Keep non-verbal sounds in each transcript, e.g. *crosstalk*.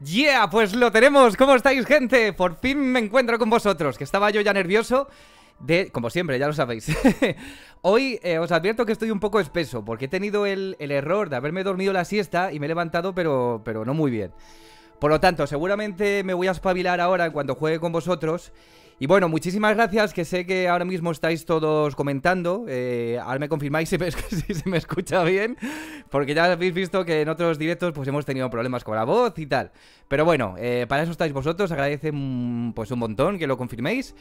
Yeah, pues lo tenemos. ¿Cómo estáis, gente? Por fin me encuentro con vosotros, que estaba yo ya nervioso. De, como siempre, ya lo sabéis. *laughs* Hoy eh, os advierto que estoy un poco espeso, porque he tenido el, error de haberme dormido la siesta y me he levantado, pero, pero no muy bien. Por lo tanto, seguramente me voy a espabilar ahora en cuanto juegue con vosotros. Y bueno, muchísimas gracias, que sé que ahora mismo estáis todos comentando. Eh, ahora me confirmáis *laughs* si, se me escucha bien, porque ya habéis visto que en otros directos pues hemos tenido problemas con la voz y tal. Pero bueno, eh, para eso estáis vosotros, agradece pues un montón que lo confirméis.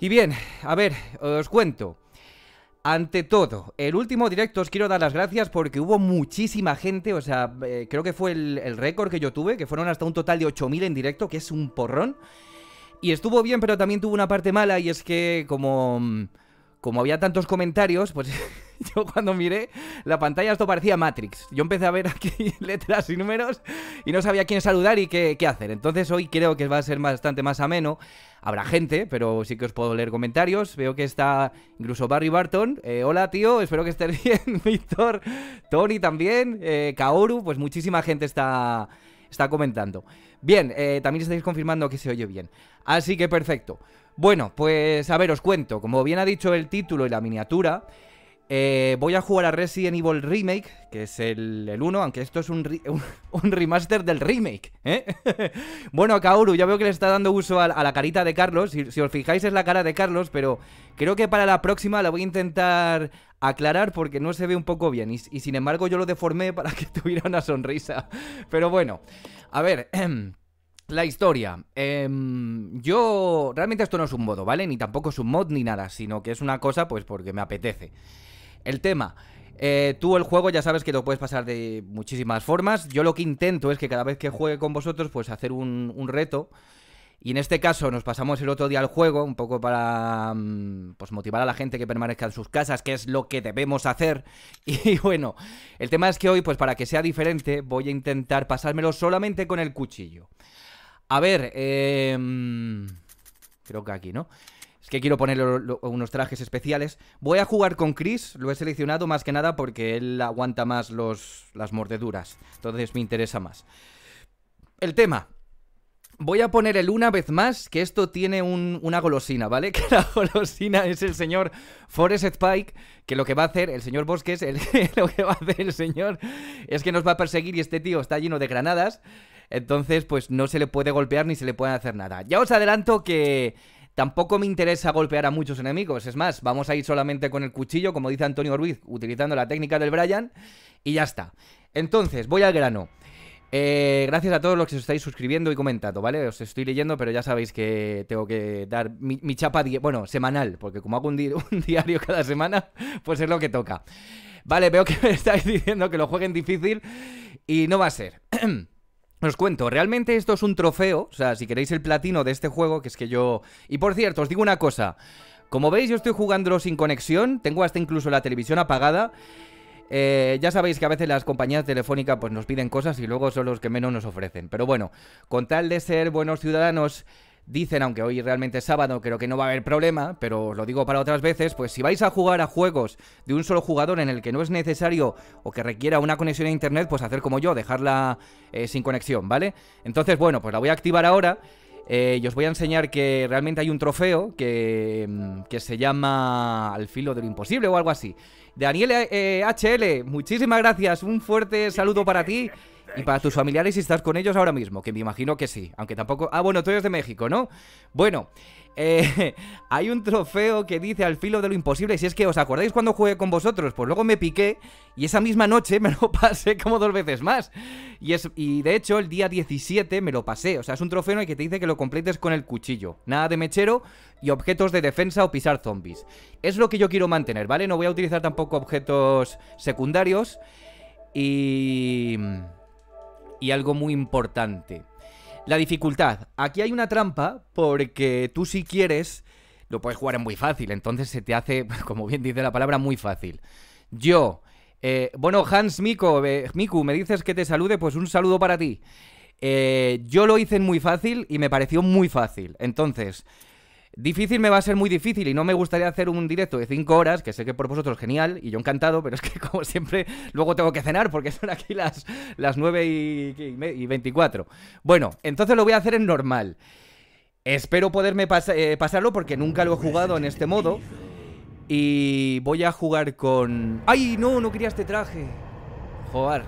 Y bien, a ver, os cuento. Ante todo, el último directo os quiero dar las gracias porque hubo muchísima gente, o sea, eh, creo que fue el, récord que yo tuve, que fueron hasta un total de 8.000 en directo, que es un porrón. Y estuvo bien, pero también tuvo una parte mala y es que como como había tantos comentarios, pues *laughs* yo cuando miré la pantalla esto parecía Matrix. Yo empecé a ver aquí *laughs* letras y números y no sabía quién saludar y qué, qué hacer. Entonces hoy creo que va a ser bastante más ameno habrá gente, pero sí que os puedo leer comentarios. Veo que está incluso Barry Barton. Eh, hola, tío, espero que estés *laughs* bien. Víctor, Tony también, eh, Kaoru, pues muchísima gente está, está comentando. Bien, eh, también estáis confirmando que se oye bien. Así que perfecto. Bueno, pues a ver, os cuento. Como bien ha dicho el título y la miniatura, eh, voy a jugar a Resident Evil Remake, que es el, 1, aunque esto es *laughs* un, remaster del remake. ¿eh? *laughs* bueno, Kaoru, ya veo que le está dando uso a, la carita de Carlos. Si, os fijáis es la cara de Carlos, pero creo que para la próxima la voy a intentar aclarar porque no se ve un poco bien. Y, sin embargo yo lo deformé para que *laughs* tuviera una sonrisa. pero bueno, a ver... Em, la historia. Em, yo. Realmente esto no es un modo, ¿vale? Ni tampoco es un mod ni nada, sino que es una cosa, pues porque me apetece. El tema, eh, tú el juego ya sabes que lo puedes pasar de muchísimas formas. Yo lo que intento es que cada vez que juegue con vosotros, pues hacer un, reto. Y en este caso nos pasamos el otro día al juego, un poco para mm, pues, motivar a la gente que permanezca en sus casas, que es lo que debemos hacer. *laughs* Y bueno, el tema es que hoy, pues para que sea diferente, voy a intentar pasármelo solamente con el cuchillo. A ver, eh, mm, creo que aquí, ¿no? Es que quiero ponerle unos trajes especiales. Voy a jugar con Chris, lo he seleccionado más que nada porque él aguanta más los, las mordeduras. Entonces me interesa más. El tema, Voy a poner el una vez más, que esto tiene una golosina, ¿vale? *laughs* Que la golosina es el señor Forest Spike, que lo que va a hacer el señor Bosques, *laughs* lo que va a hacer el señor es que nos va a perseguir y este tío está lleno de granadas, entonces pues no se le puede golpear ni se le puede hacer nada. Ya os adelanto que Tampoco me interesa golpear a muchos enemigos, es más, vamos a ir solamente con el cuchillo, como dice Antonio Ruiz, utilizando la técnica del Brian, y ya está. Entonces, voy al grano. Eh, gracias a todos los que os estáis suscribiendo y comentando, ¿vale? Os estoy leyendo, pero ya sabéis que tengo que dar mi, chapa, bueno, semanal, porque como hago un, *laughs* un diario cada semana, pues es lo que toca. Vale, veo que me estáis *laughs* diciendo que lo jueguen difícil y no va a ser. *clears throat* Os cuento, realmente esto es un trofeo, o sea, si queréis el platino de este juego, que es que yo... Y por cierto, os digo una cosa, como veis yo estoy jugándolo sin conexión, tengo hasta incluso la televisión apagada... Eh, ya sabéis que a veces las compañías telefónicas pues, nos piden cosas y luego son los que menos nos ofrecen. Pero bueno, con tal de ser buenos ciudadanos Dicen, aunque hoy realmente es sábado, creo que no va a haber problema, pero os lo digo para otras veces, pues si vais a jugar a juegos de un solo jugador en el que no es necesario o que requiera una conexión a internet, pues hacer como yo, dejarla eh, sin conexión, ¿vale? Entonces, bueno, pues la voy a activar ahora. Eh, y os voy a enseñar que realmente hay un trofeo que, mm, que, se llama Al filo de lo imposible o algo así. Daniel HL, eh, muchísimas gracias. Un fuerte saludo para ti. Y para tus familiares si estás con ellos ahora mismo, que me imagino que sí, aunque tampoco... Ah, bueno, tú eres de México, ¿no? Bueno, eh, *laughs* hay un trofeo que dice al filo de lo imposible, si es que os acordáis cuando jugué con vosotros, pues luego me piqué y esa misma noche me lo *laughs* pasé como dos veces más. Y, es, y de hecho el día 17 me lo pasé, o sea, es un trofeo en el que te dice que lo completes con el cuchillo, nada de mechero y objetos de defensa o pisar zombies. Es lo que yo quiero mantener, ¿vale? No voy a utilizar tampoco objetos secundarios y y algo muy importante. La dificultad. Aquí hay una trampa porque tú si quieres lo puedes jugar en muy fácil, entonces se te hace, *laughs* como bien dice la palabra, muy fácil. Yo, eh, bueno, Hans eh, Miku, me dices que te salude, pues un saludo para ti. Eh, yo lo hice en muy fácil y me pareció muy fácil. Entonces, Difícil me va a ser muy difícil y no me gustaría hacer un directo de 5 horas, que sé que por vosotros genial y yo encantado, pero es que *laughs* como siempre luego tengo que cenar porque son aquí las, las 9 y, y, 24. Bueno, entonces lo voy a hacer en normal. Espero poderme eh, pasarlo porque nunca lo he jugado en este modo. Y voy a jugar con... ¡Ay, no! No quería este traje. Joder.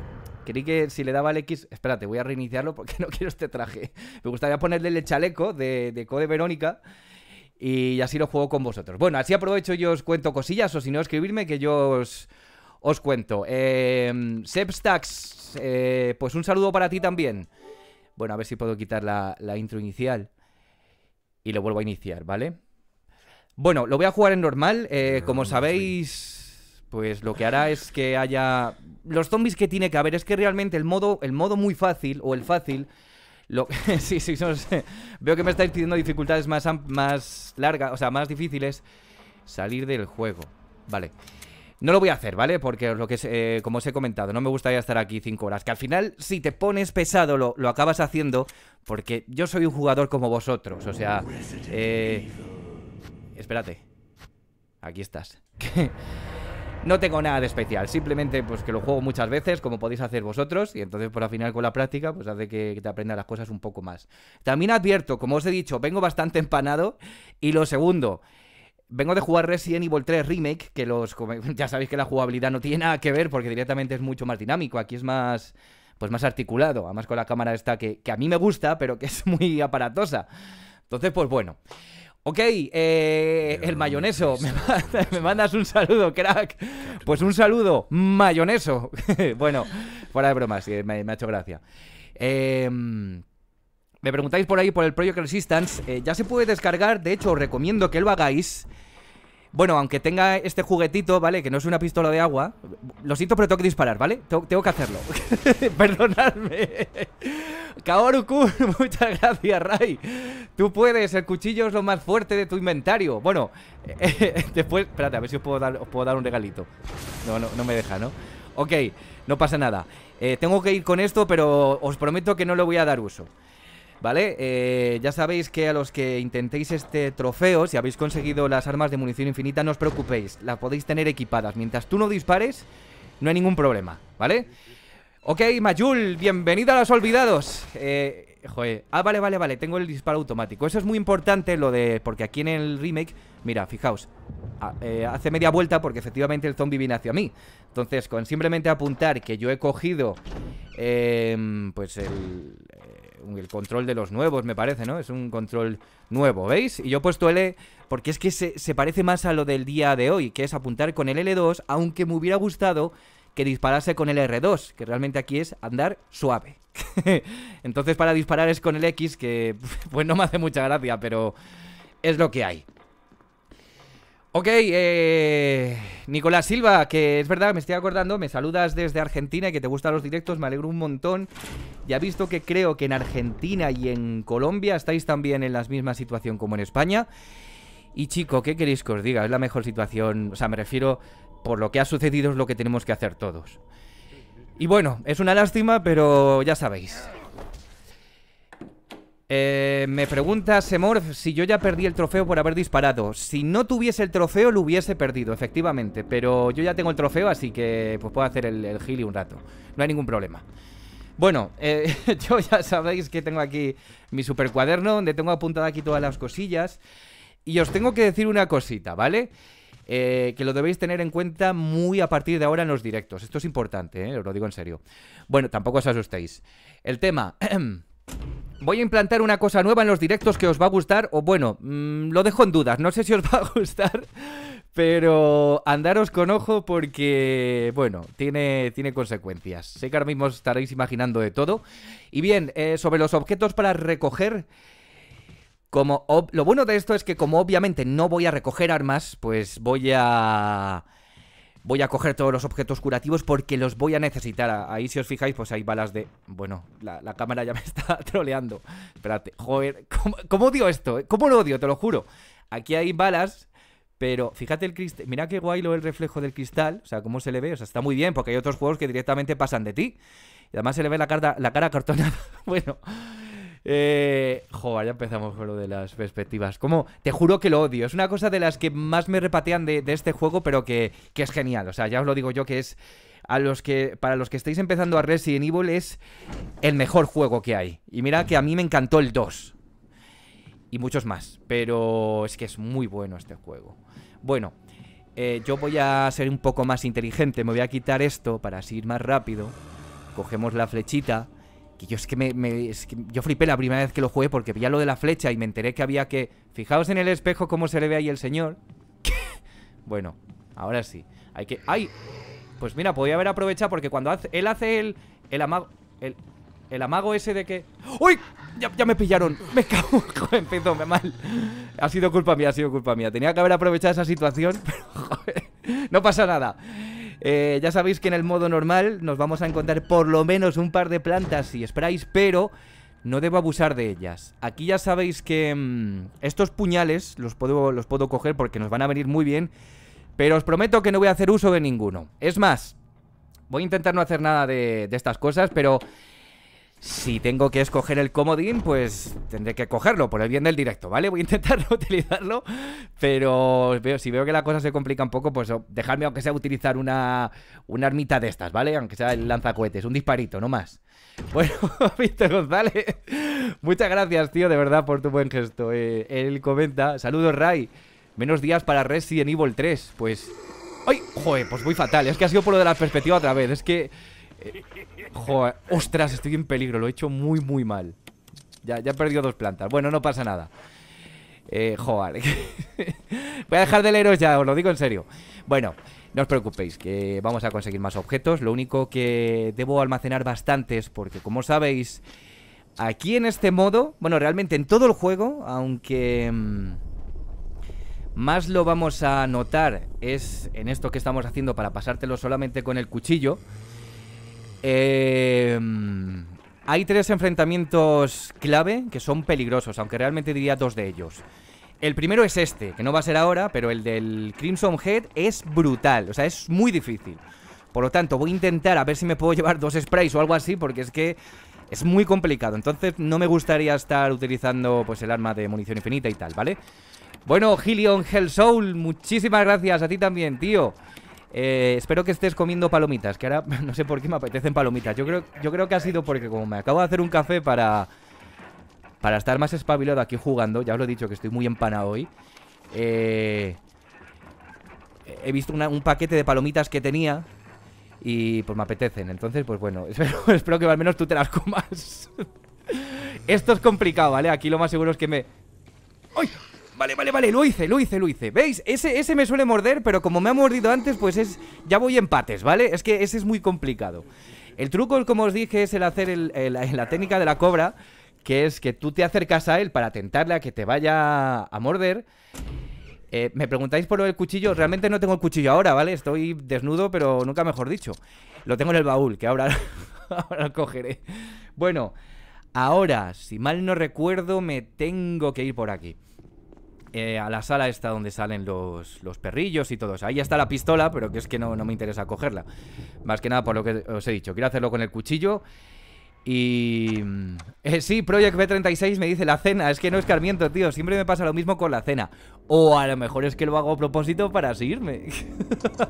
Creí que si le daba al X... Espérate, voy a reiniciarlo porque *laughs* no quiero este traje. Me gustaría ponerle el chaleco de, de Code Verónica y así lo juego con vosotros. Bueno, así aprovecho y os cuento cosillas, o si no, escribirme que yo os, os cuento. Em, eh, Sebstax, pues un saludo para ti también. Bueno, a ver si puedo quitar la, intro inicial y lo vuelvo a iniciar, ¿vale? Bueno, lo voy a jugar en normal. Eh, como sabéis, pues lo que hará es que haya... Los zombies que tiene que haber es que realmente el modo, el modo muy fácil o el fácil *laughs* sí, sí, Veo que me estáis pidiendo dificultades más, más largas, o sea, más difíciles. Salir del juego. Vale. No lo voy a hacer, ¿vale? Porque lo que eh, como os he comentado, no me gustaría estar aquí 5 horas. Que al final, si te pones pesado, lo, lo, acabas haciendo. Porque yo soy un jugador como vosotros. O sea. Eh, espérate. Aquí estás. *laughs* no tengo nada de especial, simplemente pues que lo juego muchas veces, como podéis hacer vosotros, y entonces por al final con la práctica pues hace que te aprendas las cosas un poco más. También advierto, como os he dicho, vengo bastante empanado, y lo segundo, vengo de jugar Resident Evil 3 Remake, que los *laughs* ya sabéis que la jugabilidad no tiene nada que ver porque directamente es mucho más dinámico, aquí es más pues más articulado, además con la cámara esta que, que a mí me gusta, pero que es *laughs* muy aparatosa. Entonces, pues bueno. Ok, eh, el mayoneso, *laughs* me, mandas un saludo, crack. Pues un saludo, mayoneso. *laughs* bueno, fuera de bromas, me, ha hecho gracia. Eh, me preguntáis por ahí por el Project Resistance. Eh, ya se puede descargar, de hecho os recomiendo que lo hagáis. Bueno, aunque tenga este juguetito, ¿vale? Que no es una pistola de agua Lo siento, pero tengo que disparar, ¿vale? Tengo, que hacerlo *laughs* Perdonadme Kaoruku, *laughs* muchas gracias, Ray Tú puedes, el cuchillo es lo más fuerte de tu inventario Bueno, *laughs* después... Espérate, a ver si os puedo dar, un regalito no, no, no me deja, ¿no? Ok, no pasa nada eh, Tengo que ir con esto, pero os prometo que no lo voy a dar uso ¿Vale? Eh, ya sabéis que a los que intentéis este trofeo, si habéis conseguido las armas de munición infinita, no os preocupéis, las podéis tener equipadas. Mientras tú no dispares, no hay ningún problema, ¿vale? Ok, Mayul, bienvenido a los olvidados. Eh, ah, vale, vale, vale, tengo el disparo automático. Eso es muy importante, lo de... Porque aquí en el remake, mira, fijaos, eh, hace media vuelta porque efectivamente el zombie viene hacia mí. Entonces, con simplemente apuntar que yo he cogido, eh, pues el, el control de los nuevos, me parece, ¿no? Es un control nuevo, ¿veis? Y yo he puesto L porque es que se, parece más a lo del día de hoy, que es apuntar con el L2, aunque me hubiera gustado que disparase con el R2, que realmente aquí es andar suave. *laughs* Entonces para disparar es con el X, que *laughs* pues no me hace mucha gracia, pero es lo que hay. Ok, eh, Nicolás Silva, que es verdad, me estoy acordando, me saludas desde Argentina y que te gustan los directos, me alegro un montón. Ya visto que creo que en Argentina y en Colombia estáis también en la misma situación como en España. Y chico, ¿qué queréis que os diga? Es la mejor situación, o sea, me refiero, por lo que ha sucedido es lo que tenemos que hacer todos. Y bueno, es una lástima, pero ya sabéis. Eh, me pregunta Semor si yo ya perdí el trofeo por haber disparado. Si no tuviese el trofeo, lo hubiese perdido, efectivamente. Pero yo ya tengo el trofeo, así que pues puedo hacer el, el y un rato. No hay ningún problema. Bueno, eh, *laughs* yo ya sabéis que tengo aquí mi super cuaderno, donde tengo apuntada aquí todas las cosillas. Y os tengo que decir una cosita, ¿vale? Eh, que lo debéis tener en cuenta muy a partir de ahora en los directos. Esto es importante, os lo digo en serio. Bueno, tampoco os asustéis. El tema... *clears throat* Voy a implantar una cosa nueva en los directos que os va a gustar, o bueno, mm, lo dejo en dudas, no sé si os va a *laughs* gustar, pero andaros con ojo porque, bueno, tiene, tiene consecuencias. Sé que ahora mismo estaréis imaginando de todo. Y bien, eh, sobre los objetos para recoger... Como lo bueno de esto es que como obviamente no voy a recoger armas, pues voy a voy a coger todos los objetos curativos porque los voy a necesitar. Ahí si os fijáis, pues hay balas de... Bueno, la, cámara ya me *laughs* está troleando. Espérate, joder, ¿cómo, odio esto? Eh? ¿Cómo lo odio? Te lo juro. Aquí hay balas... Pero fíjate el cristal, mira qué guay lo el reflejo del cristal, o sea, cómo se le ve, o sea, está muy bien, porque hay otros juegos que directamente pasan de ti. Y además se le ve la la cara cartonada. *laughs* bueno, eh, jo, ya empezamos con lo de las perspectivas. Como, te juro que lo odio. Es una cosa de las que más me repatean de, este juego, pero que, es genial. O sea, ya os lo digo yo que es. A los que, para los que estáis empezando a Resident Evil es el mejor juego que hay. Y mira que a mí me encantó el 2. Y muchos más. Pero es que es muy bueno este juego. Bueno, eh, yo voy a ser un poco más inteligente. Me voy a quitar esto para así ir más rápido. Cogemos la flechita yo es que me, yo flipé la primera vez que lo jugué porque vi lo de la flecha y me enteré que había que. Fijaos en el espejo cómo se le ve ahí el señor. *laughs* bueno, ahora sí. Hay que. ¡Ay! Pues mira, podía haber aprovechado porque cuando él hace el. El amago. El, el amago ese de que. ¡Uy! Ya, me pillaron. Me cago. Joder, *laughs* empezó mal. Ha sido culpa mía, ha sido culpa mía. Tenía que haber aprovechado esa situación, *laughs* pero joder. No pasa nada. Eh, ya sabéis que en el modo normal nos vamos a encontrar por lo menos un par de plantas y esperáis, pero no debo abusar de ellas. Aquí ya sabéis que mm, estos puñales los puedo, los puedo coger porque nos van a venir muy bien, pero os prometo que no voy a hacer uso de ninguno. Es más, voy a intentar no hacer nada de estas cosas, pero si tengo que escoger el comodín, pues tendré que cogerlo por el bien del directo, ¿vale? Voy a intentar *laughs* utilizarlo, pero veo, si veo que la cosa se complica un poco, pues dejarme aunque sea utilizar una, una armita de estas, ¿vale? Aunque sea el lanzacohetes, un disparito, no más. *laughs* Bueno, *laughs* Víctor González, muchas gracias, tío, de verdad, por tu buen gesto. Eh, él comenta, saludos, Ray. Menos días para Resident Evil 3, pues... ¡Ay! Joder, pues muy fatal. Es que ha sido por lo de la perspectiva otra vez. Es que... Eh, ostras, estoy en peligro Lo he hecho muy, muy mal Ya, ya he perdido dos plantas, bueno, no pasa nada eh, joder *laughs* Voy a dejar de leeros ya, os lo digo en serio Bueno, no os preocupéis Que vamos a conseguir más objetos Lo único que debo almacenar bastantes Porque como sabéis Aquí en este modo, bueno, realmente en todo el juego Aunque... Mm, más lo vamos a notar es en esto que estamos haciendo para pasártelo solamente con el cuchillo eh, hay tres enfrentamientos clave que son peligrosos, aunque realmente diría dos de ellos. El primero es este, que no va a ser ahora, pero el del Crimson Head es brutal, o sea, es muy difícil. Por lo tanto, voy a intentar a ver si me puedo *laughs* llevar dos sprays o algo así, porque es que es muy complicado. Entonces no me gustaría estar utilizando pues el arma de munición infinita y tal, ¿vale? Bueno, Hell Soul, muchísimas gracias a ti también, tío. Eh, espero que estés comiendo palomitas, que ahora *laughs* no sé por qué me apetecen palomitas. Yo creo, yo creo que ha sido porque como me acabo de hacer un café para, para estar más espabilado aquí jugando, ya os lo he dicho que estoy muy empanado hoy, eh, he visto un paquete de palomitas que tenía y pues me apetecen. Entonces, pues bueno, *laughs* espero, espero que al menos tú te las comas. *laughs* Esto es complicado, ¿vale? Aquí lo más seguro es que me... ¡Ay! Vale, vale, vale, lo hice, lo hice, lo hice ¿Veis? Ese, ese me suele morder, pero como me ha mordido antes Pues es, ya voy empates, ¿vale? Es que ese es muy complicado El truco, como os dije, es el hacer la técnica de la cobra Que es que tú te acercas a él para tentarle a que te vaya a morder eh, me preguntáis por el cuchillo. Realmente no tengo el cuchillo ahora, ¿vale? Estoy desnudo, pero nunca mejor dicho. Lo tengo en el baúl, que ahora, *laughs* ahora lo cogeré. Bueno, ahora, si mal no recuerdo, me tengo que ir por aquí. Eh, a la sala esta donde salen los, los perrillos y todo Ahí está la pistola, pero que es que no, no me interesa cogerla. Más que nada por lo que os he dicho. Quiero hacerlo con el cuchillo. Y... Mm, eh, sí, Project B36 me dice la cena. Es que no es carmiento tío. Siempre me pasa lo mismo con la cena. O a lo mejor es que lo hago a propósito para seguirme.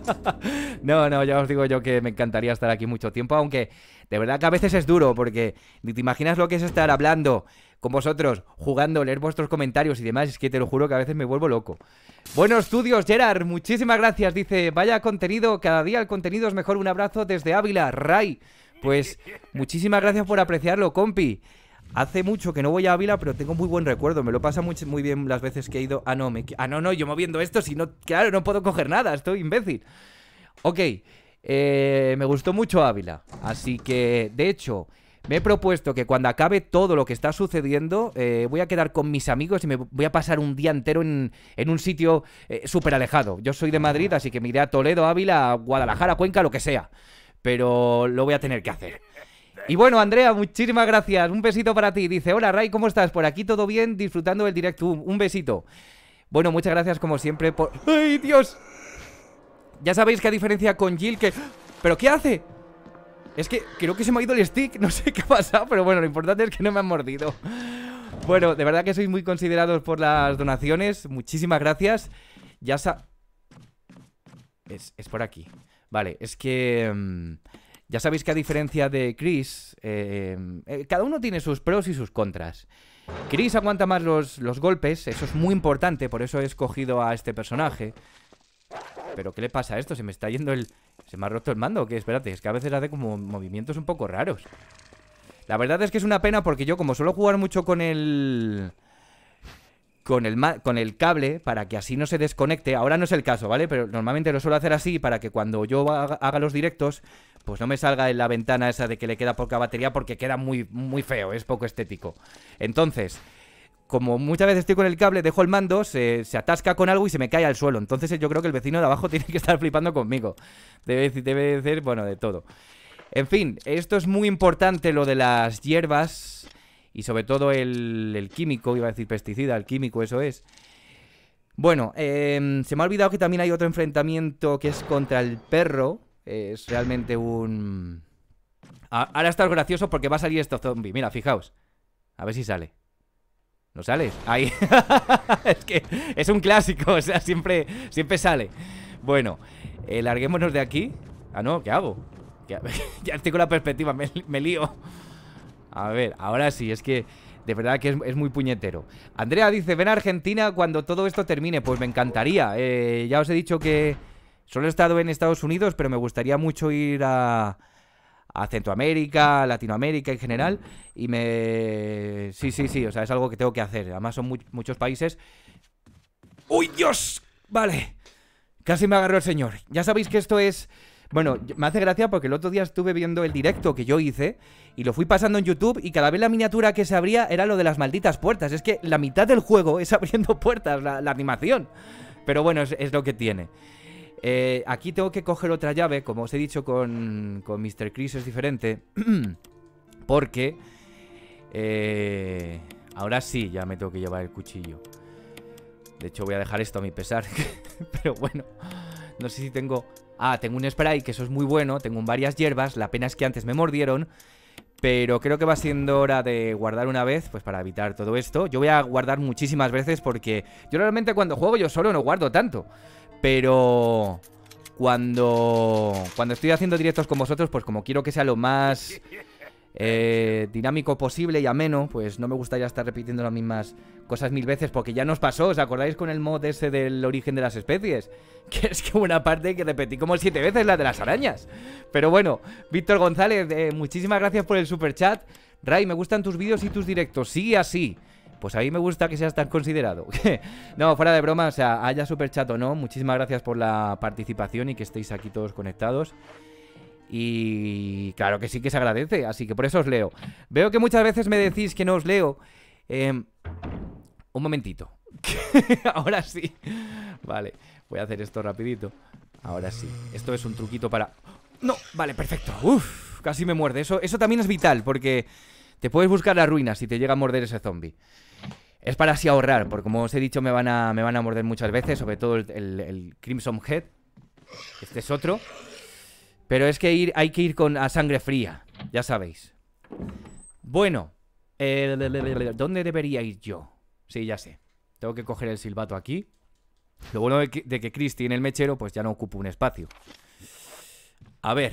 *laughs* no, no, ya os digo yo que me encantaría estar aquí mucho tiempo. Aunque de verdad que a veces es duro porque ni te imaginas lo que es estar hablando con vosotros, jugando, leer vuestros comentarios y demás. Es que te lo juro que a veces me vuelvo loco. Buenos estudios, Gerard. Muchísimas gracias. Dice, vaya contenido. Cada día el contenido es mejor. Un abrazo desde Ávila, Ray. Pues muchísimas gracias por apreciarlo, compi. Hace mucho que no voy a Ávila, pero tengo muy buen recuerdo. Me lo pasa muy, muy bien las veces que he ido. Ah, no, me... ah, no, no, yo moviendo esto, si no, claro, no puedo coger nada, estoy imbécil. Ok, eh, me gustó mucho Ávila. Así que, de hecho, me he propuesto que cuando acabe todo lo que está sucediendo, eh, voy a quedar con mis amigos y me voy a pasar un día entero en, un sitio eh, súper alejado. Yo soy de Madrid, así que me iré a Toledo, Ávila, Guadalajara, Cuenca, lo que sea. Pero lo voy a tener que hacer. Y bueno, Andrea, muchísimas gracias. Un besito para ti. Dice, hola Ray, ¿cómo estás? Por aquí todo bien, disfrutando del directo. Un besito. Bueno, muchas gracias como siempre por... ¡Ay, Dios! Ya sabéis que a diferencia con Jill que... ¿Pero qué hace? Es que creo que se me ha ido el stick *laughs* No sé qué ha pasado, pero bueno, lo importante es que no me han mordido Bueno, de verdad que sois muy considerados por las donaciones Muchísimas gracias Ya Es, por aquí Vale, es que... Em, ya sabéis que a diferencia de Chris, em, eh, cada uno tiene sus pros y sus contras. Chris aguanta más los, los golpes, eso es muy importante, por eso he escogido a este personaje. ¿Pero qué le pasa a esto? Se me está yendo el... ¿Se me ha roto el mando? Que espérate, es que a veces hace como movimientos un poco raros La verdad es que es una pena porque yo como suelo jugar mucho con el... Con el, con el cable para que así no se desconecte Ahora no es el caso, ¿vale? Pero normalmente lo suelo hacer así para que cuando yo haga los directos pues no me salga en la ventana esa de que le queda poca batería porque queda muy, muy feo, es poco estético. Entonces, como muchas veces estoy con el cable, dejo el mando, se, atasca con algo y se me cae al suelo. Entonces eh, yo creo que el vecino de abajo *laughs* tiene que estar flipando conmigo. Debe, debe decir, bueno, de todo. En fin, esto es muy importante, lo de las hierbas y sobre todo el, químico, iba a decir pesticida, el químico, eso es. Bueno, em, se me ha olvidado que también hay otro enfrentamiento que es contra el perro. Es realmente un... Ahora está gracioso porque va a salir esto, zombie. Mira, fijaos. A ver si sale. ¿No sales? Ahí. *laughs* es que es un clásico, o sea, siempre, siempre sale. Bueno, eh, larguémonos de aquí. Ah, no, ¿qué hago? *laughs* ya estoy con la perspectiva, me, lío. A ver, ahora sí, es que de verdad que es, muy puñetero. Andrea dice, ven a Argentina cuando todo esto termine. Pues me encantaría. Eh, ya os he dicho que solo he estado en Estados Unidos, pero me gustaría mucho ir a a Centroamérica, Latinoamérica en general. Y me. Sí, sí, sí, o sea, es algo que tengo que hacer. Además, son muchos países. ¡Uy, Dios! Vale. Casi me agarró el señor. Ya sabéis que esto es. Bueno, me hace gracia porque el otro día estuve viendo el directo que yo hice y lo fui pasando en YouTube y cada vez la miniatura que se abría era lo de las malditas puertas. Es que la mitad del juego es *laughs* abriendo puertas, la, animación. Pero bueno, es lo que tiene. Eh, aquí tengo que coger otra llave, como os he dicho con, con Mr. Chris es diferente, *clears throat* porque... Eh, ahora sí, ya me tengo que llevar el cuchillo. De hecho, voy a dejar esto a mi pesar, *laughs* pero bueno, no sé si tengo... Ah, tengo un spray, que eso es muy bueno, tengo varias hierbas, la pena es que antes me mordieron, pero creo que va siendo hora de guardar una vez, pues para evitar todo esto. Yo voy a guardar muchísimas veces porque yo realmente cuando juego yo solo no guardo tanto. Pero cuando, cuando estoy haciendo directos con vosotros, pues como quiero que sea lo más *laughs* eh, dinámico posible y ameno, pues no me gustaría estar repitiendo las mismas cosas mil veces, porque ya nos pasó, ¿os acordáis con el mod ese del origen de las especies? *laughs* Que es que una parte que repetí como siete veces la de las arañas. Pero bueno, Víctor González, eh, muchísimas gracias por el super chat. Ray, me gustan tus vídeos y tus directos, sigue así. Pues a mí me gusta que seas tan considerado. *laughs* no, fuera de broma, o sea, haya super chato, no, muchísimas gracias por la participación y que estéis aquí todos conectados. Y claro que sí que se agradece, así que por eso os leo. Veo que muchas veces me decís que no os leo. Em, un momentito. *laughs* Ahora sí. Vale, voy a hacer esto rapidito. Ahora sí. Esto es un truquito para... No, vale, perfecto. Uf, casi me muerde. Eso, eso también es vital porque... Te puedes buscar la ruina si te llega a morder ese zombie. Es para así ahorrar, porque como os he dicho, me van a, me van a morder muchas veces, sobre todo el, Crimson Head. Este es otro. Pero es que hay que ir con a sangre fría, ya sabéis. Bueno, eh, ¿dónde debería ir yo? Sí, ya sé. Tengo que coger el silbato aquí. Lo bueno de que, en Chris tiene el mechero, pues ya no ocupo un espacio. A ver.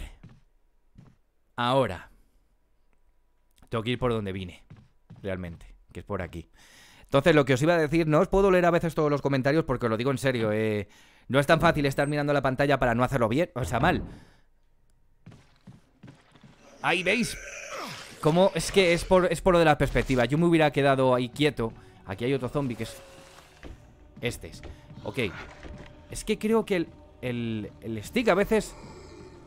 Ahora. Tengo que ir por donde vine, realmente, que es por aquí. Entonces, lo que os iba a decir, no os puedo leer a veces todos los comentarios porque os lo digo en serio, eh. no es tan fácil estar mirando la pantalla para no hacerlo bien, o sea, mal. Ahí veis cómo es que es por, es por lo de la perspectiva. Yo me hubiera quedado ahí quieto. Aquí hay otro zombie que es... Este es. Ok. Es que creo que el, el, el stick a veces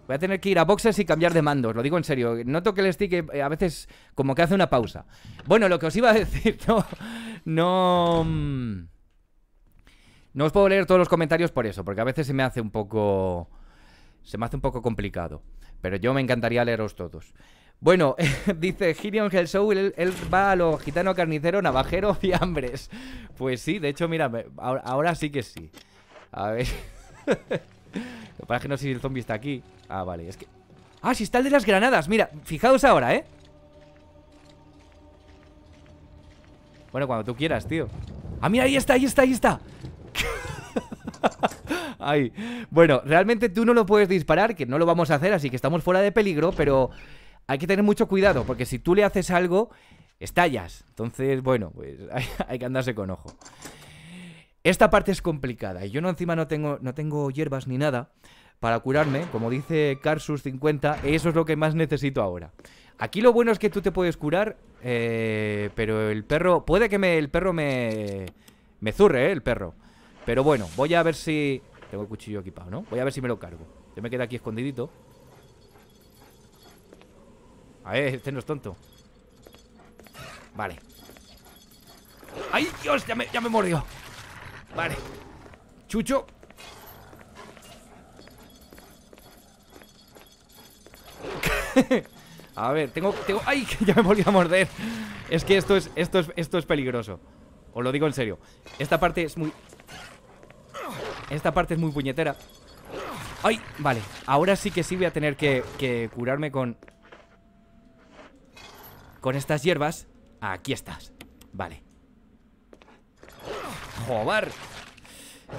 Voy a tener que ir a boxes y cambiar de mandos, lo digo en serio. Noto que el stick eh, a veces como que hace una pausa. Bueno, lo que os iba a *laughs* decir, no... Mm, no... os puedo leer todos los comentarios por eso, porque a veces se me hace un poco... Se me hace un poco complicado. Pero yo me encantaría leeros todos. Bueno, *laughs* dice Gideon Hellshow, él, él, va a lo gitano carnicero, navajero, y hambres. Pues sí, de hecho, mira, ahora sí que sí. A ver... *laughs* Lo que pasa es que no sé si el zombie está aquí. Ah, vale, es que... Ah, si está el de las granadas. Mira, fijaos ahora, ¿eh? Bueno, cuando tú quieras, tío. Ah, mira, ahí está, ahí está, ahí está. *laughs* Ahí Bueno, realmente tú no lo puedes disparar, que no lo vamos a hacer, así que estamos fuera de peligro, pero hay que tener mucho cuidado, porque si tú le haces algo, estallas. Entonces, bueno, pues *laughs* hay que andarse con ojo. Esta parte es complicada y yo no encima no tengo, no tengo hierbas ni nada para curarme. Como dice Carsus50, eso es lo que más necesito ahora. Aquí lo bueno es que tú te puedes curar, eh, pero el perro... Puede que me, el perro me... Me zurre, ¿eh? El perro. Pero bueno, voy a ver si... Tengo el cuchillo equipado, ¿no? Voy a ver si me lo cargo. Yo me quedo aquí escondidito. A ver, este no es tonto. Vale. ¡Ay, Dios! Ya me, ya me mordió. Vale. Chucho. *laughs* a ver, tengo, tengo... ¡Ay! Que *laughs* ya me volví a morder. Es que esto es, esto es, esto es peligroso. Os lo digo en serio. Esta parte es muy... Esta parte es muy puñetera. ¡Ay! Vale. Ahora sí que sí voy a tener que, que curarme con... Con estas hierbas. Aquí estás. Vale. Joder.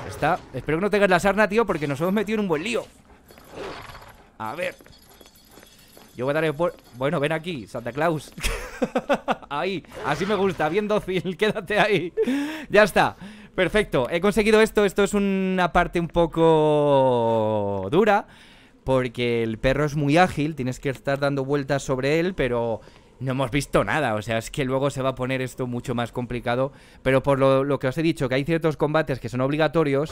Está. Espero que no tengas la sarna, tío, porque nos hemos metido en un buen lío. A ver. Yo voy a dar por... Bueno, ven aquí, Santa Claus. *laughs* ahí, así me gusta, bien dócil, *laughs* quédate ahí. ya está. Perfecto, he conseguido esto. Esto es una parte un poco dura. Porque el perro es muy ágil, tienes que estar dando vueltas sobre él, pero no hemos visto nada. O sea, es que luego se va a poner esto mucho más complicado. Pero por lo, que os he dicho, que hay ciertos combates que son obligatorios.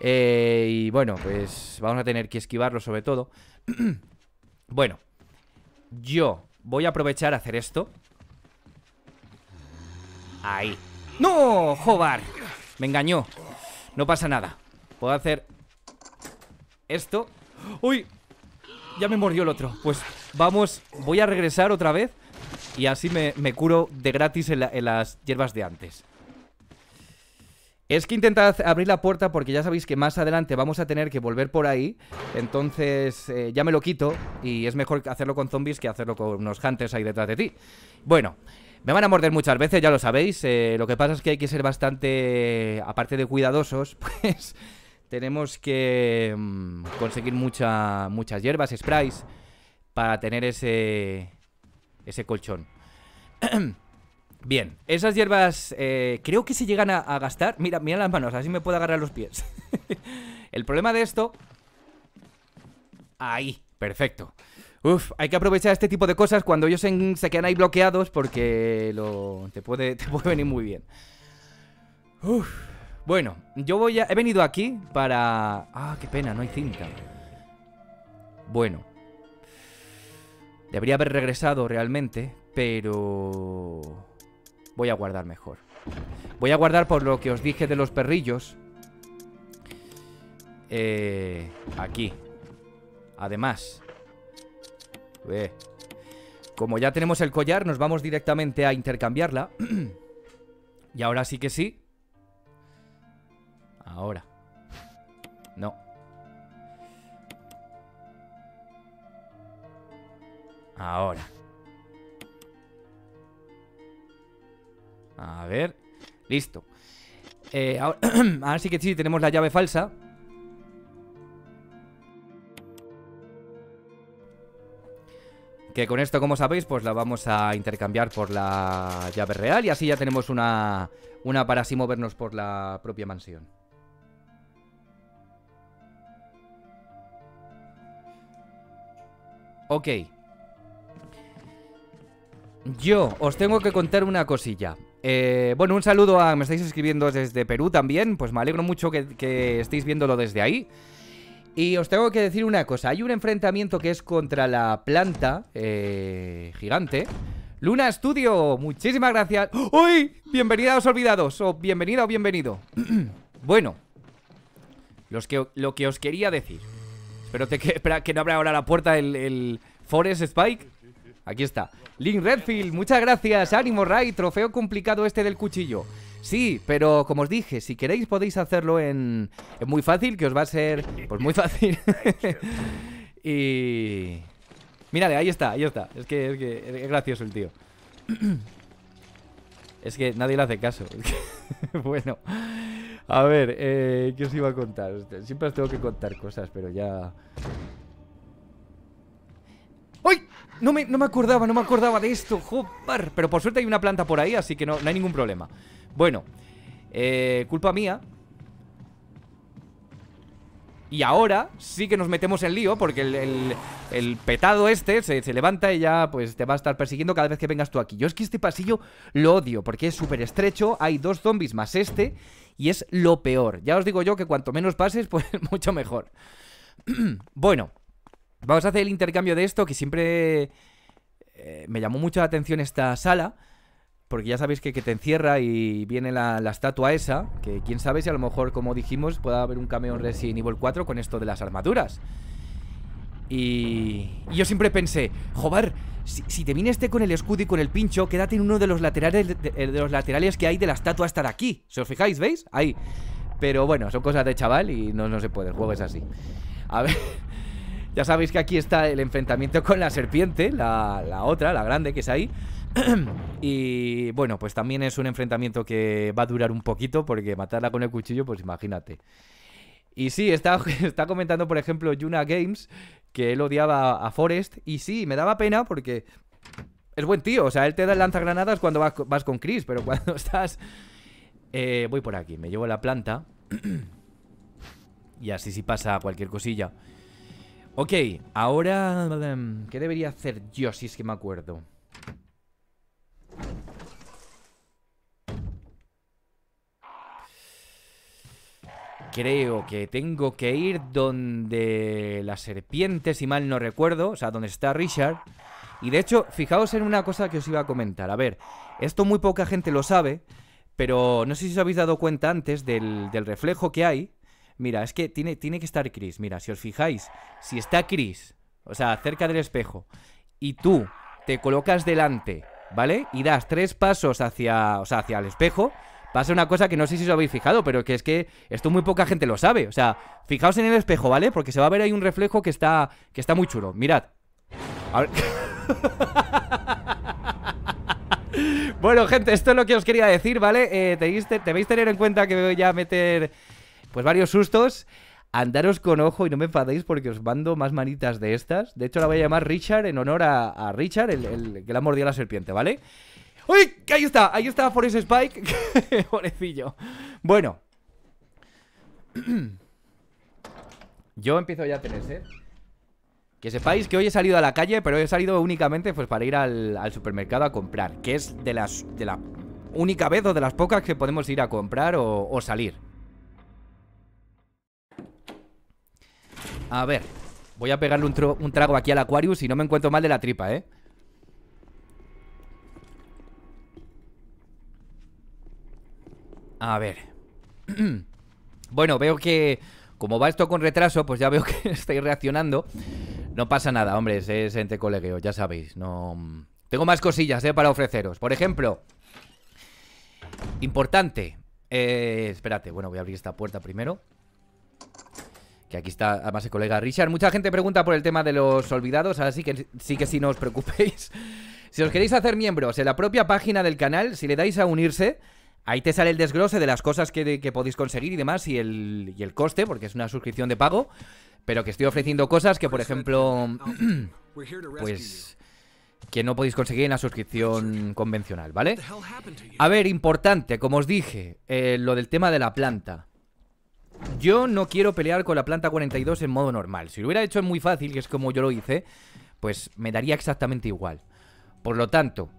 Eh, y bueno, pues vamos a tener que esquivarlo sobre todo. *clears throat* bueno, yo voy a aprovechar a hacer esto. Ahí. ¡No! ¡Jobar! Me engañó. No pasa nada. Puedo hacer esto. ¡Uy! Ya me mordió el otro. Pues Vamos, voy a regresar otra vez y así me, curo de gratis en, las hierbas de antes. Es que intentad abrir la puerta porque ya sabéis que más adelante vamos a tener que volver por ahí. Entonces eh, ya me lo quito y es mejor hacerlo con zombies que hacerlo con unos hunters ahí detrás de ti. Bueno, me van a morder muchas veces, ya lo sabéis. Eh, lo que pasa es que hay que ser bastante, aparte de cuidadosos, *laughs* pues tenemos que mm, conseguir muchas hierbas, sprays para tener ese, ese colchón. *clears throat* Bien, esas hierbas eh, creo que se llegan a, gastar. Mira, mira las manos, así me puedo agarrar los pies. *laughs* El problema de esto... Ahí, perfecto. Uf, hay que aprovechar este tipo de cosas cuando ellos se, quedan ahí bloqueados porque lo, te, puede, *laughs* te puede venir muy bien. Uf, bueno, yo voy a... He venido aquí para... Ah, qué pena, no hay cinta. Bueno, Debería haber regresado realmente, pero... Voy a guardar mejor. Voy a guardar por lo que os dije de los perrillos. Eh, aquí. Además. como ya tenemos el collar, nos vamos directamente a intercambiarla. *clears throat* y ahora sí que sí. Ahora. Ahora. A ver. Listo. Eh, *clears throat* ahora, sí que sí, tenemos la llave falsa. Que con esto, como sabéis, pues la vamos a intercambiar por la llave real. Y así ya tenemos una, una para así movernos por la propia mansión. Ok. Yo os tengo que contar una cosilla. Eh, bueno, un saludo a... Me estáis escribiendo desde Perú también. Pues me alegro mucho que, estéis viéndolo desde ahí. Y os tengo que decir una cosa. Hay un enfrentamiento que es contra la planta eh, gigante. Luna Studio, muchísimas gracias. ¡Uy! Bienvenida a los olvidados. O bienvenida o bienvenido. *clears throat* bueno. Los que, lo que os quería decir. Espero que, no abra ahora la puerta el Forest Spike. Aquí está. Link Redfield, muchas gracias. Ánimo, Ray. Trofeo complicado este del cuchillo. Sí, pero como os dije, si queréis podéis hacerlo en... Es muy fácil, que os va a ser... Pues muy fácil. *laughs* y... Mírale, ahí está, ahí está. Es que es, gracioso el tío. *clears throat* es que nadie le hace caso. *laughs* bueno. A ver, eh, ¿qué os iba a contar? Siempre os tengo que contar cosas, pero ya... No me, acordaba, no me acordaba de esto, joder. Pero por suerte hay una planta por ahí, así que no, hay ningún problema. Bueno, eh, culpa mía. Y ahora sí que nos metemos en lío porque el, petado este se, levanta y ya pues te va a estar persiguiendo cada vez que vengas tú aquí. Yo es que este pasillo lo odio porque es súper estrecho, hay dos zombies más este y es lo peor. Ya os digo yo que cuanto menos pases, *laughs* pues mucho mejor. *clears throat* bueno, Vamos a hacer el intercambio de esto, que siempre eh, me llamó mucho la atención esta sala, porque ya sabéis que, te encierra y viene la, estatua esa, que quién sabe si a lo mejor, como dijimos, pueda haber un cameo en Resident Evil 4 con esto de las armaduras. Y, yo siempre pensé, joder, si, te viene este con el escudo y con el pincho, quédate en uno de los laterales, de, los laterales que hay de la estatua hasta aquí. ¿Se os fijáis, ¿veis? Ahí. Pero bueno, son cosas de chaval y no, no se puede, el juego es así. A ver... Ya sabéis que aquí está el enfrentamiento con la serpiente, la, otra, la grande que es ahí. *clears throat* y bueno, pues también es un enfrentamiento que va a durar un poquito porque matarla con el cuchillo, pues imagínate. Y sí, está, *laughs* está comentando, por ejemplo, Yuna Games, que él odiaba a Forest. Y sí, me daba pena porque es buen tío. O sea, él te da lanzagranadas cuando vas, con Chris, pero *laughs* cuando estás... Eh, voy por aquí, me llevo la planta. *clears throat* y así si sí pasa cualquier cosilla. Ok, ahora... Em, ¿Qué debería hacer yo si es que me acuerdo? creo que tengo que ir donde la serpiente, si mal no recuerdo, o sea, donde está Richard. Y de hecho, fijaos en una cosa que os iba a comentar. A ver, esto muy poca gente lo sabe, pero no sé si os habéis dado cuenta antes del, del reflejo que hay. Mira, es que tiene, tiene que estar Chris. Mira, si os fijáis, si está Chris, o sea, cerca del espejo, y tú te colocas delante, ¿vale? Y das tres pasos hacia, o sea, hacia el espejo, pasa una cosa que no sé si os habéis fijado, pero que es que esto muy poca gente lo sabe. O sea, fijaos en el espejo, ¿vale? Porque se va a ver ahí un reflejo que está, que está muy chulo. Mirad. *laughs* bueno, gente, esto es lo que os quería decir, ¿vale? Eh, te vais a tener en cuenta que voy a meter pues varios sustos. Andaros con ojo y no me enfadéis porque os mando más manitas de estas. De hecho, la voy a llamar Richard en honor a, Richard, el, el, que la mordido la serpiente, ¿vale? ¡Uy! Ahí está, ahí está Forest Spike. *laughs* Pobrecillo. Bueno. *clears throat* Yo empiezo ya a tener sed. Que sepáis que hoy he salido a la calle, pero he salido únicamente pues para ir al, supermercado a comprar. Que es de las la única vez o de las pocas que podemos ir a comprar o salir. A ver. Voy a pegarle un, trago aquí al Aquarius y no me encuentro mal de la tripa, ¿eh? A ver. *clears throat* bueno, veo que... Como va esto con retraso, pues ya veo que *laughs* estáis reaccionando. No pasa nada, hombre, es entre colegio, ya sabéis. No... Mm, tengo más cosillas, ¿eh? Para ofreceros. Por ejemplo... Importante. Eh, espérate, bueno, voy a abrir esta puerta primero que aquí está además el colega Richard. Mucha gente pregunta por el tema de los olvidados, así que sí que sí no os preocupéis. *laughs* Si os queréis hacer miembros en la propia página del canal, si le dais a unirse, ahí te sale el desglose de las cosas que, podéis conseguir y demás, y el, coste, porque es una suscripción de pago, pero que estoy ofreciendo cosas que, por ejemplo, *clears throat* pues que no podéis conseguir en la suscripción convencional, ¿vale? A ver, importante, como os dije, eh, lo del tema de la planta. Yo no quiero pelear con la planta 42 en modo normal. Si lo hubiera hecho muy fácil, que es como yo lo hice, pues me daría exactamente igual. Por lo tanto,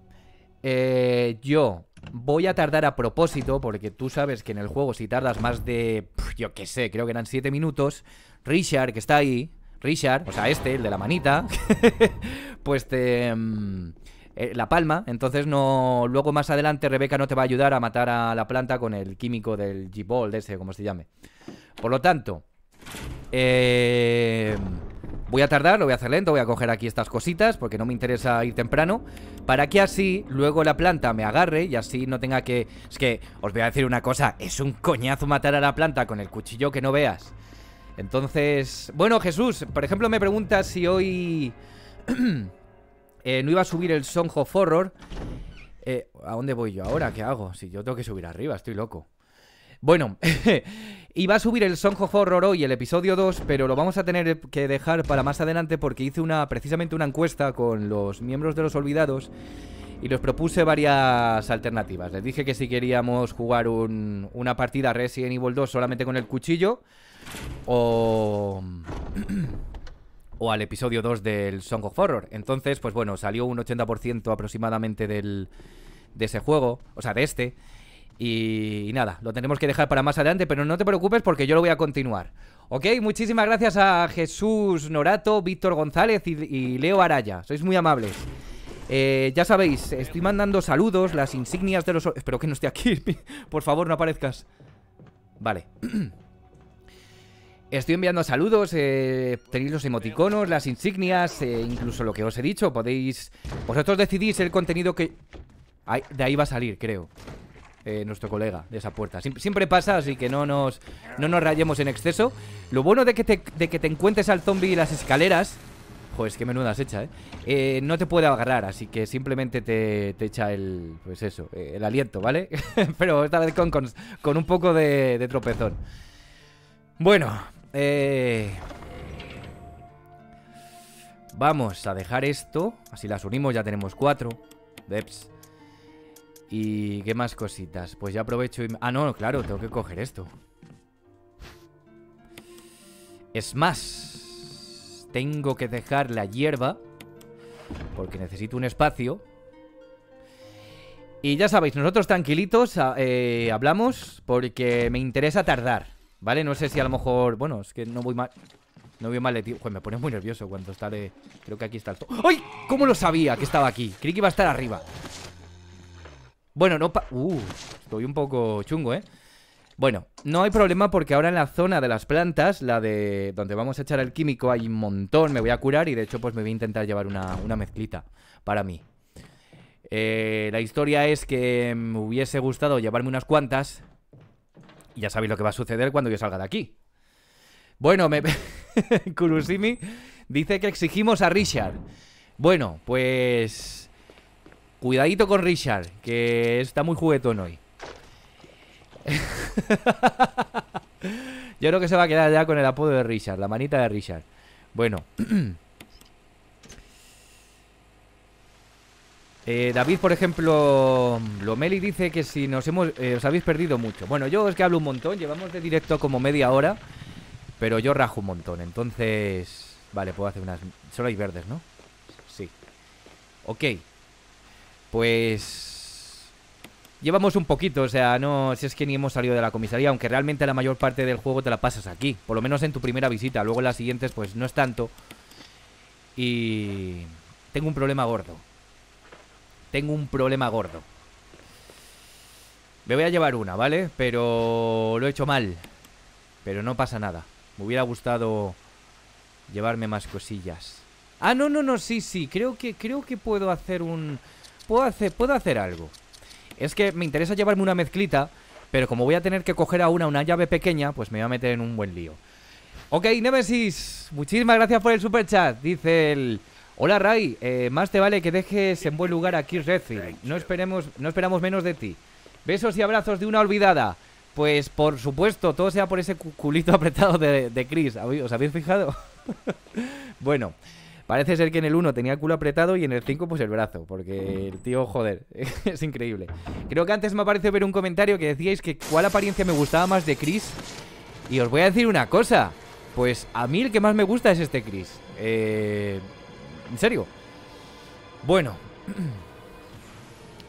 eh, yo voy a tardar a propósito, porque tú sabes que en el juego si tardas más de, yo qué sé, creo que eran 7 minutos, Richard, que está ahí, Richard, o sea, este, el de la manita, *laughs* pues te... Mm, eh, la palma, entonces no luego más adelante Rebeca no te va a ayudar a matar a la planta con el químico del G-Ball, de ese, como se llame. Por lo tanto, eh, voy a tardar, lo voy a hacer lento, voy a coger aquí estas cositas porque no me interesa ir temprano, para que así luego la planta me agarre y así no tenga que... Es que os voy a decir una cosa, es un coñazo matar a la planta con el cuchillo que no veas. Entonces, bueno, Jesús, por ejemplo, me preguntas si hoy... *clears throat* Eh, no iba a subir el Song Horror. Eh, ¿A dónde voy yo ahora? ¿Qué hago? Si yo tengo que subir arriba, estoy loco. Bueno, *laughs* iba a subir el sonjo Horror hoy, el episodio 2, pero lo vamos a tener que dejar para más adelante porque hice una, precisamente una encuesta con los miembros de los olvidados y les propuse varias alternativas. Les dije que si queríamos jugar un, una partida Resident Evil 2 solamente con el cuchillo o... *clears throat* o al episodio 2 del Song of Horror. Entonces, pues bueno, salió un 80% aproximadamente del, de ese juego, o sea, de este. Y, nada, lo tenemos que dejar para más adelante, pero no te preocupes porque yo lo voy a continuar. Ok, muchísimas gracias a Jesús Norato, Víctor González y, y Leo Araya. Sois muy amables. Eh, ya sabéis, estoy mandando saludos, las insignias de los... Espero que no esté aquí, *laughs* por favor, no aparezcas. Vale. *clears throat* Estoy enviando saludos, eh, tenéis los emoticonos, las insignias, eh, incluso lo que os he dicho. Podéis... Vosotros decidís el contenido que... de ahí va a salir, creo. Eh, nuestro colega de esa puerta. siempre pasa, así que no nos, nos rayemos en exceso. Lo bueno de que te, que te encuentres al zombie y las escaleras... Joder, qué que menuda has hecha, ¿eh? No te puede agarrar, así que simplemente te, echa el... Pues eso, el aliento, ¿vale? *laughs* Pero esta vez con, un poco de, de tropezón. Bueno, eh, vamos a dejar esto. Así las unimos, ya tenemos cuatro. Deps. ¿Y qué más cositas? Pues ya aprovecho y... Ah, no, claro, tengo que coger esto. Es más, tengo que dejar la hierba porque necesito un espacio. Y ya sabéis, nosotros tranquilitos eh, hablamos porque me interesa tardar. ¿Vale? No sé si a lo mejor... Bueno, es que no voy mal... No voy mal de tío. Joder, me pone muy nervioso cuando está de... Creo que aquí está el... ¡Ay! ¿Cómo lo sabía que estaba aquí? Creí que iba a estar arriba. Bueno, no... Pa... Uh, estoy un poco chungo, ¿eh? Bueno, no hay problema porque ahora en la zona de las plantas, la de donde vamos a echar el químico, hay un montón. Me voy a curar y de hecho pues me voy a intentar llevar una, mezclita para mí. Eh, la historia es que me mm, hubiese gustado llevarme unas cuantas, ya sabéis lo que va a suceder cuando yo salga de aquí. Bueno, me... *laughs* Kurusimi dice que exigimos a Richard. Bueno, pues... Cuidadito con Richard, que está muy juguetón hoy. *laughs* yo creo que se va a quedar ya con el apodo de Richard, la manita de Richard. Bueno. *clears throat* Eh, David, por ejemplo, Lomeli dice que si nos hemos, eh, os habéis perdido mucho. Bueno, yo es que hablo un montón, llevamos de directo como media hora, pero yo rajo un montón. Entonces, vale, puedo hacer unas... Solo hay verdes, ¿no? Sí. Ok. Pues... Llevamos un poquito, o sea, no... Si es que ni hemos salido de la comisaría, aunque realmente la mayor parte del juego te la pasas aquí. Por lo menos en tu primera visita, luego en las siguientes pues no es tanto. Y... Tengo un problema gordo. Tengo un problema gordo. Me voy a llevar una, ¿vale? Pero lo he hecho mal. Pero no pasa nada. Me hubiera gustado llevarme más cosillas. Ah, no, no, no, sí, sí. Creo que, creo que puedo hacer un... Puedo hacer, puedo hacer algo. Es que me interesa llevarme una mezclita, pero como voy a tener que coger a una una llave pequeña, pues me voy a meter en un buen lío. Ok, Nemesis, muchísimas gracias por el super chat, dice el... Hola Ray, eh, más te vale que dejes en buen lugar a Kirs Redfield. No, esperemos, no esperamos menos de ti. Besos y abrazos de una olvidada. Pues por supuesto, todo sea por ese culito *laughs* apretado de, de Chris. ¿Os habéis fijado? *laughs* bueno, parece ser que en el 1 tenía el culo apretado y en el 5 pues el brazo, porque el tío, joder, *laughs* es increíble. Creo que antes me apareció ver un comentario que decíais que cuál apariencia me gustaba más de Chris. Y os voy a decir una cosa. Pues a mí el que más me gusta es este Chris. Eh, ¿En serio? Bueno.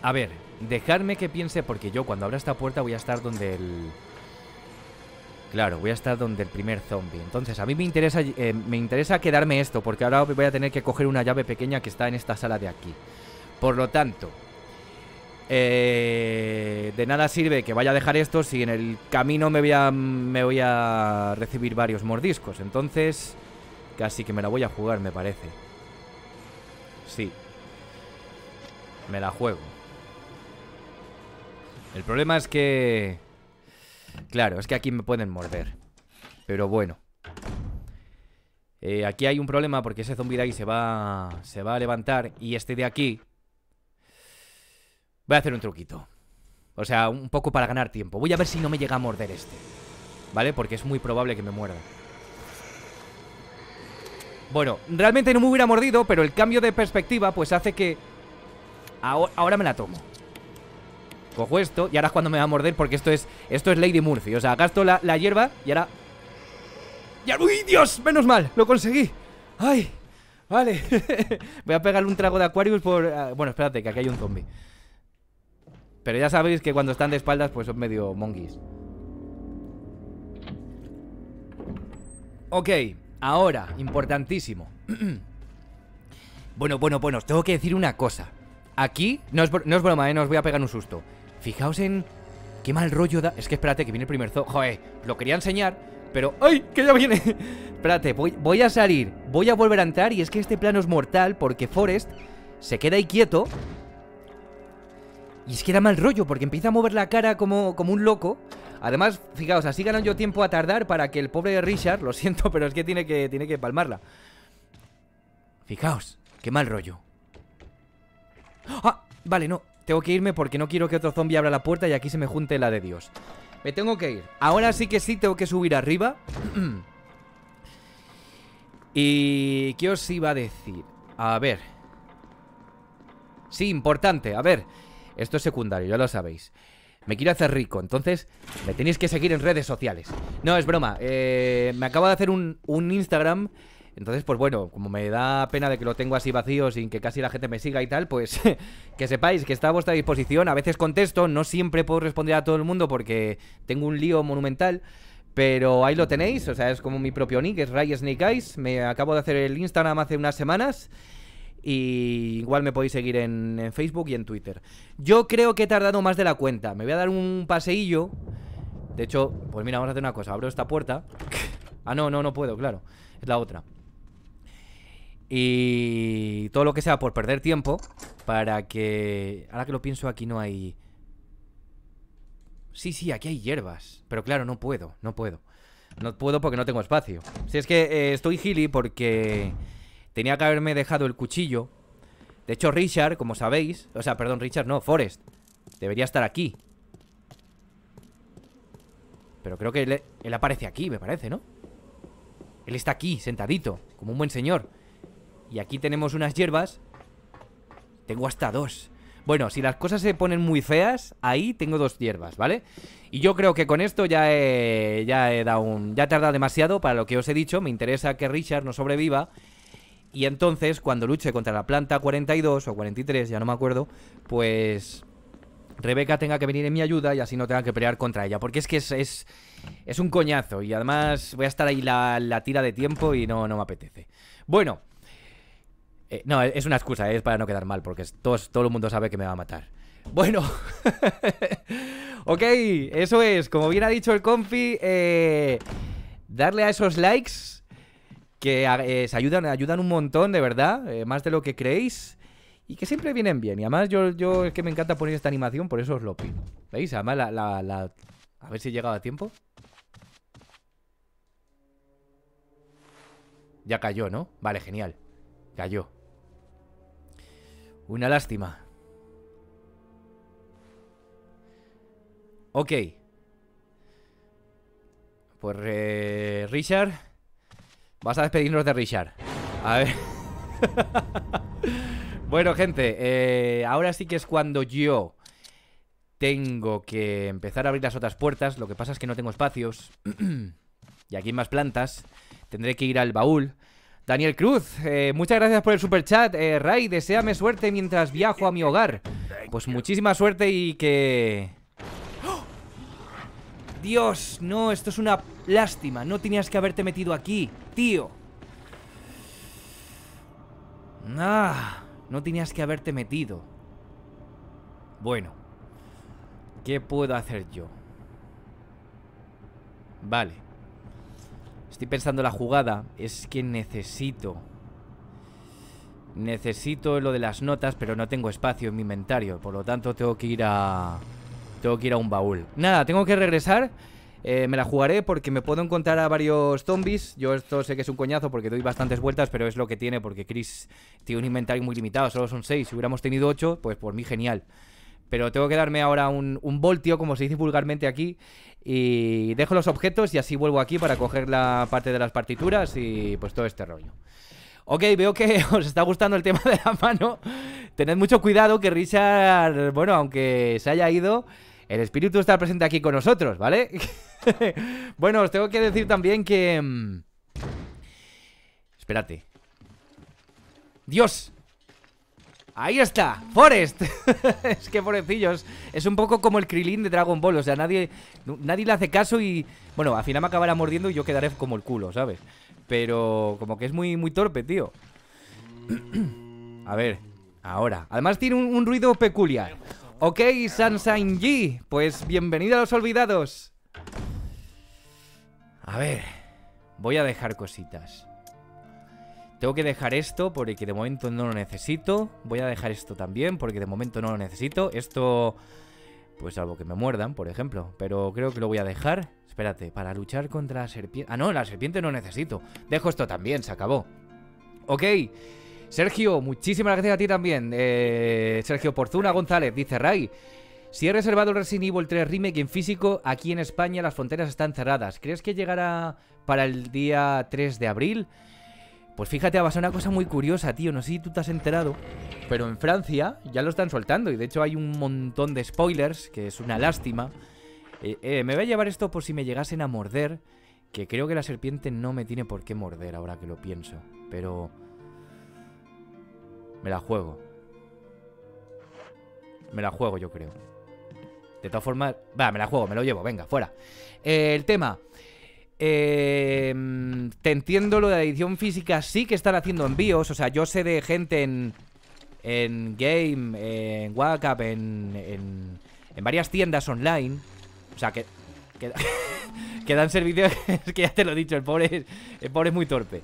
A ver, dejarme que piense porque yo cuando abra esta puerta voy a estar donde el... Claro, voy a estar donde el primer zombie. Entonces, a mí me interesa, eh, me interesa quedarme esto porque ahora voy a tener que coger una llave pequeña que está en esta sala de aquí. Por lo tanto, eh, de nada sirve que vaya a dejar esto si en el camino me voy a, me voy a recibir varios mordiscos. Entonces, casi que me la voy a jugar, me parece. Sí. Me la juego. El problema es que... Claro, es que aquí me pueden morder. Pero bueno. Eh, aquí hay un problema porque ese zombie de ahí se va, se va a levantar y este de aquí... Voy a hacer un truquito. O sea, un poco para ganar tiempo. Voy a ver si no me llega a morder este. ¿Vale? Porque es muy probable que me muerda. Bueno, realmente no me hubiera mordido, pero el cambio de perspectiva pues hace que... Ahora, me la tomo. Cojo esto y ahora es cuando me va a morder porque esto es esto es Lady Murphy. O sea, gasto la, hierba y ahora... ¡Ya! ¡Uy, Dios! Menos mal, lo conseguí. ¡Ay! Vale. *laughs* Voy a pegarle un trago de Aquarius por... Eh, bueno, espérate, que aquí hay un zombie. Pero ya sabéis que cuando están de espaldas pues son medio monguis. Ok. Ahora, importantísimo. bueno, bueno, bueno, os tengo que decir una cosa. Aquí, no es, no es broma, ¿eh? no os voy a pegar un susto. Fijaos en... Qué mal rollo da... Es que espérate, que viene el primer zoo. Joder, lo quería enseñar, pero... ¡Ay! ¡Que ya viene! *laughs* espérate, voy, voy a salir. Voy a volver a entrar y es que este plano es mortal porque Forest se queda ahí quieto y es que da mal rollo porque empieza a mover la cara como, como un loco. Además, fijaos, así ganan yo tiempo a tardar para que el pobre Richard, lo siento, pero es que tiene que, tiene que palmarla. Fijaos, qué mal rollo. Ah, vale, no. Tengo que irme porque no quiero que otro zombie abra la puerta y aquí se me junte la de Dios. Me tengo que ir. Ahora sí que sí tengo que subir arriba. *clears throat* ¿Y qué os iba a decir? A ver. Sí, importante, a ver. Esto es secundario, ya lo sabéis. Me quiero hacer rico, entonces me tenéis que seguir en redes sociales. No, es broma. Eh, me acabo de hacer un, un Instagram. Entonces, pues bueno, como me da pena de que lo tengo así vacío sin que casi la gente me siga y tal, pues *laughs* que sepáis que está a vuestra disposición. A veces contesto, no siempre puedo responder a todo el mundo porque tengo un lío monumental. Pero ahí lo tenéis, o sea, es como mi propio nick, es Ray Snake Me acabo de hacer el Instagram hace unas semanas. Y igual me podéis seguir en, Facebook y en Twitter. Yo creo que he tardado más de la cuenta. Me voy a dar un paseillo. De hecho, pues mira, vamos a hacer una cosa. Abro esta puerta. ah, no, no, no puedo, claro. Es la otra. Y todo lo que sea por perder tiempo. Para que... Ahora que lo pienso, aquí no hay... Sí, sí, aquí hay hierbas. Pero claro, no puedo, no puedo. No puedo porque no tengo espacio. Si es que eh, estoy gili porque... Tenía que haberme dejado el cuchillo. De hecho, Richard, como sabéis... O sea, perdón, Richard no, Forest. Debería estar aquí. Pero creo que él, aparece aquí, me parece, ¿no? Él está aquí, sentadito, como un buen señor. Y aquí tenemos unas hierbas. Tengo hasta dos. Bueno, si las cosas se ponen muy feas, ahí tengo dos hierbas, ¿vale? Y yo creo que con esto ya he, ya he dado un... Ya tardado demasiado para lo que os he dicho. Me interesa que Richard no sobreviva. Y entonces, cuando luche contra la planta 42 o 43, ya no me acuerdo, pues Rebeca tenga que venir en mi ayuda y así no tenga que pelear contra ella. Porque es que es, es, un coñazo y además voy a estar ahí la, tira de tiempo y no, no me apetece. Bueno, eh, no, es una excusa, eh, es para no quedar mal porque todo el mundo sabe que me va a matar. Bueno, *laughs* ok, eso es, como bien ha dicho el confi, eh, darle a esos likes que ah, eh, se ayudan, ayudan un montón, de verdad, eh, más de lo que creéis. Y que siempre vienen bien. Y además yo, yo es que me encanta poner esta animación, por eso os lo pido. ¿Veis? Además la... la... A ver si he llegado a tiempo. Ya cayó, ¿no? Vale, genial. Cayó. Una lástima. Ok. Pues eh, Richard... Vas a despedirnos de Richard. A ver. *laughs* bueno, gente, eh, ahora sí que es cuando yo tengo que empezar a abrir las otras puertas. Lo que pasa es que no tengo espacios. *clears throat* y aquí hay más plantas. Tendré que ir al baúl. Daniel Cruz, eh, muchas gracias por el super chat. Eh, Ray, deséame suerte mientras viajo a mi hogar. Pues muchísima suerte y que Dios, no, esto es una lástima. No tenías que haberte metido aquí, tío. Ah, no tenías que haberte metido. Bueno. ¿Qué puedo hacer yo? Vale. Estoy pensando la jugada. Es que necesito... Necesito lo de las notas, pero no tengo espacio en mi inventario. Por lo tanto, tengo que ir a... Tengo que ir a un baúl. Nada, tengo que regresar. Eh, me la jugaré porque me puedo encontrar a varios zombies. Yo esto sé que es un coñazo porque doy bastantes vueltas, pero es lo que tiene porque Chris tiene un inventario muy limitado, solo son seis Si hubiéramos tenido ocho, pues por mí genial. Pero tengo que darme ahora un, un voltio, como se dice vulgarmente aquí, y dejo los objetos y así vuelvo aquí para coger la parte de las partituras y pues todo este rollo. Ok, veo que *laughs* os está gustando el tema de la mano. Tened mucho cuidado que Richard, bueno, aunque se haya ido, el espíritu está presente aquí con nosotros, ¿vale? *laughs* bueno, os tengo que decir también que... Mm, espérate. ¡Dios! Ahí está, Forest *laughs* Es que pobrecillos Es un poco como el Krilin de Dragon Ball O sea, nadie, nadie le hace caso y Bueno, al final me acabará mordiendo y yo quedaré como el culo, ¿sabes? Pero como que es muy, muy torpe, tío *clears throat* A ver, ahora Además tiene un ruido peculiar Ok, Sunshine pues bienvenido a los olvidados. A ver, voy a dejar cositas. Tengo que dejar esto porque de momento no lo necesito. Voy a dejar esto también porque de momento no lo necesito. Esto, pues algo que me muerdan, por ejemplo. Pero creo que lo voy a dejar. Espérate, para luchar contra la serpiente... Ah, no, la serpiente no necesito. Dejo esto también, se acabó. Ok. Sergio, muchísimas gracias a ti también. Eh, Sergio Porzuna González dice Ray. Si he reservado el Resident Evil 3 Remake en físico, aquí en España las fronteras están cerradas. ¿Crees que llegará para el día 3 de abril? Pues fíjate, va a una cosa muy curiosa, tío. No sé si tú te has enterado, pero en Francia ya lo están soltando. Y de hecho hay un montón de spoilers, que es una lástima. Eh, eh, me voy a llevar esto por si me llegasen a morder, que creo que la serpiente no me tiene por qué morder ahora que lo pienso. Pero... Me la juego. Me la juego, yo creo. De todas formas, va, me la juego, me lo llevo, venga, fuera. Eh, el tema. Eh, te entiendo lo de la edición física, sí que están haciendo envíos. O sea, yo sé de gente en. En Game, en Wacap en, en, varias tiendas online. O sea, que. que, *laughs* dan servicios. *laughs* Es que ya te lo he dicho, el pobre el pobre es muy torpe.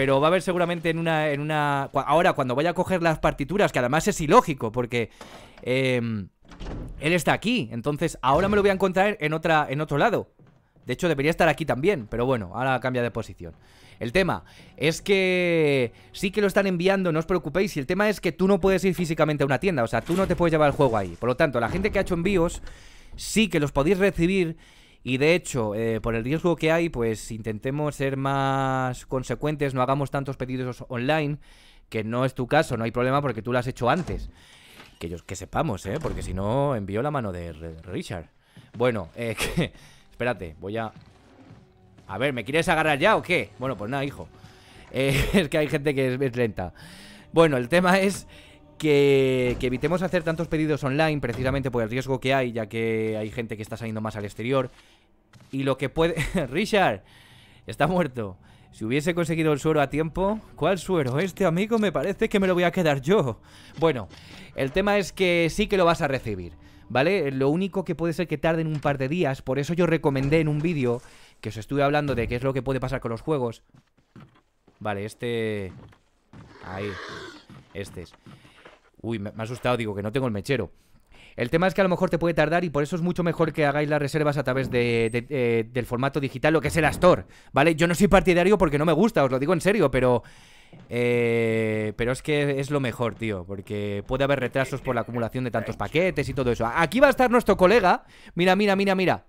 Pero va a haber seguramente en una, en una. Ahora, cuando vaya a coger las partituras, que además es ilógico, porque. Em, él está aquí, entonces ahora me lo voy a encontrar en, otra, en otro lado. De hecho, debería estar aquí también, pero bueno, ahora cambia de posición. El tema es que sí que lo están enviando, no os preocupéis. Y el tema es que tú no puedes ir físicamente a una tienda, o sea, tú no te puedes llevar el juego ahí. Por lo tanto, la gente que ha hecho envíos sí que los podéis recibir y de hecho, eh, por el riesgo que hay, pues intentemos ser más consecuentes, no hagamos tantos pedidos online, que no es tu caso, no hay problema porque tú lo has hecho antes. Que, yo, que sepamos, ¿eh? Porque si no, envió la mano de Richard. Bueno, *laughs* eh, espérate, voy a... A ver, ¿me quieres agarrar ya o qué? Bueno, pues nada, hijo. Eh, *laughs* es que hay gente que es lenta. Bueno, el tema es que, evitemos hacer tantos pedidos online precisamente por el riesgo que hay, ya que hay gente que está saliendo más al exterior. Y lo que puede... *laughs* Richard, está muerto. Si hubiese conseguido el suero a tiempo... ¿Cuál suero? Este amigo me parece que me lo voy a quedar yo. Bueno, el tema es que sí que lo vas a recibir, ¿vale? Lo único que puede ser que tarden un par de días, por eso yo recomendé en un vídeo que os estuve hablando de qué es lo que puede pasar con los juegos. Vale, este... Ahí. Este es. Uy, me, ha asustado, digo que no tengo el mechero. El tema es que a lo mejor te puede tardar y por eso es mucho mejor que hagáis las reservas a través eh, del formato digital, lo que es el Astor, ¿vale? Yo no soy partidario porque no me gusta, os lo digo en serio, pero... Eh, pero es que es lo mejor, tío, porque puede haber retrasos por la acumulación de tantos paquetes y todo eso. Aquí va a estar nuestro colega. Mira, mira, mira, mira.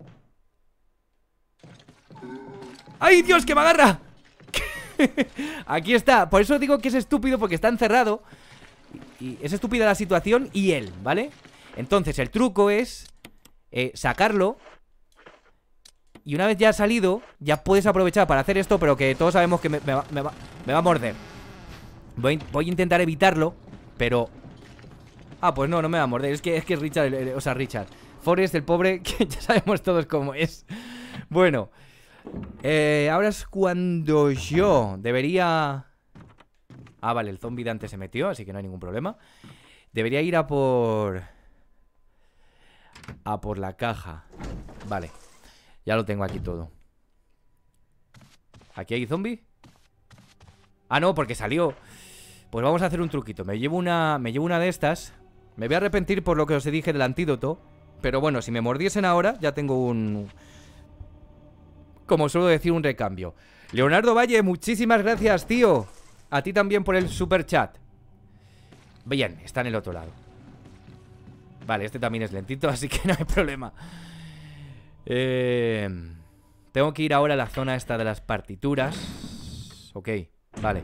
¡Ay, Dios, que me agarra! *laughs* Aquí está. Por eso digo que es estúpido porque está encerrado es estúpida la situación y él, ¿vale? Entonces el truco es eh, sacarlo y una vez ya ha salido, ya puedes aprovechar para hacer esto, pero que todos sabemos que me, va, a morder. Voy, a intentar evitarlo, pero... Ah, pues no, no me va a morder. Es que es que Richard, o sea, Richard. Forrest, el pobre, *laughs* que ya sabemos todos cómo es. Bueno. Eh, ahora es cuando yo debería Ah, vale, el zombi de antes se metió, así que no hay ningún problema. Debería ir a por... A por la caja. Vale. Ya lo tengo aquí todo. ¿Aquí hay zombie? Ah, no, porque salió. Pues vamos a hacer un truquito. Me llevo una, me llevo una de estas. Me voy a arrepentir por lo que os dije del antídoto. Pero bueno, si me mordiesen ahora, ya tengo un... Como suelo decir, un recambio. Leonardo Valle, muchísimas gracias, tío. A ti también por el super chat. Bien, está en el otro lado. Vale, este también es lentito, *laughs* así que no hay problema. Eh, tengo que ir ahora a la zona esta de las partituras. Ok, vale.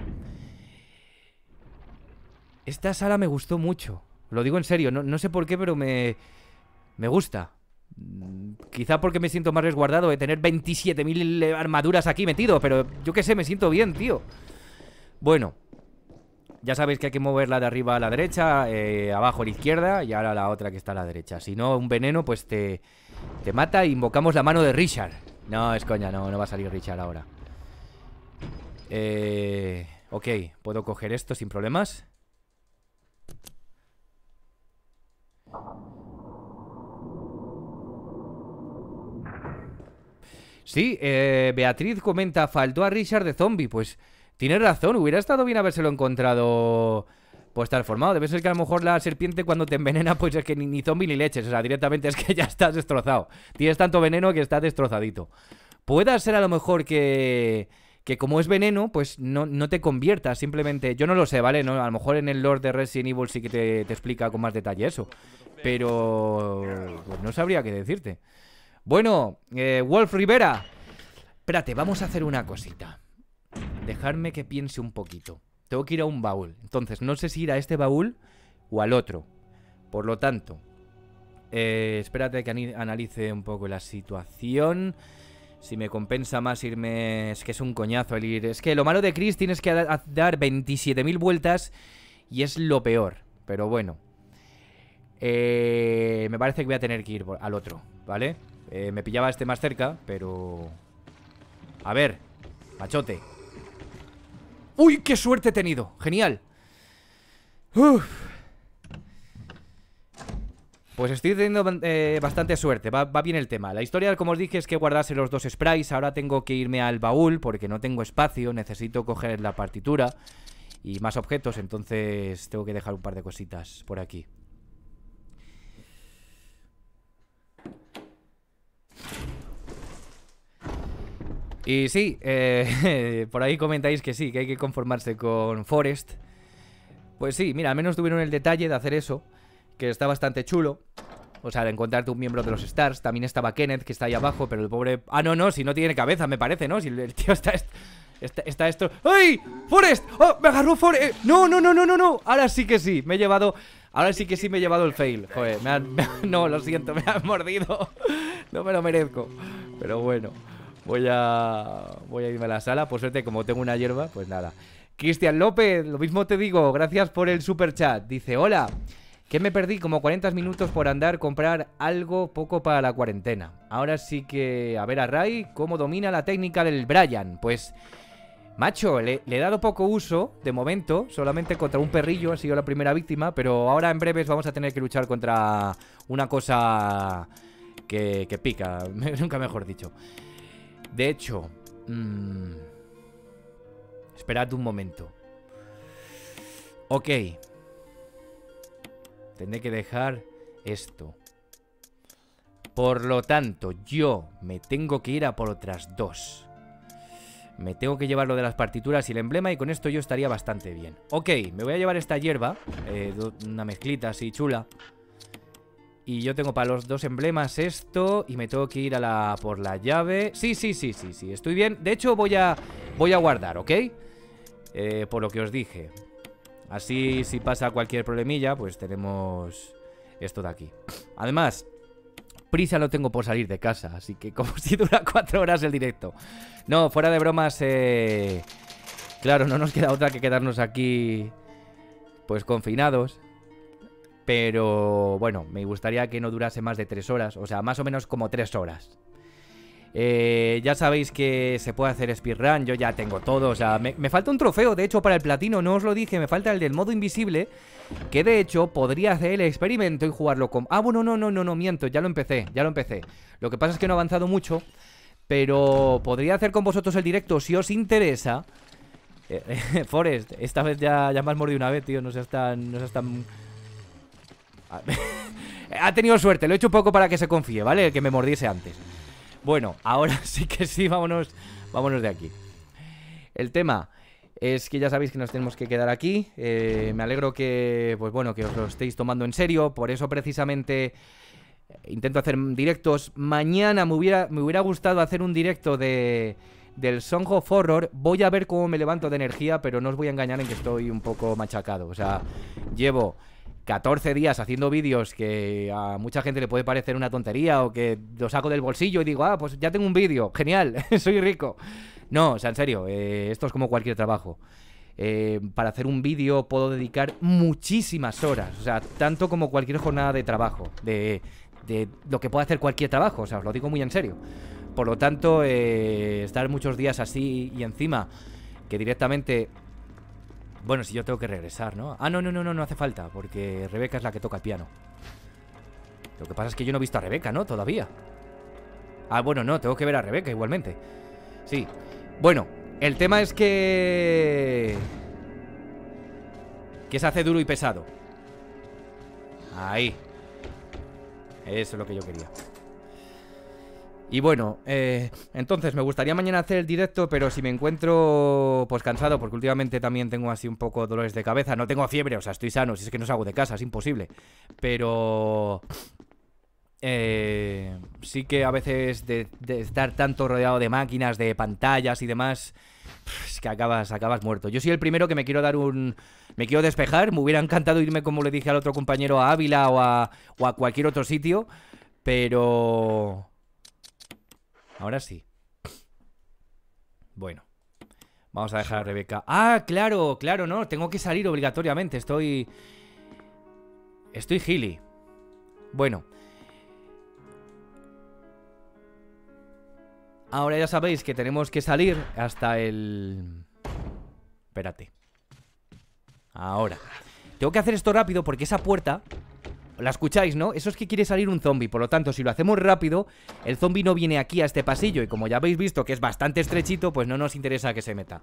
Esta sala me gustó mucho. Lo digo en serio, no, no sé por qué, pero me, me gusta. Mm, quizá porque me siento más resguardado de tener 27.000 armaduras aquí metido, pero yo qué sé, me siento bien, tío. Bueno, ya sabéis que hay que moverla de arriba a la derecha, eh, abajo a la izquierda y ahora la otra que está a la derecha. Si no, un veneno pues te, te mata e invocamos la mano de Richard. No, es coña, no, no va a salir Richard ahora. Eh, ok, puedo coger esto sin problemas. Sí, eh, Beatriz comenta, faltó a Richard de zombie, pues... Tienes razón, hubiera estado bien habérselo encontrado... Pues transformado. Debe ser que a lo mejor la serpiente cuando te envenena, pues es que ni, zombie ni leches. O sea, directamente es que *laughs* ya estás destrozado. Tienes tanto veneno que estás destrozadito. Pueda ser a lo mejor que que como es veneno, pues no, te conviertas, simplemente, yo no lo sé, ¿vale? No, a lo mejor en el Lord de Resident Evil sí que te, explica con más detalle eso, pero pues no sabría qué decirte. Bueno, eh, Wolf Rivera, espérate, vamos a hacer una cosita. Dejarme que piense un poquito. Tengo que ir a un baúl. Entonces, no sé si ir a este baúl o al otro. Por lo tanto, eh, espérate que analice un poco la situación. Si me compensa más irme... Es que es un coñazo el ir... Es que lo malo de Chris tienes que dar 27.000 vueltas y es lo peor. Pero bueno. Eh, me parece que voy a tener que ir al otro, ¿vale? Eh, me pillaba este más cerca, pero... A ver, machote. ¡Uy, qué suerte he tenido! Genial Pues estoy teniendo eh, bastante suerte, va, bien el tema La historia, como os dije, es que guardase los dos sprays. Ahora tengo que irme al baúl porque no tengo espacio Necesito coger la partitura Y más objetos, entonces tengo que dejar un par de cositas por aquí Y sí, eh, *laughs* por ahí comentáis que sí, que hay que conformarse con Forest. Pues sí, mira, al menos tuvieron el detalle de hacer eso, que está bastante chulo. O sea, de encontrarte un miembro de los Stars. También estaba Kenneth, que está ahí abajo, pero el pobre... Ah, no, no, si no tiene cabeza, me parece, ¿no? Si el tío está... Está, esto... ¡Ay! ¡Forest! ¡Oh! ¡Me agarró Forest! Eh, ¡No, no, no, no, no, no! Ahora sí que sí, me he llevado... Ahora sí que sí me he llevado el fail. Joder, me han... *laughs* No, lo siento, me han mordido. *laughs* No me lo merezco. Pero bueno... Voy a, voy a irme a la sala. Por suerte, como tengo una hierba, pues nada. Cristian López, lo mismo te digo. Gracias por el super chat. Dice: Hola, que me perdí como 40 minutos por andar comprar algo poco para la cuarentena. Ahora sí que, a ver a Ray, cómo domina la técnica del Brian. Pues. Macho, le, he dado poco uso, de momento, solamente contra un perrillo, ha sido la primera víctima, pero ahora en breves vamos a tener que luchar contra una cosa que, que pica, *laughs* nunca mejor dicho. De hecho, mm, esperad un momento. Ok. Tendré que dejar esto. Por lo tanto, yo me tengo que ir a por otras dos. Me tengo que llevar lo de las partituras y el emblema y con esto yo estaría bastante bien. Ok, me voy a llevar esta hierba, eh, una mezclita así chula. Y yo tengo para los dos emblemas esto y me tengo que ir a la por la llave. Sí, sí, sí, sí, sí, estoy bien. De hecho voy a, voy a guardar, ¿ok? Eh, por lo que os dije. Así si pasa cualquier problemilla, pues tenemos esto de aquí. Además, prisa lo tengo por salir de casa, así que como *laughs* si dura cuatro horas el directo. No, fuera de bromas, eh... claro, no nos queda otra que quedarnos aquí, pues confinados. Pero bueno, me gustaría que no durase más de tres horas, o sea, más o menos como tres horas. Eh, ya sabéis que se puede hacer speedrun, yo ya tengo todo, o sea, me, falta un trofeo, de hecho, para el platino, no os lo dije, me falta el del modo invisible, que de hecho podría hacer el experimento y jugarlo con... Ah, bueno, no, no, no, no, miento, ya lo empecé, ya lo empecé. Lo que pasa es que no he avanzado mucho, pero podría hacer con vosotros el directo si os interesa. Eh, *laughs* Forest, esta vez ya, ya me has mordido una vez, tío, no No seas tan *laughs* ha tenido suerte, lo he hecho un poco para que se confíe, ¿vale? El que me mordiese antes. Bueno, ahora *laughs* sí que sí, vámonos, vámonos de aquí. El tema es que ya sabéis que nos tenemos que quedar aquí. Eh, me alegro que, pues bueno, que os lo estéis tomando en serio. Por eso precisamente intento hacer directos. Mañana me hubiera, me hubiera gustado hacer un directo de, del Song of Horror. Voy a ver cómo me levanto de energía, pero no os voy a engañar en que estoy un poco machacado. O sea, llevo... 14 días haciendo vídeos que a mucha gente le puede parecer una tontería o que lo saco del bolsillo y digo, ah, pues ya tengo un vídeo, *laughs* genial, *laughs* soy rico. No, o sea, en serio, eh, esto es como cualquier trabajo. Eh, para hacer un vídeo puedo dedicar muchísimas horas, o sea, tanto como cualquier jornada de trabajo, de, de lo que pueda hacer cualquier trabajo, o sea, os lo digo muy en serio. Por lo tanto, eh, estar muchos días así y encima que directamente bueno, si yo tengo que regresar, ¿no? Ah, no, no, no, no, no hace falta, porque Rebeca es la que toca el piano. Lo que pasa es que yo no he visto a Rebeca, ¿no? Todavía. Ah, bueno, no, tengo que ver a Rebeca igualmente. Sí. Bueno, el tema es que... Que se hace duro y pesado. Ahí. Eso es lo que yo quería. Y bueno, eh, entonces me gustaría mañana hacer el directo, pero si me encuentro pues cansado, porque últimamente también tengo así un poco dolores de cabeza, no tengo fiebre, o sea, estoy sano, si es que no salgo de casa, es imposible. Pero... Eh, sí que a veces de, estar tanto rodeado de máquinas, de pantallas y demás, es que acabas, acabas muerto. Yo soy el primero que me quiero dar un... Me quiero despejar, me hubiera encantado irme, como le dije al otro compañero, a Ávila o a, o a cualquier otro sitio, pero... Ahora sí. Bueno. Vamos a dejar a Rebeca. Ah, claro, claro, no. Tengo que salir obligatoriamente. Estoy... Estoy gili. Bueno. Ahora ya sabéis que tenemos que salir hasta el... Espérate. Ahora. Tengo que hacer esto rápido porque esa puerta la escucháis, ¿no? Eso es que quiere salir un zombie, por lo tanto, si lo hacemos rápido, el zombie no viene aquí a este pasillo y como ya habéis visto que es bastante estrechito, pues no nos interesa que se meta.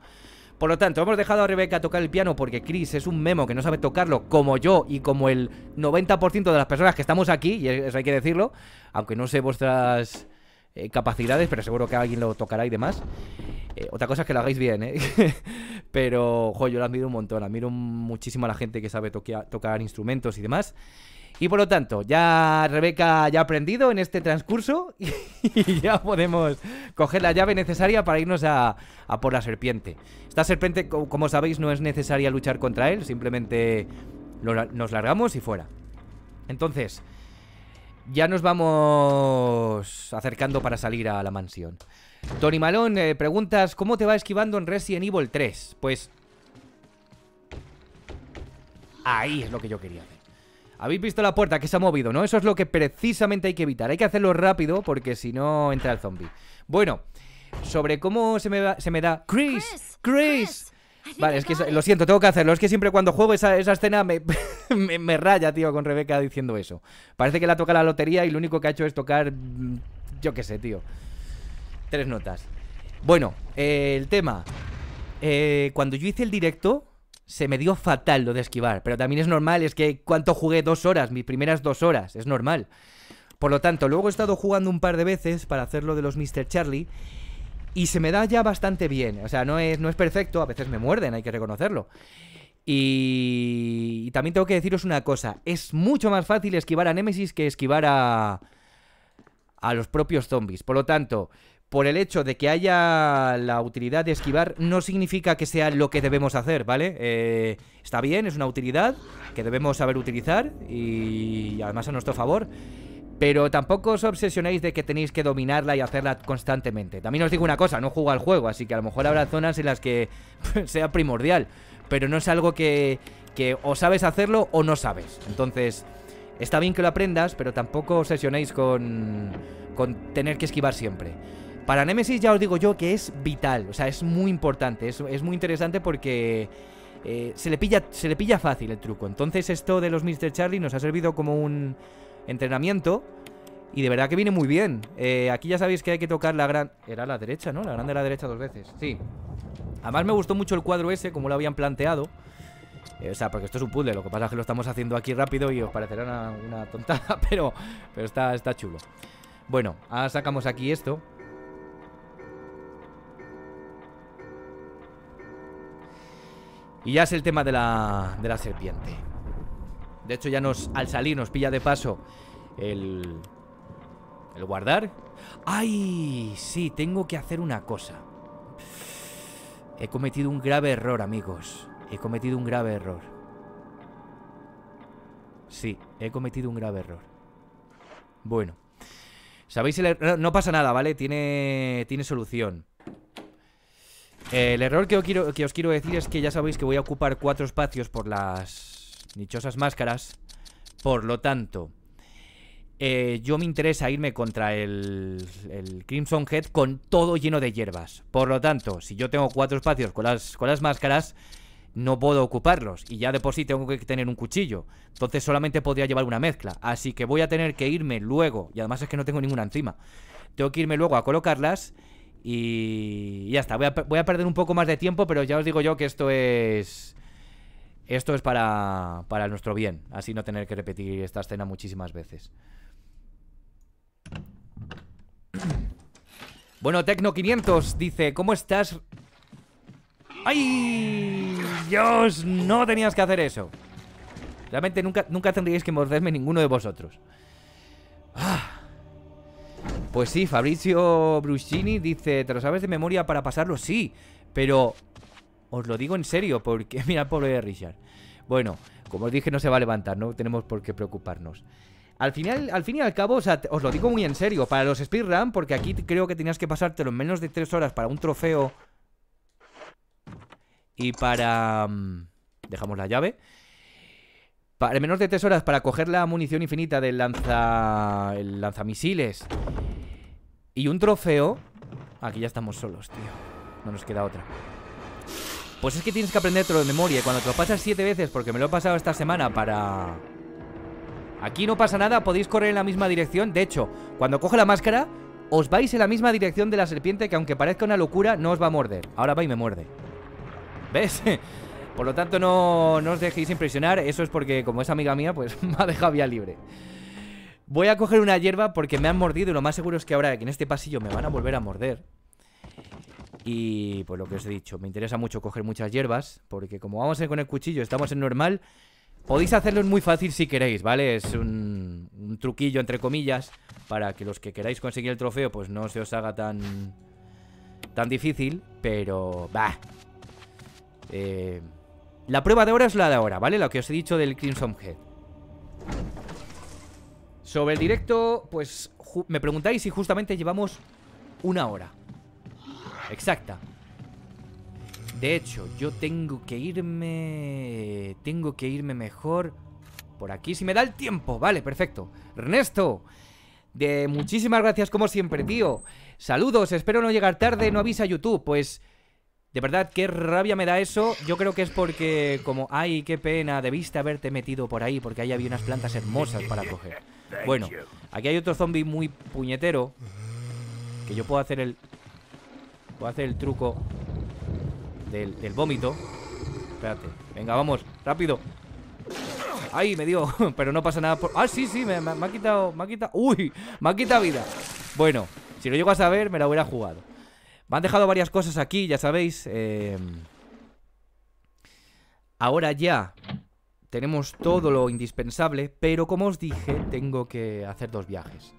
Por lo tanto, hemos dejado a Rebeca tocar el piano porque Chris es un memo que no sabe tocarlo como yo y como el 90% de las personas que estamos aquí, y eso hay que decirlo, aunque no sé vuestras eh, capacidades, pero seguro que alguien lo tocará y demás. Eh, otra cosa es que lo hagáis bien, ¿eh? *laughs* pero, jo, yo la admiro un montón, admiro muchísimo a la gente que sabe tocar instrumentos y demás. Y por lo tanto, ya Rebeca ya ha aprendido en este transcurso *laughs* y ya podemos coger la llave necesaria para irnos a, por la serpiente. Esta serpiente, como sabéis, no es necesaria luchar contra él, simplemente nos largamos y fuera. Entonces, ya nos vamos acercando para salir a la mansión. Tony Malón, eh, preguntas, ¿cómo te va esquivando en Resident Evil 3? Pues... Ahí es lo que yo quería habéis visto la puerta que se ha movido, ¿no? Eso es lo que precisamente hay que evitar. Hay que hacerlo rápido porque si no entra el zombie. Bueno, sobre cómo se me, se me da... Chris, Chris. Vale, es que lo siento, tengo que hacerlo. Es que siempre cuando juego esa, escena *laughs* me, me, raya, tío, con Rebeca diciendo eso. Parece que la toca la lotería y lo único que ha hecho es tocar... Mm, yo qué sé, tío. Tres notas. Bueno, eh, el tema. Eh, cuando yo hice el directo, se me dio fatal lo de esquivar, pero también es normal, es que cuánto jugué dos horas, mis primeras dos horas, es normal. Por lo tanto, luego he estado jugando un par de veces para hacer lo de los Mr. Charlie y se me da ya bastante bien. O sea, no es, no es perfecto, a veces me muerden, hay que reconocerlo. Y... también tengo que deciros una cosa, es mucho más fácil esquivar a Nemesis que esquivar a... a los propios zombies. Por lo tanto, por el hecho de que haya la utilidad de esquivar, no significa que sea lo que debemos hacer, ¿vale? Eh, está bien, es una utilidad que debemos saber utilizar y además a nuestro favor. Pero tampoco os obsesionéis de que tenéis que dominarla y hacerla constantemente. También os digo una cosa, no juego al juego, así que a lo mejor habrá zonas en las que *laughs* sea primordial. Pero no es algo que, que o sabes hacerlo o no sabes. Entonces, está bien que lo aprendas, pero tampoco obsesionéis con, con tener que esquivar siempre. Para Nemesis ya os digo yo que es vital, o sea, es muy importante, es, es muy interesante porque eh, se, le pilla, se le pilla fácil el truco. Entonces esto de los Mr. Charlie nos ha servido como un entrenamiento y de verdad que viene muy bien. Eh, aquí ya sabéis que hay que tocar la gran... Era la derecha, ¿no? La gran de la derecha dos veces, sí. Además me gustó mucho el cuadro ese, como lo habían planteado. Eh, o sea, porque esto es un puzzle, lo que pasa es que lo estamos haciendo aquí rápido y os parecerá una, una tontada, *laughs* pero, está, está chulo. Bueno, ahora sacamos aquí esto. Y ya es el tema de la, serpiente. De hecho, ya nos al salir nos pilla de paso el, el guardar. ¡Ay! Sí, tengo que hacer una cosa. He cometido un grave error, amigos. He cometido un grave error. Sí, he cometido un grave error. Bueno. ¿Sabéis? El er-? no, no, pasa nada, ¿vale? Tiene, tiene solución el error que os, quiero, que os quiero decir es que ya sabéis que voy a ocupar cuatro espacios por las dichosas máscaras. Por lo tanto, eh, yo me interesa irme contra el, el, Crimson Head con todo lleno de hierbas. Por lo tanto, si yo tengo cuatro espacios con las, con las máscaras, no puedo ocuparlos. Y ya de por sí tengo que tener un cuchillo. Entonces solamente podría llevar una mezcla. Así que voy a tener que irme luego. Y además es que no tengo ninguna encima. Tengo que irme luego a colocarlas y ya está, voy a, perder un poco más de tiempo, pero ya os digo yo que esto es... Esto es para, para nuestro bien, así no tener que repetir esta escena muchísimas veces. Bueno, Tecno500 dice, ¿cómo estás? ¡Ay! Dios, no tenías que hacer eso. Realmente nunca, nunca tendríais que morderme ninguno de vosotros. ¡Ah! Pues sí, Fabrizio Bruschini dice, ¿te lo sabes de memoria para pasarlo? Sí, pero os lo digo en serio, porque *laughs* mira, pobre de Richard. Bueno, como os dije, no se va a levantar, no tenemos por qué preocuparnos. Al, final, al fin y al cabo, os lo digo muy en serio, para los speedrun, porque aquí creo que tenías que pasártelo en menos de tres horas para un trofeo y para... Mm, dejamos la llave. Para menos de tres horas para coger la munición infinita del lanza... El lanzamisiles y un trofeo... Aquí ya estamos solos, tío. No nos queda otra. Pues es que tienes que todo de memoria. cuando te lo pasas siete veces, porque me lo he pasado esta semana para... Aquí no pasa nada, podéis correr en la misma dirección. De hecho, cuando coge la máscara, os vais en la misma dirección de la serpiente que aunque parezca una locura, no os va a morder. Ahora va y me muerde. ¿Ves? *laughs* Por lo tanto, no, os dejéis impresionar. Eso es porque, como es amiga mía, pues *laughs* me ha dejado vía libre. Voy a coger una hierba porque me han mordido y lo más seguro es que ahora que en este pasillo me van a volver a morder. Y pues lo que os he dicho, me interesa mucho coger muchas hierbas porque como vamos a ir con el cuchillo, estamos en normal, podéis hacerlo muy fácil si queréis, ¿vale? Es un, un truquillo entre comillas para que los que queráis conseguir el trofeo pues no se os haga tan tan difícil, pero ¡Bah! Eh, la prueba de ahora es la de ahora, ¿vale? Lo que os he dicho del Crimson Head. Sobre el directo, pues me preguntáis si justamente llevamos una hora. Exacta. De hecho, yo tengo que irme... Tengo que irme mejor por aquí, si me da el tiempo. Vale, perfecto. Ernesto, de muchísimas gracias como siempre, tío. Saludos, espero no llegar tarde, no avisa YouTube. Pues, de verdad, qué rabia me da eso. Yo creo que es porque, como, ay, qué pena, debiste haberte metido por ahí porque ahí había unas plantas hermosas para coger. Bueno, aquí hay otro zombie muy puñetero. Que yo puedo hacer el... Puedo hacer el truco del, vómito. Espérate. Venga, vamos. Rápido. Ahí, me dio! *laughs* Pero no pasa nada por... ¡Ah, sí, sí! Me, ha quitado... Me ha quitado... ¡Uy! Me ha quitado vida. Bueno, si lo llego a saber, me la hubiera jugado. Me han dejado varias cosas aquí, ya sabéis. Eh, ahora ya tenemos todo lo indispensable, pero como os dije, tengo que hacer dos viajes.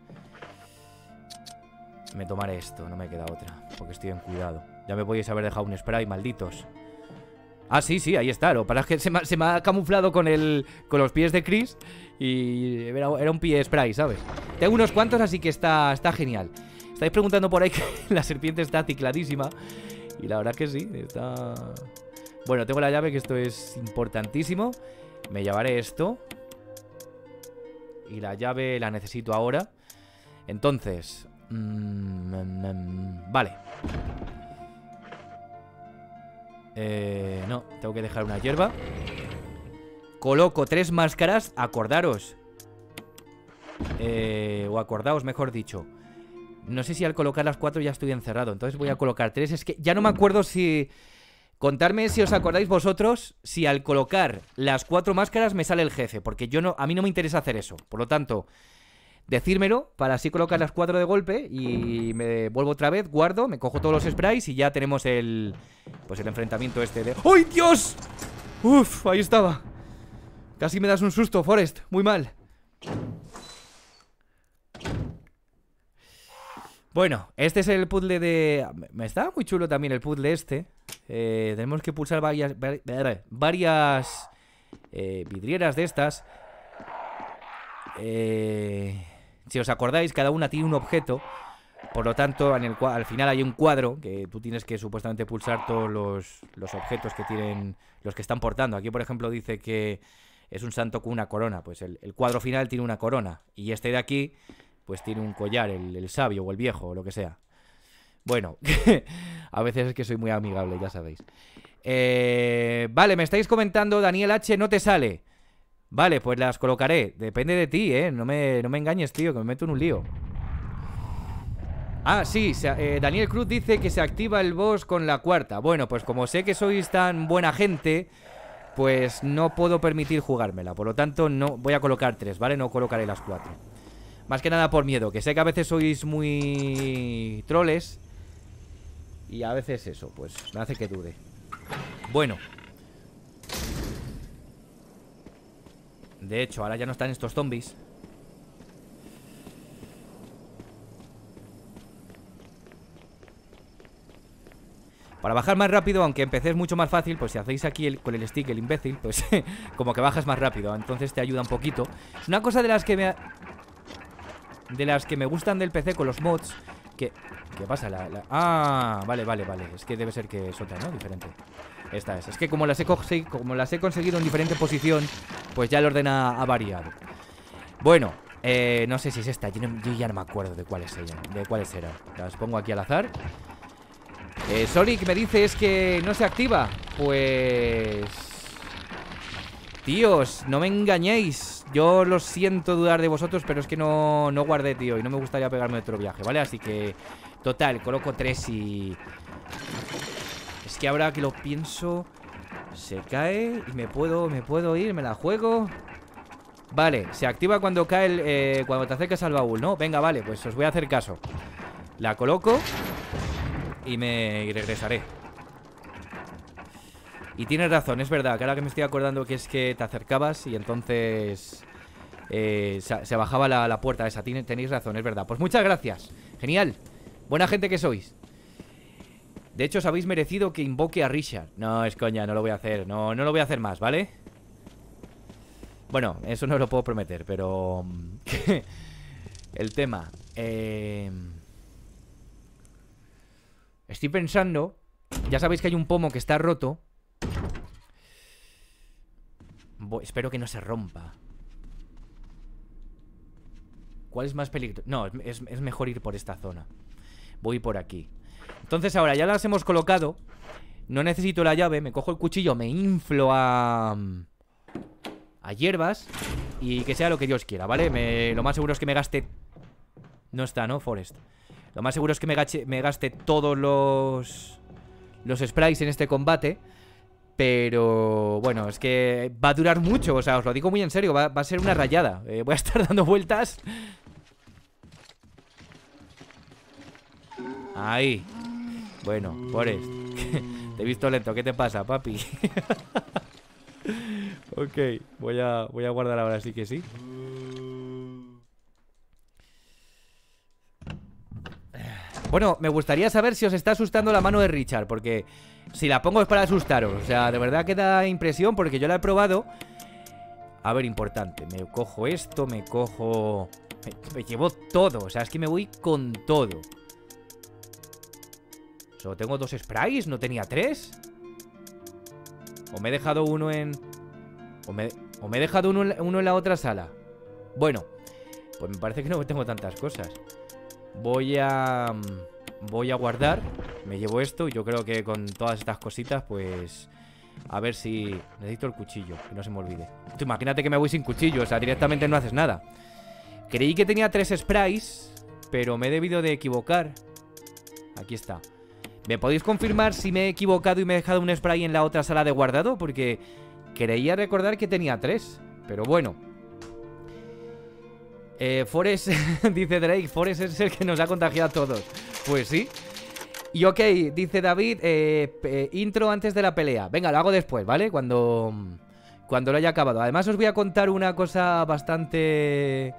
Me tomaré esto, no me queda otra, porque estoy en cuidado. Ya me podéis haber dejado un spray, malditos. Ah, sí, sí, ahí está. Lo para que se me, ha camuflado con el con los pies de Chris y era, un pie spray, ¿sabes? Tengo unos cuantos, así que está, está genial. Estáis preguntando por ahí que *laughs* la serpiente está cicladísima. Y la verdad que sí, está... Bueno, tengo la llave, que esto es importantísimo. Me llevaré esto. Y la llave la necesito ahora. Entonces... Mm, mm, mm, vale. Eh, no, tengo que dejar una hierba. Coloco tres máscaras. Acordaros. Eh, o acordaos, mejor dicho. No sé si al colocar las cuatro ya estoy encerrado. Entonces voy a colocar tres. Es que ya no me acuerdo si... Contarme si os acordáis vosotros si al colocar las cuatro máscaras me sale el jefe, porque yo no, a mí no me interesa hacer eso. Por lo tanto, decírmelo para así colocar las cuatro de golpe y me vuelvo otra vez, guardo, me cojo todos los sprays y ya tenemos el pues el enfrentamiento este de ¡Ay, Dios! Uf, ahí estaba. Casi me das un susto, Forest, muy mal. Bueno, este es el puzzle de... Me está muy chulo también el puzzle este. Eh, tenemos que pulsar varias... Varias... Eh, vidrieras de estas. Eh, si os acordáis, cada una tiene un objeto. Por lo tanto, al final hay un cuadro que tú tienes que supuestamente pulsar todos los, objetos que tienen los que están portando. Aquí, por ejemplo, dice que es un santo con una corona. Pues el, el cuadro final tiene una corona. Y este de aquí pues tiene un collar, el, sabio o el viejo o lo que sea. Bueno, *laughs* a veces es que soy muy amigable, ya sabéis. Eh, vale, me estáis comentando, Daniel H, no te sale. Vale, pues las colocaré. Depende de ti, ¿eh? No me, no me engañes, tío, que me meto en un lío. Ah, sí, eh, Daniel Cruz dice que se activa el boss con la cuarta. Bueno, pues como sé que sois tan buena gente, pues no puedo permitir jugármela. Por lo tanto, no voy a colocar tres, ¿vale? No colocaré las cuatro. Más que nada por miedo, que sé que a veces sois muy troles Y a veces eso, pues me hace que dude Bueno De hecho, ahora ya no están estos zombies Para bajar más rápido, aunque empecé es mucho más fácil, pues si hacéis aquí con el stick el imbécil, pues *laughs* como que bajas más rápido, entonces te ayuda un poquito. Es una cosa de las que me, ha, de las que me gustan del PC con los mods ¿Qué pasa? Ah, vale, vale, vale Es que debe ser que es otra, ¿no? Diferente Esta es, es que como las he, conseguido en diferente posición Pues ya el orden ha, variado Bueno, eh, no sé si es esta yo, ya no me acuerdo de cuál es ella De cuáles será Las pongo aquí al azar eh, Sonic me dice es que no se activa Pues... Tíos, no me engañéis. Yo lo siento dudar de vosotros, pero es que no, no guardé, tío. Y no me gustaría pegarme otro viaje, ¿vale? Así que, total, coloco tres y... Es que ahora que lo pienso... Se cae y me puedo, me puedo ir, me la juego. Vale, se activa cuando cae el, eh, cuando te acercas al baúl, ¿no? Venga, vale, pues os voy a hacer caso. La coloco y me regresaré. Y tienes razón, es verdad, que ahora que me estoy acordando que es que te acercabas y entonces eh, se, bajaba la, la, puerta esa. tenéis razón, es verdad. Pues muchas gracias. Genial. Buena gente que sois. De hecho, os habéis merecido que invoque a Richard. No, es coña, no lo voy a hacer. No, no lo voy a hacer más, ¿vale? Bueno, eso no lo puedo prometer, pero... *laughs* El tema. Em, estoy pensando... Ya sabéis que hay un pomo que está roto espero que no se rompa. ¿Cuál es más peligroso? No, es, mejor ir por esta zona. Voy por aquí. Entonces ahora ya las hemos colocado. No necesito la llave. Me cojo el cuchillo, me inflo a... A hierbas. Y que sea lo que Dios quiera, ¿vale? lo más seguro es que me gaste... No está, ¿no? Forest. Lo más seguro es que me, me gaste todos los... Los sprites en este combate. Pero bueno, es que va a durar mucho, o sea, os lo digo muy en serio, va, a ser una rayada. Eh, voy a *laughs* estar dando vueltas. Ahí. Bueno, por esto. *laughs* te he visto lento, ¿qué te pasa, papi? *laughs* ok, voy a, voy a guardar ahora, sí que sí. Bueno, me gustaría saber si os está asustando la mano de Richard, porque si la pongo es para asustaros. O sea, de verdad que da impresión porque yo la he probado. A ver, importante. Me cojo esto, me cojo... Me, llevo todo. O sea, es que me voy con todo. Solo tengo dos sprays, no tenía tres. O me he dejado uno en... O me, he dejado uno en la otra sala. Bueno, pues me parece que no tengo tantas cosas. Voy a... Mm, voy a guardar Me llevo esto y yo creo que con todas estas cositas pues... A ver si... Necesito el cuchillo, que no se me olvide Tú imagínate que me voy sin cuchillo, o sea, directamente no haces nada Creí que tenía tres sprays Pero me he debido de equivocar Aquí está ¿Me podéis confirmar si me he equivocado y me he dejado un spray en la otra sala de guardado? Porque creía recordar que tenía tres Pero bueno, eh, *laughs* dice Drake, Forest es el que nos ha contagiado a todos. Pues sí. Y ok, dice David, eh, intro antes de la pelea. Venga, lo hago después, ¿vale? Cuando, cuando lo haya acabado. Además os voy a contar una cosa bastante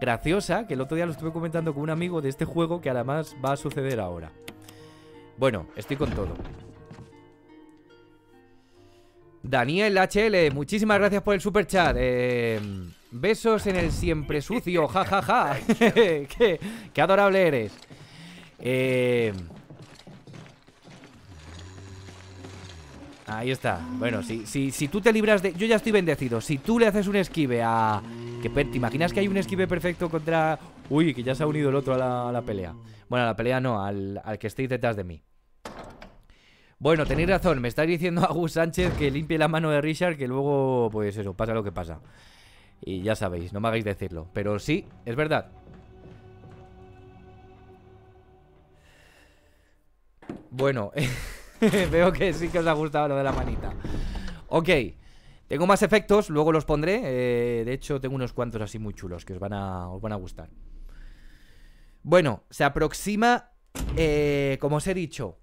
graciosa, que el otro día lo estuve comentando con un amigo de este juego que además va a suceder ahora. Bueno, estoy con todo. Daniel HL, muchísimas gracias por el super chat. Eh, besos en el siempre sucio, jajaja. *laughs* *laughs* qué, adorable eres. Eh, ahí está. Bueno, si, si tú te libras de. Yo ya estoy bendecido. Si tú le haces un esquive a. Que, ¿Te imaginas que hay un esquive perfecto contra. Uy, que ya se ha unido el otro a la, pelea? Bueno, a la pelea no, al, al que estéis detrás de mí. Bueno, tenéis razón, me estáis diciendo a *laughs* Sánchez que limpie la mano de Richard, que luego, pues eso, pasa lo que pasa. Y ya sabéis, no me hagáis decirlo. Pero sí, es verdad. Bueno, *laughs* veo que sí que os ha gustado lo de la manita. Ok, tengo más efectos, luego los pondré. Eh, de hecho, tengo unos cuantos así muy chulos que os van a, van a gustar. Bueno, se aproxima, eh, como os he dicho,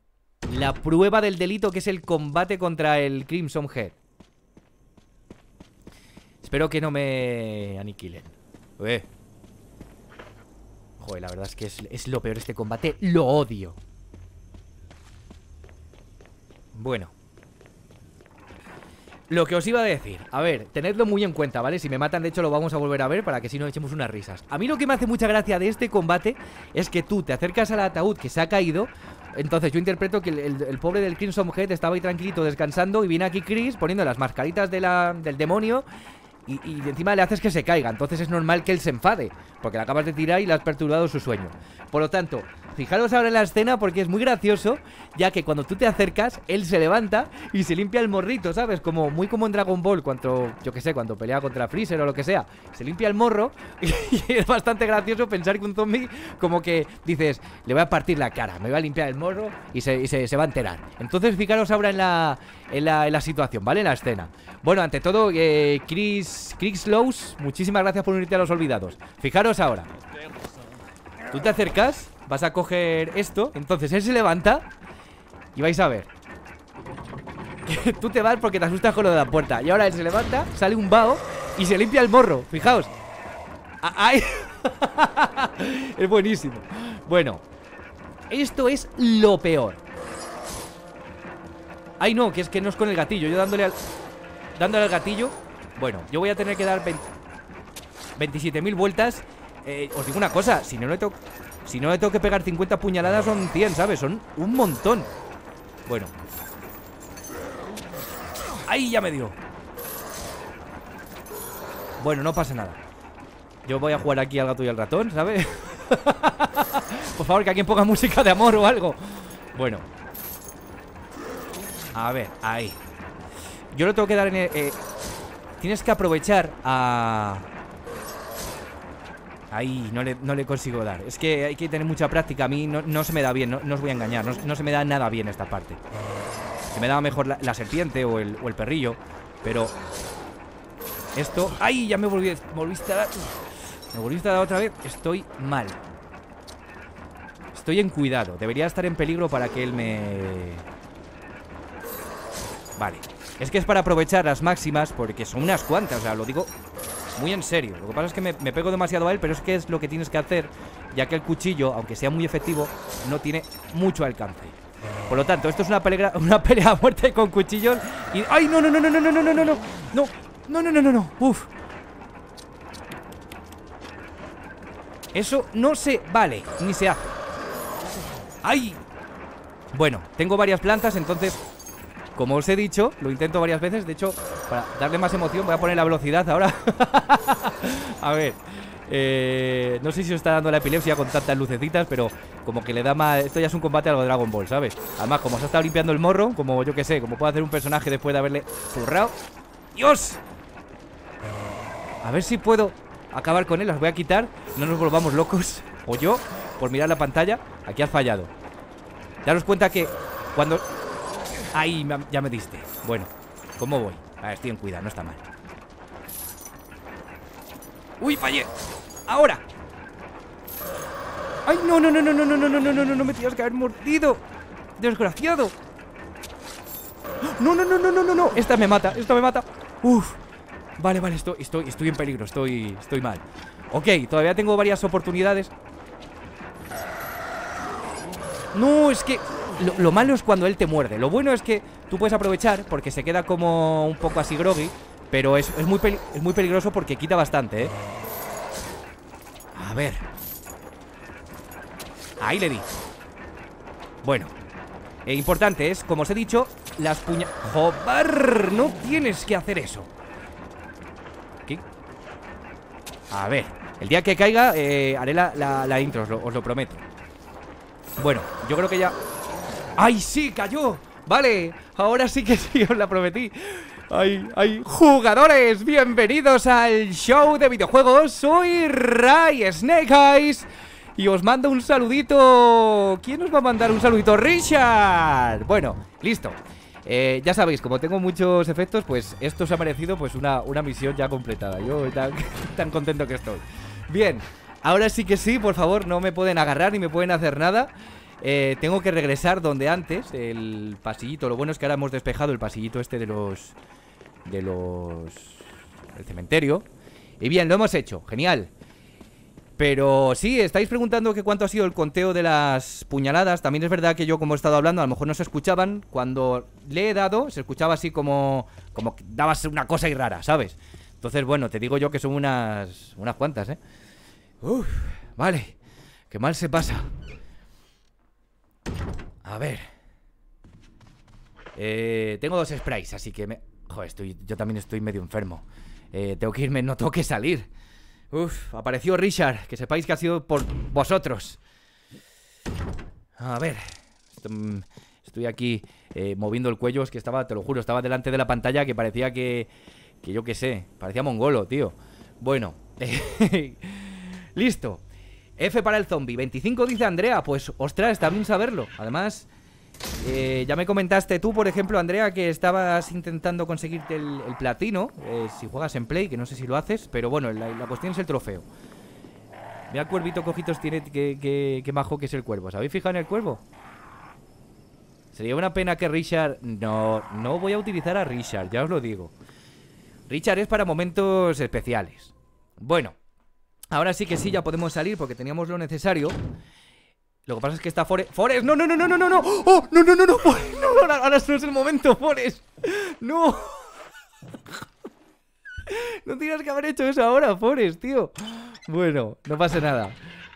la prueba del delito que es el combate contra el Crimson Head. Espero que no me aniquilen. Eh. Joder, la verdad es que es lo peor este combate. Lo odio. Bueno. Lo que os iba a decir, a ver, tenedlo muy en cuenta, ¿vale? Si me matan, de hecho, lo vamos a volver a ver para que si no echemos unas risas. A mí lo que me hace mucha gracia de este combate es que tú te acercas al ataúd que se ha caído. Entonces yo interpreto que el, pobre del Crimson Head estaba ahí tranquilito descansando y viene aquí Chris poniendo las mascaritas del demonio y, encima le haces que se caiga. Entonces es normal que él se enfade, porque le acabas de tirar y le has perturbado su sueño. Por lo tanto, fijaros ahora en la escena porque es muy gracioso, ya que cuando tú te acercas, él se levanta y se limpia el morrito, ¿sabes? Como muy como en Dragon Ball, cuando, yo que sé, cuando pelea contra Freezer o lo que sea, se limpia el morro *laughs* y es bastante gracioso pensar que un zombie como que dices, le voy a partir la cara, me va a limpiar el morro y se, va a enterar. Entonces fijaros ahora en la, en la, situación, ¿vale? En la escena. Bueno, ante todo, eh, Chris Krixlows, muchísimas gracias por unirte a los olvidados. Fijaros ahora. Tú te acercas, vas a coger esto, entonces él se levanta y vais a ver. *laughs* Tú te vas porque te asustas con lo de la puerta. Y ahora él se levanta, sale un vaho y se limpia el morro. Fijaos. ¡Ay! *laughs* es buenísimo. Bueno, esto es lo peor. Ay, no, que es que no es con el gatillo. Yo dándole al. Dándole al gatillo bueno, yo voy a tener que dar 27.000 vueltas eh, Os digo una cosa, si no le tengo Si no que pegar 50 puñaladas son 100, ¿sabes? Son un montón Bueno ¡Ahí ya me dio! Bueno, no pasa nada Yo voy a jugar aquí al gato y al ratón, ¿sabes? *laughs* Por favor, que alguien ponga música de amor o algo Bueno A ver, ahí Yo lo tengo que dar en el, eh, Tienes que aprovechar a... Ahí, no le, consigo dar Es que hay que tener mucha práctica A mí no, se me da bien, no, os voy a engañar no, se me da nada bien esta parte Se me daba mejor la, serpiente o el, o el, perrillo Pero Esto... ¡Ay! Ya me volví, volviste a dar Me volviste a dar otra vez Estoy mal Estoy en cuidado Debería estar en peligro para que él me... Vale es que es para aprovechar las máximas, porque son unas cuantas, o sea, lo digo muy en serio. Lo que pasa es que me, pego demasiado a él, pero es que es lo que tienes que hacer, ya que el cuchillo, aunque sea muy efectivo, no tiene mucho alcance. Por lo tanto, esto es una pelea, una pelea a muerte con cuchillos y... ¡Ay, no, no, no, no, no, no, no, no, no! ¡No, no, no, no, no, no! ¡Uf! Eso no se vale, ni se hace. ¡Ay! Bueno, tengo varias plantas, entonces como os he dicho, lo intento varias veces. De hecho, para darle más emoción, voy a poner la velocidad ahora. *laughs* a ver. Eh, no sé si os está dando la epilepsia con tantas lucecitas, pero como que le da más. Esto ya es un combate a lo de Dragon Ball, ¿sabes? Además, como se ha estado limpiando el morro, como yo que sé, como puede hacer un personaje después de haberle zurrado. ¡Dios! A ver si puedo acabar con él, las voy a quitar. No nos volvamos locos. *laughs* O yo, por mirar la pantalla, aquí has fallado. Daros cuenta que cuando Ahí ya me diste. Bueno, ¿cómo voy? ver, estoy en cuidado, no está mal. ¡Uy, fallé! ¡Ahora! ¡Ay, no, no, no, no, no, no, no, no, no, no, no, me tienes que haber mordido! ¡Desgraciado! ¡No, no, no, no, no, no, no! Esta me mata, esta me mata. ¡Uf! Vale, vale, estoy, estoy, estoy en peligro, estoy, estoy mal. Ok, todavía tengo varias oportunidades. No, es que lo, malo es cuando él te muerde. Lo bueno es que tú puedes aprovechar porque se queda como un poco así groggy. Pero es, es muy, muy peligroso porque quita bastante, ¿eh? A ver. Ahí le di. Bueno. E importante es, como os he dicho, las puñas... ¡Jobar! No tienes que hacer eso. ¿Qué? A ver. El día que caiga eh, haré la, la, intro, os lo prometo. Bueno, yo creo que ya ¡Ay, sí! ¡Cayó! Vale, ahora sí que *laughs* sí, os la prometí ¡Ay, ay! ¡Jugadores! ¡Bienvenidos al show de videojuegos! Soy Ray Snake Eyes y os mando un saludito. ¿Quién os va a mandar un saludito? ¡Richard! Bueno, listo. Eh, ya sabéis, como tengo muchos efectos, pues esto se ha merecido pues una, misión ya completada. Yo *laughs* tan, contento que estoy. Bien, ahora sí que sí, por favor, no me pueden agarrar ni me pueden hacer nada. Eh, tengo que regresar donde antes, el pasillito. Lo bueno es que ahora hemos despejado el pasillito este de los... De los... El cementerio. Y bien, lo hemos hecho. Genial. Pero sí, estáis preguntando que cuánto ha sido el conteo de las puñaladas. También es verdad que yo, como he estado hablando, a lo mejor no se escuchaban. Cuando le he dado, se escuchaba así como... Como daba una cosa y rara, ¿sabes? Entonces, bueno, te digo yo que son unas... Unas cuantas, ¿eh? Uf, vale. Qué mal se pasa. A ver eh, Tengo dos sprays, así que me... Joder, yo también estoy medio enfermo eh, Tengo que irme, no tengo que salir Uf, apareció Richard Que sepáis que ha sido por vosotros A ver mm, Estoy aquí eh, moviendo el cuello Es que estaba, te lo juro, estaba delante de la pantalla Que parecía que... Que yo qué sé Parecía mongolo, tío Bueno *laughs* Listo F para el zombie. 25 dice Andrea. Pues, ostras, está bien saberlo. Además, eh, ya me comentaste tú, por ejemplo, Andrea, que estabas intentando conseguirte el, platino. Eh, si juegas en play, que no sé si lo haces. Pero bueno, la, cuestión es el trofeo. Mira, cuervito cojitos tiene que, que, que, majo que es el cuervo. ¿Os habéis fijado en el cuervo? Sería una pena que Richard... No, no voy a utilizar a Richard, ya os lo digo. Richard es para momentos especiales. Bueno, Ahora sí que sí, ya podemos salir porque teníamos lo necesario. Lo que pasa es que está Forest. ¡Forest! ¡No, no, no, no, no, no! ¡Oh! ¡No, no, no, no! no ahora, es el momento, Forest. ¡No! No tienes que haber hecho eso ahora, Forest, tío. Bueno, no pasa nada.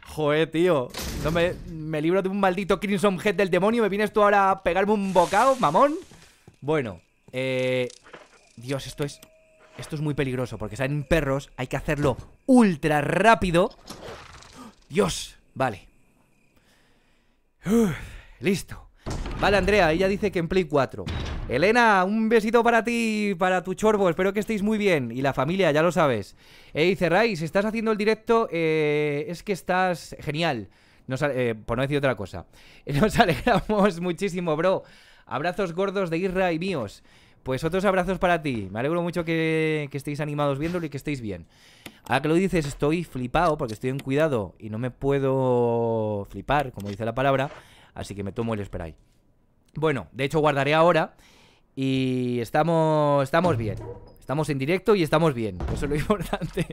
Joder, tío. No me, me libro de un maldito Crimson Head del demonio. ¿Me vienes tú ahora a pegarme un bocado, mamón? Bueno, eh. Dios, esto es esto es muy peligroso porque salen perros, hay que hacerlo ultra rápido. Dios, vale. listo. Vale, Andrea, ella dice que en Play 4. Elena, un besito para ti, para tu chorbo, espero que estéis muy bien. Y la familia, ya lo sabes. Hey, cerráis. si estás haciendo el directo, eh, es que estás genial. Eh, por no decir otra cosa. *laughs* Nos alegramos muchísimo, bro. Abrazos gordos de Isra y míos. Pues otros abrazos para ti. Me alegro mucho que, estéis animados viéndolo y que estéis bien. Ahora que lo dices, estoy flipado porque estoy en cuidado y no me puedo flipar, como dice la palabra. Así que me tomo el spray Bueno, de hecho guardaré ahora y estamos, estamos bien. Estamos en directo y estamos bien. Eso es lo *laughs* importante.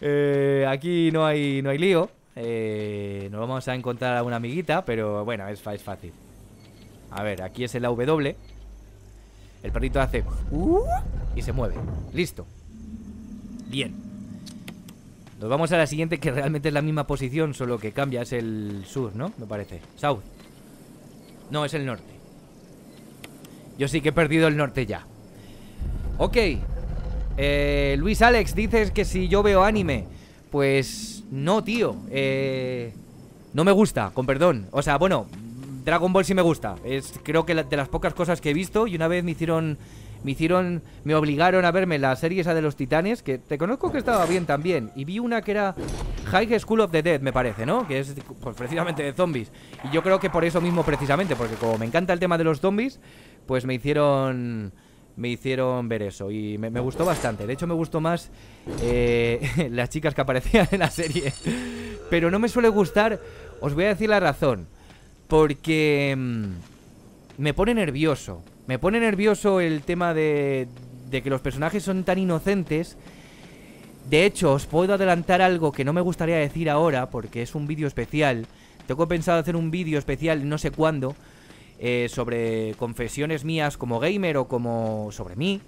Eh, aquí no hay, no hay lío. Eh, nos vamos a encontrar a una amiguita, pero bueno, es, es fácil. A ver, aquí es el AW. El perrito hace uh", y se mueve. Listo. Bien. Nos vamos a la siguiente que realmente es la misma posición, solo que cambia. Es el sur, ¿no? Me parece. South. No, es el norte. Yo sí que he perdido el norte ya. Ok. Eh, Luis Alex, dices que si yo veo anime. Pues no, tío. Eh, no me gusta, con perdón. O sea, bueno, Dragon Ball sí me gusta. Es creo que de las pocas cosas que he visto y una vez me hicieron me hicieron me obligaron a verme la serie esa de los Titanes que te conozco que estaba bien también y vi una que era High School of the Dead, me parece, ¿no? Que es pues, precisamente de zombies. Y yo creo que por eso mismo precisamente, porque como me encanta el tema de los zombies, pues me hicieron me hicieron ver eso y me, gustó bastante. De hecho, me gustó más eh, *laughs* las chicas que aparecían en la serie. Pero no me suele gustar, os voy a decir la razón. Porque mm, me pone nervioso. Me pone nervioso el tema de, de que los personajes son tan inocentes. De hecho, os puedo adelantar algo que no me gustaría decir ahora, porque es un vídeo especial. Tengo pensado hacer un vídeo especial, no sé cuándo, eh, sobre confesiones mías como gamer o como sobre mí.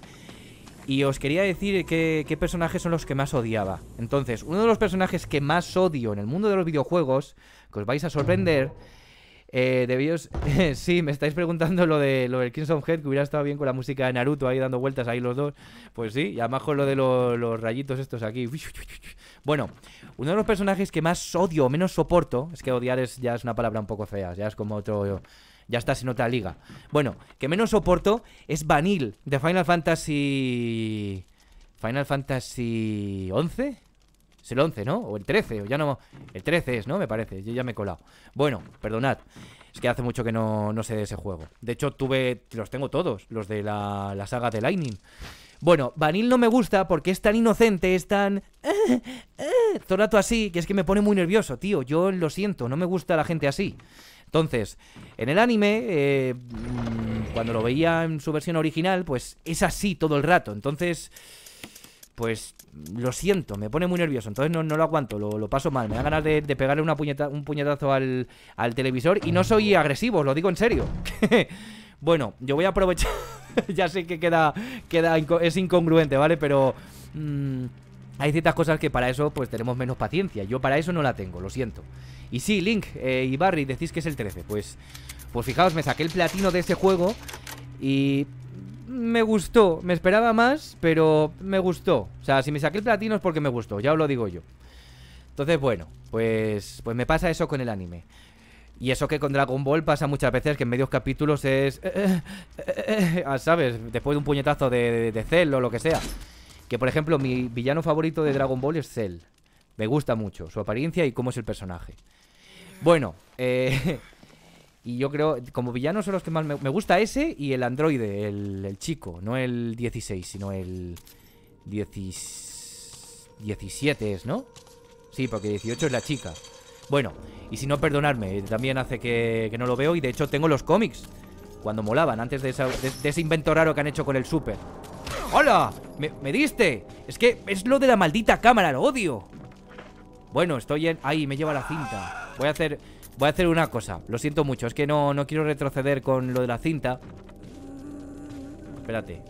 Y os quería decir qué, qué personajes son los que más odiaba. Entonces, uno de los personajes que más odio en el mundo de los videojuegos, que os vais a sorprender, mm. Eh, debíos... *laughs* sí, me estáis preguntando lo de lo del Kings of Head, que hubiera estado bien con la música de Naruto ahí dando vueltas ahí los dos. Pues sí, y además con lo de los, rayitos estos aquí. Bueno, uno de los personajes que más odio, menos soporto, es que odiar es, ya es una palabra un poco fea, ya es como otro... Ya estás en otra liga. Bueno, que menos soporto es Vanil de Final Fantasy... Final Fantasy 11 es el 11, ¿no? O el 13, o ya no... El 13 es, ¿no? Me parece, yo ya me he colado Bueno, perdonad es que hace mucho que no, sé de ese juego. De hecho, tuve. Los tengo todos, los de la, la saga de Lightning. Bueno, Vanil no me gusta porque es tan inocente, es tan. *laughs* Todo el rato así, que es que me pone muy nervioso, tío. Yo lo siento, no me gusta la gente así. Entonces, en el anime, eh, mm, cuando lo veía en su versión original, pues es así todo el rato. Entonces pues lo siento, me pone muy nervioso. Entonces no, lo aguanto, lo, paso mal. Me da ganas de, pegarle un puñetazo al, televisor. Y no soy agresivo, lo digo en serio. *laughs* bueno, yo voy a aprovechar. *laughs* ya sé que queda, queda es incongruente, ¿vale? Pero... Mm, hay ciertas cosas que para eso pues tenemos menos paciencia. Yo para eso no la tengo, lo siento. Y sí, Link eh, y Barry, decís que es el 13. Pues, pues fijaos, me saqué el platino de ese juego y me gustó. Me esperaba más, pero me gustó. O sea, si me saqué el platino es porque me gustó, ya os lo digo yo. Entonces, bueno, pues, pues me pasa eso con el anime. Y eso que con Dragon Ball pasa muchas veces que en medios capítulos es... Eh, eh, eh, ah, ¿Sabes? Después de un puñetazo de, de, de, Cell o lo que sea. Que por ejemplo mi villano favorito de Dragon Ball es Cell. Me gusta mucho su apariencia y cómo es el personaje. Bueno, eh... Y yo creo, como villanos son los que más me, gusta ese y el androide, el, chico. No el 16, sino el 17 es, ¿no? Sí, porque 18 es la chica. Bueno, y si no, perdonarme, también hace que, no lo veo y de hecho tengo los cómics. Cuando molaban, antes de, ese invento raro que han hecho con el Super. ¡Hola! Me, diste! Es que es lo de la maldita cámara, lo odio. Bueno, estoy en... ¡Ay, me lleva la cinta. Voy a hacer... Voy a hacer una cosa, lo siento mucho Es que no, no quiero retroceder con lo de la cinta Espérate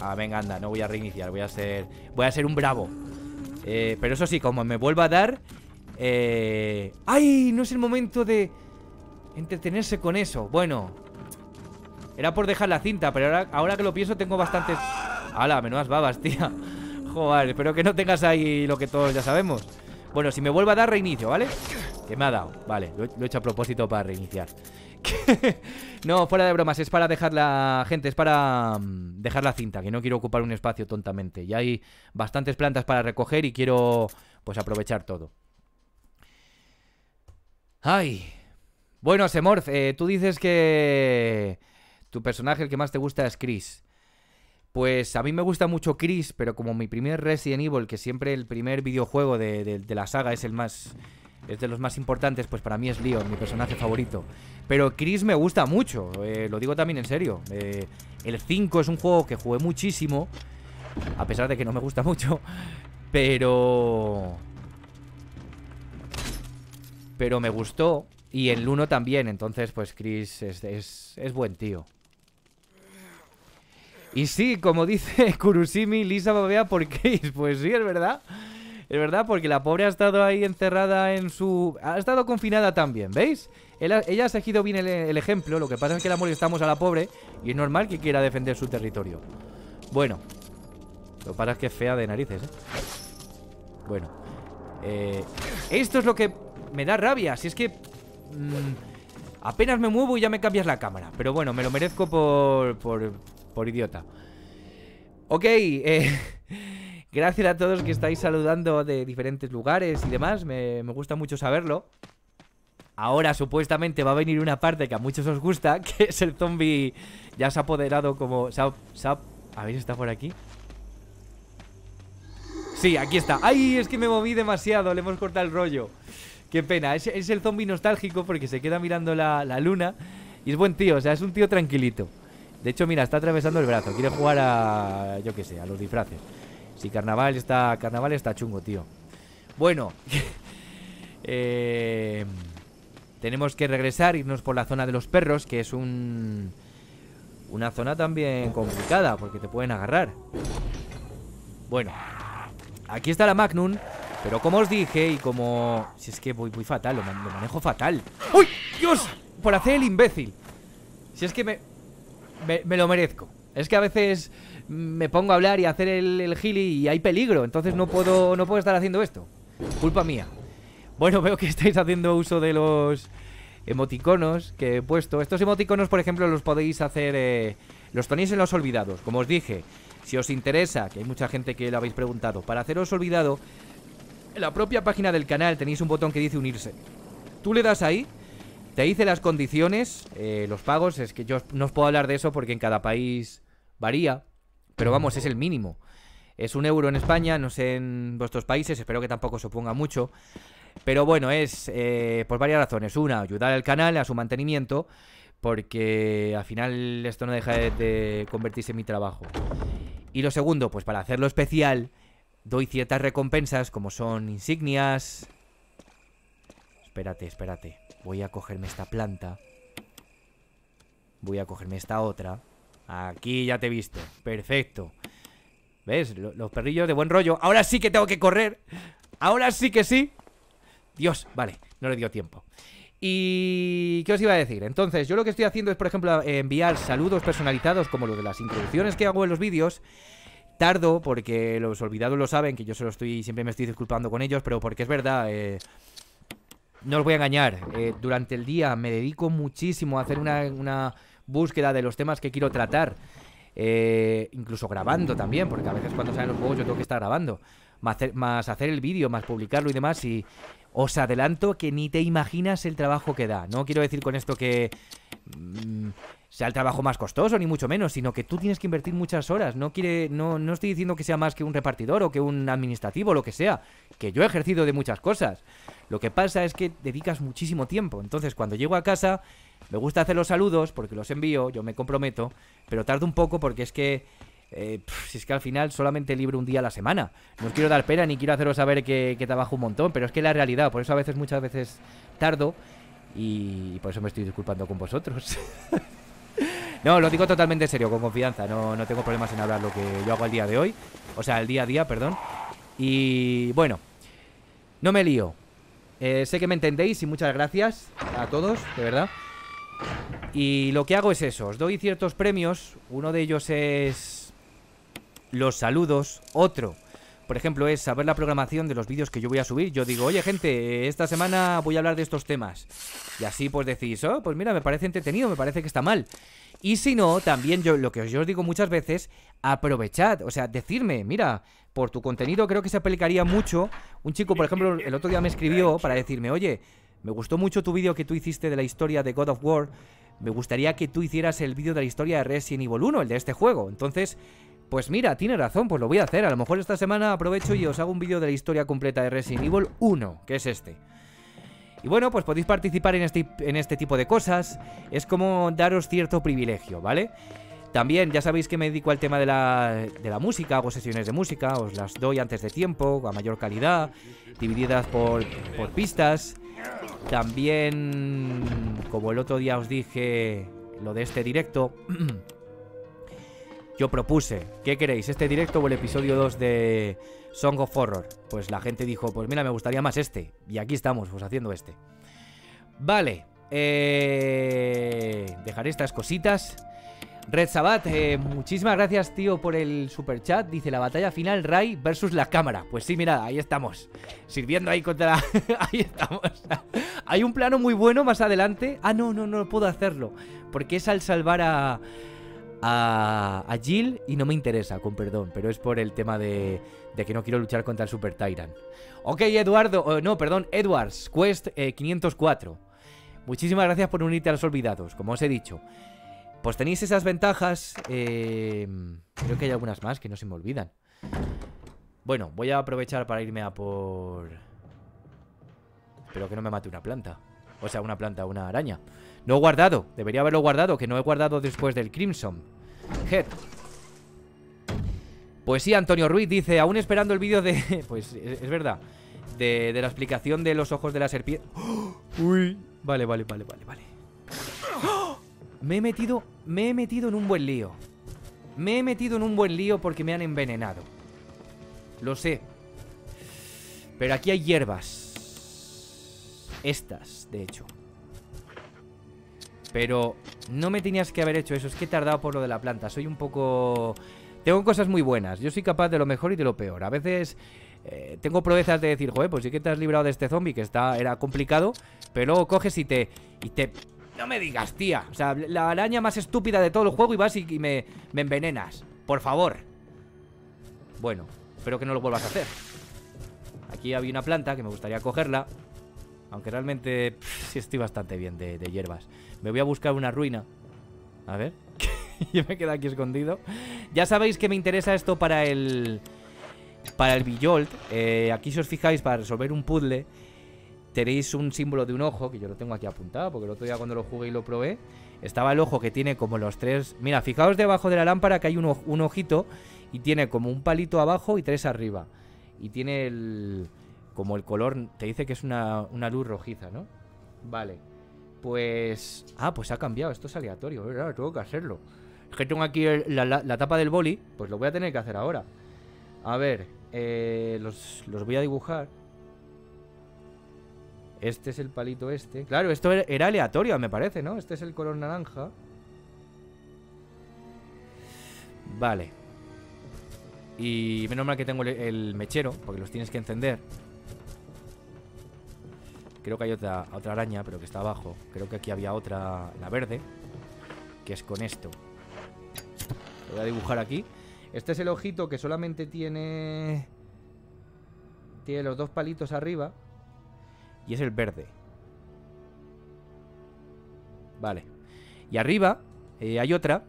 Ah, venga, anda, no voy a reiniciar Voy a ser, voy a ser un bravo eh, Pero eso sí, como me vuelva a dar eh... ¡Ay! No es el momento de entretenerse con eso Bueno Era por dejar la cinta, pero ahora, que lo pienso tengo bastantes... ¡Hala! Menudas babas, tía *laughs* Joder, espero que no tengas ahí lo que todos ya sabemos bueno, si me vuelve a dar, reinicio, ¿vale? Que me ha dado, vale, lo, he hecho a propósito para reiniciar *laughs* no, fuera de bromas, es para dejar la gente, es para mm, dejar la cinta, que no quiero ocupar un espacio tontamente. Ya hay bastantes plantas para recoger y quiero pues aprovechar todo. Ay. Bueno, Semorf, eh, tú dices que tu personaje el que más te gusta es Chris. Pues a mí me gusta mucho Chris, pero como mi primer Resident Evil, que siempre el primer videojuego de, la saga es el más. Es de los más importantes, pues para mí es Leon, mi personaje favorito. Pero Chris me gusta mucho, eh, lo digo también en serio. Eh, el 5 es un juego que jugué muchísimo, a pesar de que no me gusta mucho, *laughs* pero. Pero me gustó. Y el 1 también, entonces, pues Chris es buen tío. Y sí, como dice *laughs* Kurusimi, Lisa babea por qué *laughs* Pues sí, es verdad. Es verdad, porque la pobre ha estado ahí encerrada en su... Ha estado confinada también, ¿veis? Ella, ha seguido bien el, ejemplo, lo que pasa es que la molestamos a la pobre y es normal que quiera defender su territorio. Bueno. Lo que pasa que es fea de narices, ¿eh? Bueno. Eh, esto es lo que me da rabia, si es que... Mm, apenas me muevo y ya me cambias la cámara. Pero bueno, me lo merezco por por idiota. Ok, eh, *laughs* gracias a todos que estáis saludando de diferentes lugares y demás, me, gusta mucho saberlo. Ahora supuestamente va a venir una parte que a muchos os gusta, *laughs* que es el zombie ya se ha apoderado como... Se a ver, está por aquí. Sí, aquí está. ¡Ay! Es que me moví demasiado, le hemos cortado el rollo. Qué pena, es, es el zombie nostálgico porque se queda mirando la, la luna y es buen tío, o sea, es un tío tranquilito. De hecho, mira, está atravesando el brazo. Quiere jugar a, yo qué sé, a los disfraces. Si carnaval está, carnaval está chungo, tío. Bueno. *laughs* Eh, tenemos que regresar, irnos por la zona de los perros, que es un... Una zona también complicada, porque te pueden agarrar. Bueno. Aquí está la Magnum. Pero como os dije y como... Si es que voy, muy fatal, lo manejo fatal. ¡Uy! ¡Dios! Por hacer el imbécil. Si es que me me, lo merezco. Es que a veces me pongo a hablar y hacer el, el gili y hay peligro, entonces no puedo, no puedo estar haciendo esto. Culpa mía. Bueno, *laughs* veo que estáis haciendo uso de los emoticonos que he puesto. Estos emoticonos, por ejemplo, los podéis hacer... Eh, los tenéis en los olvidados. Como os dije, si os interesa, que hay mucha gente que lo habéis preguntado, para haceros olvidado, en la propia página del canal tenéis un botón que dice unirse. Tú le das ahí te hice las condiciones, eh, los pagos, es que yo no os puedo hablar de eso porque en cada país varía, pero vamos, es el mínimo. Es un euro en España, no sé en vuestros países, espero que tampoco se mucho. Pero bueno, es eh, por varias razones. Una, ayudar al canal a su mantenimiento, porque al final esto no deja de convertirse en mi trabajo. Y lo segundo, pues para hacerlo especial, doy ciertas recompensas como son insignias... Espérate, espérate. Voy a cogerme esta planta. Voy a cogerme esta otra. Aquí ya te he visto. Perfecto. ¿Ves? Los perrillos de buen rollo. Ahora sí que tengo que correr. Ahora sí que sí. Dios, vale, no le dio tiempo. ¿Y qué os iba a decir? Entonces, yo lo que estoy haciendo es, por ejemplo, enviar saludos personalizados, como lo de las introducciones que hago en los vídeos. Tardo, porque los olvidados lo saben, que yo solo estoy, siempre me estoy disculpando con ellos, pero porque es verdad, eh, no os voy a engañar, eh, durante el día me dedico muchísimo a hacer una, búsqueda de los temas que quiero tratar. Eh, incluso grabando también, porque a veces cuando salen los juegos yo tengo que estar grabando. Más hacer, el vídeo, más publicarlo y demás. Y os adelanto que ni te imaginas el trabajo que da. No quiero decir con esto que... Mm, sea el trabajo más costoso, ni mucho menos, sino que tú tienes que invertir muchas horas. No, quiere, no, no estoy diciendo que sea más que un repartidor o que un administrativo, lo que sea, que yo he ejercido de muchas cosas. Lo que pasa es que dedicas muchísimo tiempo. Entonces, cuando llego a casa, me gusta hacer los saludos, porque los envío, yo me comprometo, pero tardo un poco porque es que eh, si es que al final solamente libro un día a la semana. No os quiero dar pena ni quiero haceros saber que, que, trabajo un montón, pero es que la realidad, por eso a veces, muchas veces tardo y por eso me estoy disculpando con vosotros. *laughs* No, lo digo totalmente serio, con confianza. No, tengo problemas en hablar lo que yo hago al día de hoy. O sea, el día a día, perdón. Y bueno, no me lío. Eh, sé que me entendéis y muchas gracias a todos, de verdad. Y lo que hago es eso, os doy ciertos premios. Uno de ellos es los saludos. Otro por ejemplo, es saber la programación de los vídeos que yo voy a subir. Yo digo, oye gente, esta semana voy a hablar de estos temas. Y así pues decís, oh, pues mira, me parece entretenido, me parece que está mal. Y si no, también yo lo que yo os digo muchas veces, aprovechad, o sea, decirme, mira, por tu contenido creo que se aplicaría mucho. Un chico, por ejemplo, el otro día me escribió para decirme, oye, me gustó mucho tu vídeo que tú hiciste de la historia de God of War. Me gustaría que tú hicieras el vídeo de la historia de Resident Evil 1, el de este juego. Entonces, pues mira, tiene razón, pues lo voy a hacer. A lo mejor esta semana aprovecho y os hago un vídeo de la historia completa de Resident Evil 1, que es este. Y bueno, pues podéis participar en este, en este tipo de cosas. Es como daros cierto privilegio, ¿vale? También ya sabéis que me dedico al tema de la, de la, música, hago sesiones de música, os las doy antes de tiempo, a mayor calidad, divididas por, por pistas. También, como el otro día os dije, lo de este directo, *clears throat* Yo propuse, ¿qué queréis? ¿Este directo o el episodio 2 de Song of Horror? Pues la gente dijo, pues mira, me gustaría más este. Y aquí estamos, pues haciendo este. Vale, eh... dejaré estas cositas. Red Sabat, eh, muchísimas gracias, tío, por el super chat. Dice la batalla final Ray versus la cámara. Pues sí, mira, ahí estamos. Sirviendo ahí contra *laughs* ahí estamos. Hay un plano muy bueno más adelante. Ah, no, no, no puedo hacerlo. Porque es al salvar a a, Jill y no me interesa, con perdón, pero es por el tema de, que no quiero luchar contra el Super Tyrant. Ok, Eduardo, eh, no, perdón, Edwards, Quest 504. Eh, Muchísimas gracias por unirte a los olvidados, como os he dicho. Pues tenéis esas ventajas. Eh, creo que hay algunas más que no se me olvidan. Bueno, voy a aprovechar para irme a por... Espero que no me mate una planta. O sea, una planta, una araña. No guardado, debería haberlo guardado Que no he guardado después del Crimson Head Pues sí, Antonio Ruiz dice Aún esperando el vídeo de... *laughs* Pues es, verdad de, la explicación de los ojos de la serpiente *gasps* Uy Vale, vale, vale, vale, vale *gasps* Me he metido... Me he metido en un buen lío Me he metido en un buen lío porque me han envenenado Lo sé Pero aquí hay hierbas Estas, de hecho pero no me tenías que haber hecho eso. Es que he tardado por lo de la planta. Soy un poco... Tengo cosas muy buenas. Yo soy capaz de lo mejor y de lo peor. A veces... Eh, tengo proezas de decir, joder, pues sí que te has librado de este zombie que está, era complicado, pero luego coges y te, y te no me digas, tía. O sea, la araña más estúpida de todo el juego y vas y, me, me, envenenas. Por favor. Bueno, espero que no lo vuelvas a hacer. Aquí había una planta que me gustaría cogerla. Aunque realmente sí estoy bastante bien de hierbas. Me voy a buscar una ruina. A ver. *laughs* Yo me quedo aquí escondido. Ya sabéis que me interesa esto para el... Para el billolt. Eh, aquí si os fijáis, para resolver un puzzle, tenéis un símbolo de un ojo, que yo lo tengo aquí apuntado, porque el otro día cuando lo jugué y lo probé, estaba el ojo que tiene como los tres... Mira, fijaos debajo de la lámpara que hay un, un ojito y tiene como un palito abajo y tres arriba. Y tiene el... Como el color, te dice que es una, una luz rojiza, ¿no? Vale pues... Ah, pues ha cambiado, esto es aleatorio, tengo que hacerlo. Es que tengo aquí la, tapa del boli, pues lo voy a tener que hacer ahora. A ver, eh, los, voy a dibujar. Este es el palito este. Claro, esto era, aleatorio, me parece, ¿no? Este es el color naranja. Vale. Y menos mal que tengo el, el mechero, porque los tienes que encender. Creo que hay otra, otra araña, pero que está abajo. Creo que aquí había otra, la verde, que es con esto. voy a dibujar aquí. Este es el ojito que solamente tiene... Tiene los dos palitos arriba. Y es el verde. Vale. Y arriba eh, hay otra.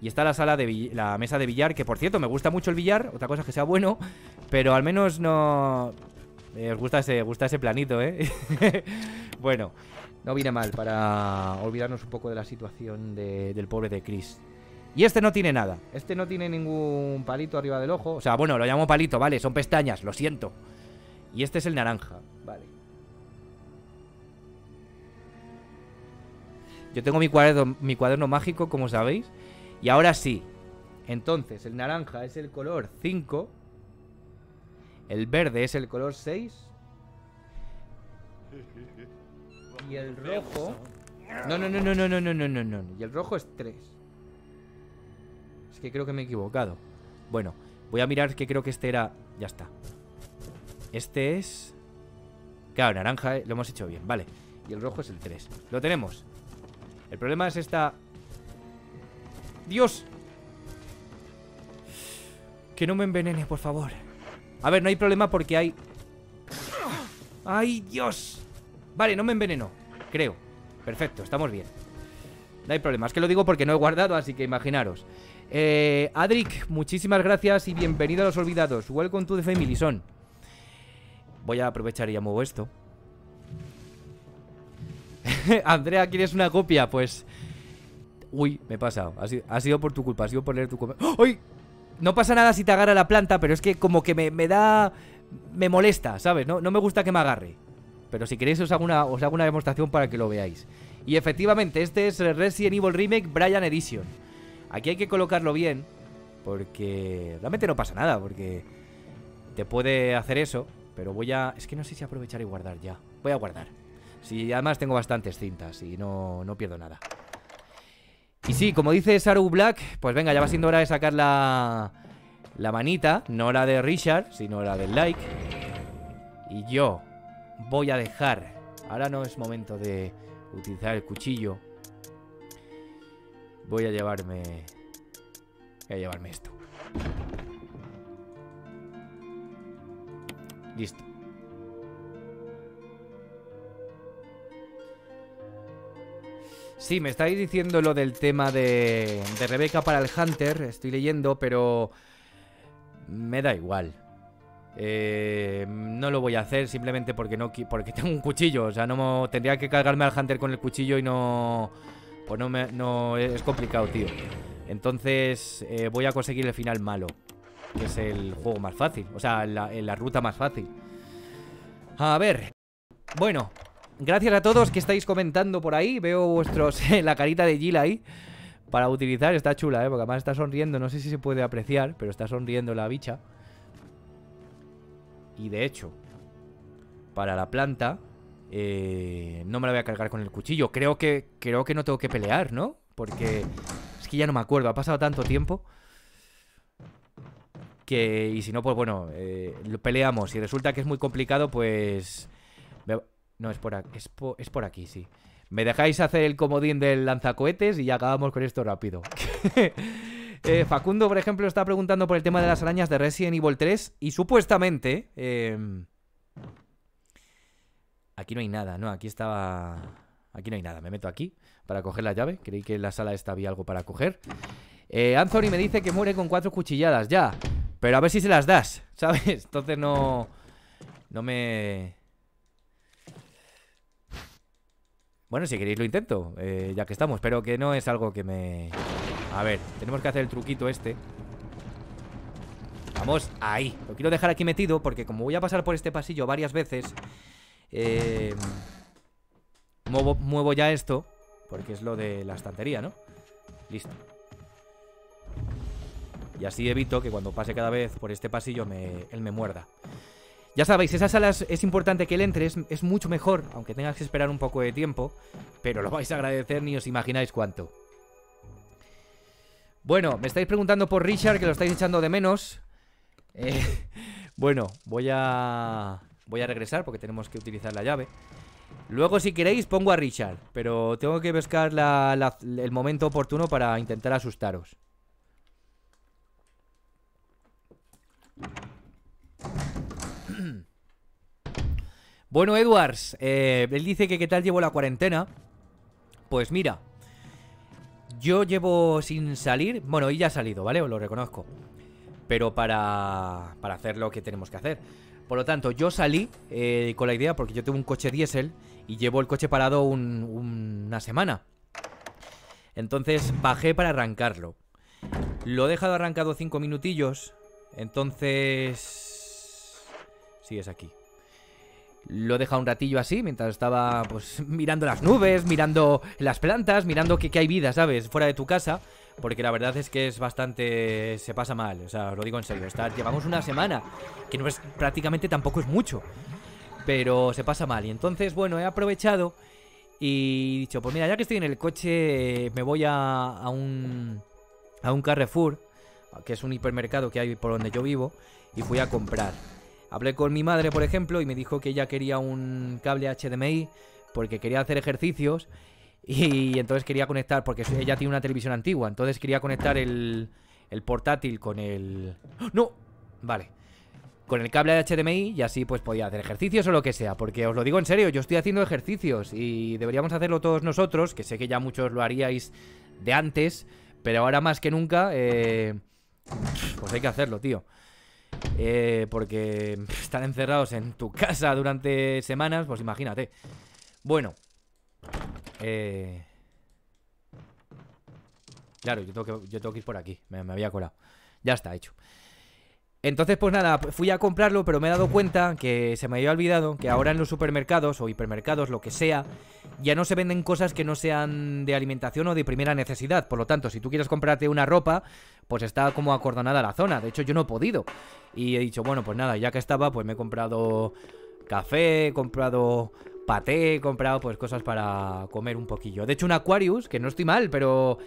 Y está la sala de la mesa de billar, que por cierto me gusta mucho el billar. Otra cosa es que sea bueno. Pero al menos no os gusta ese, ese planito, ¿eh? *laughs* bueno, no viene mal para olvidarnos un poco de la situación del pobre de Chris. Y este no tiene nada. Este no tiene ningún palito arriba del ojo. O sea, bueno, lo llamo palito, vale, son pestañas, lo siento. Y este es el naranja, vale. Yo tengo mi cuaderno, mi cuaderno mágico, como sabéis. Y ahora sí. Entonces, el naranja es el color 5 el verde es el color 6. *laughs* Y el rojo... No, no, no, no, no, no, no, no, no, Y el rojo es 3. Es que creo que me he equivocado. Bueno, voy a mirar que creo que este era... Ya está. Este es... Claro, naranja, eh, lo hemos hecho bien, vale. Y el rojo es el 3. Lo tenemos. El problema es esta... ¡Dios! Que no me envenene, por favor. A ver, no hay problema porque hay... ¡Ay, Dios! Vale, no me enveneno, creo. Perfecto, estamos bien. No hay problema, es que lo digo porque no he guardado, así que imaginaros. Eh, Adric, muchísimas gracias y bienvenido a los olvidados. Welcome to the family, son. Voy a aprovechar y ya muevo esto. *laughs* Andrea, ¿quieres una copia? Pues... Uy, me he pasado. Ha sido, ha sido por tu culpa, ha sido por leer tu comentario. ¡Ay! no pasa nada si te agarra la planta, pero es que como que me, da... Me molesta, ¿sabes? No, me gusta que me agarre. Pero si queréis os hago, una, os demostración para que lo veáis. Y efectivamente, este es Resident Evil Remake Brian Edition. Aquí hay que colocarlo bien, porque realmente no pasa nada, porque te puede hacer eso. Pero voy a... Es que no sé si aprovechar y guardar ya. Voy a guardar. Si además tengo bastantes cintas y no, no pierdo nada. Y sí, como dice Saru Black, pues venga, ya va siendo hora de sacar la, la manita, no la de Richard, sino la del like. Y yo voy a dejar, ahora no es momento de utilizar el cuchillo, voy a llevarme, voy a llevarme esto. Listo. Sí, me estáis diciendo lo del tema de, Rebeca para el Hunter, estoy leyendo, pero me da igual. Eh, no lo voy a hacer simplemente porque no porque *laughs* tengo un cuchillo, o sea, no tendría que cargarme al Hunter con el cuchillo y no pues no me es complicado, tío. Entonces eh, voy a conseguir el final malo, que es el juego más fácil, o sea, la ruta más fácil. A ver, bueno, Gracias a todos que estáis comentando por ahí. Veo vuestros *laughs* la carita de Gila ahí para utilizar. Está chula, ¿eh? Porque además está sonriendo. No sé si se puede apreciar, pero está sonriendo la bicha. Y de hecho, para la planta, eh, no me la voy a cargar con el cuchillo. Creo que, creo que no tengo que pelear, ¿no? Porque es que ya no me acuerdo. Ha pasado tanto tiempo. Que, y si no, pues bueno, eh, peleamos. Si resulta que es muy complicado, pues... No, es por, aquí, es, por, aquí, sí. Me dejáis hacer el comodín del lanzacohetes y ya acabamos con esto rápido. *laughs* Eh, Facundo, por ejemplo, está preguntando por el tema de las arañas de Resident Evil 3 y supuestamente... Em, aquí no hay nada, ¿no? Aquí estaba... Aquí no hay nada. Me meto aquí para coger la llave. Creí que en la sala esta había algo para coger. Eh, Anthony me dice que muere con cuatro cuchilladas, ya. Pero a ver si se las das, *laughs* ¿sabes? Entonces no... No me... Bueno, si queréis lo intento, eh, ya que estamos Pero que no es algo que me... A ver, tenemos que hacer el truquito este Vamos, ahí Lo quiero dejar aquí metido porque como voy a pasar por este pasillo varias veces eh, muevo, ya esto Porque es lo de la estantería, ¿no? Listo Y así evito que cuando pase cada vez por este pasillo Él me muerda ya sabéis, esas alas es importante que él entre, es, mucho mejor, aunque tengas que esperar un poco de tiempo, pero lo vais a agradecer ni os imagináis cuánto. Bueno, me estáis preguntando por Richard, que lo estáis echando de menos. Eh, *laughs* bueno, voy a... Voy a regresar porque tenemos que utilizar la llave. Luego, si queréis, pongo a Richard. Pero tengo que buscar el momento oportuno para intentar asustaros. Bueno, Edwards, eh, él dice que qué tal llevo la cuarentena. Pues mira, yo llevo sin salir, bueno, y ya ha salido, ¿vale? Os lo reconozco. Pero para, para hacer lo que tenemos que hacer. Por lo tanto, yo salí eh, con la idea, porque yo tengo un coche diésel y llevo el coche parado una semana. Entonces bajé para arrancarlo. Lo he dejado arrancado cinco minutillos. Entonces... Sí, es aquí. Lo he dejado un ratillo así mientras estaba pues *laughs* mirando las nubes, mirando las plantas, mirando que, hay vida, ¿sabes? Fuera de tu casa. Porque la verdad es que es bastante... se pasa mal, o sea, lo digo en serio. Estar, llevamos una semana, que no es prácticamente tampoco es mucho. Pero se pasa mal. Y entonces, bueno, he aprovechado y he dicho, pues mira, ya que estoy en el coche, me voy a, a un... a un Carrefour, que es un hipermercado que hay por donde yo vivo, y fui a comprar. Hablé con mi madre, por ejemplo, y me dijo que ella quería un cable HDMI porque quería hacer ejercicios y entonces quería conectar, porque ella tiene una televisión antigua, entonces quería conectar el, el portátil con el... ¡No! Vale. Con el cable HDMI y así pues podía hacer ejercicios o lo que sea, porque os lo digo en serio, yo estoy haciendo ejercicios y deberíamos hacerlo todos nosotros, que sé que ya muchos lo haríais de antes, pero ahora más que nunca, eh, pues hay que hacerlo, tío. Eh, porque *laughs* están encerrados en tu casa durante semanas, pues imagínate. Bueno. Eh, claro, yo tengo, que, yo ir por aquí, me, me había colado. Ya está, hecho. Entonces, pues nada, fui a comprarlo, pero me he dado cuenta que se me había olvidado que ahora en los supermercados o hipermercados, lo que sea, ya no se venden cosas que no sean de alimentación o de primera necesidad. Por lo tanto, si tú quieres comprarte una ropa, pues está como acordonada la zona. De hecho, yo no he podido. Y he dicho, bueno, pues nada, ya que estaba, pues me he comprado café, he comprado paté, he comprado pues cosas para comer un poquillo. De hecho, un Aquarius, que no estoy mal, pero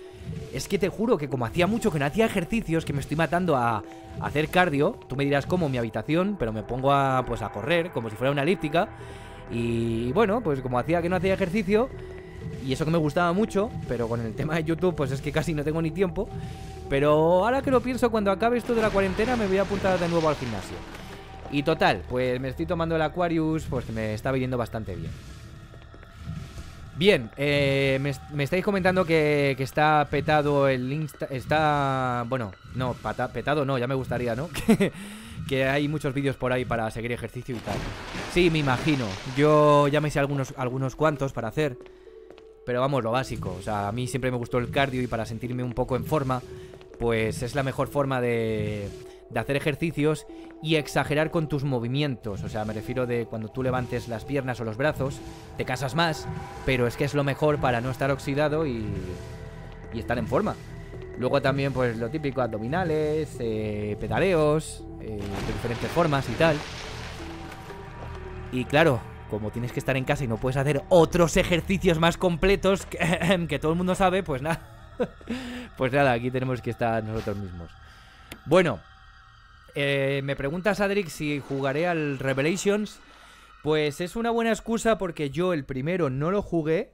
es que te juro que como hacía mucho que no hacía ejercicios, que me estoy matando a, hacer cardio, tú me dirás cómo mi habitación, pero me pongo a, pues, a correr como si fuera una elíptica. Y bueno, pues como hacía que no hacía ejercicio, y eso que me gustaba mucho, pero con el tema de YouTube, pues es que casi no tengo ni tiempo. Pero ahora que lo pienso, cuando acabe esto de la cuarentena, me voy a apuntar de nuevo al gimnasio. Y total, pues me estoy tomando el Aquarius, pues me está viniendo bastante bien. Bien, eh, me, estáis comentando que, está petado el Insta... Está... Bueno, no, petado no, ya me gustaría, ¿no? *laughs* que, hay muchos vídeos por ahí para seguir ejercicio y tal. Sí, me imagino. Yo ya me hice algunos, algunos cuantos para hacer. Pero vamos, lo básico. O sea, a mí siempre me gustó el cardio y para sentirme un poco en forma, pues es la mejor forma de de hacer ejercicios y exagerar con tus movimientos. O sea, me refiero de cuando tú levantes las piernas o los brazos, te casas más, pero es que es lo mejor para no estar oxidado y, y estar en forma. Luego también, pues lo típico, abdominales, eh, pedaleos, eh, de diferentes formas y tal. Y claro, como tienes que estar en casa y no puedes hacer otros ejercicios más completos que, *laughs* que todo el mundo sabe, pues nada. *laughs* Pues nada, aquí tenemos que estar nosotros mismos. Bueno, eh, me preguntas, Adric, si jugaré al Revelations. Pues es una buena excusa porque yo el primero no lo jugué.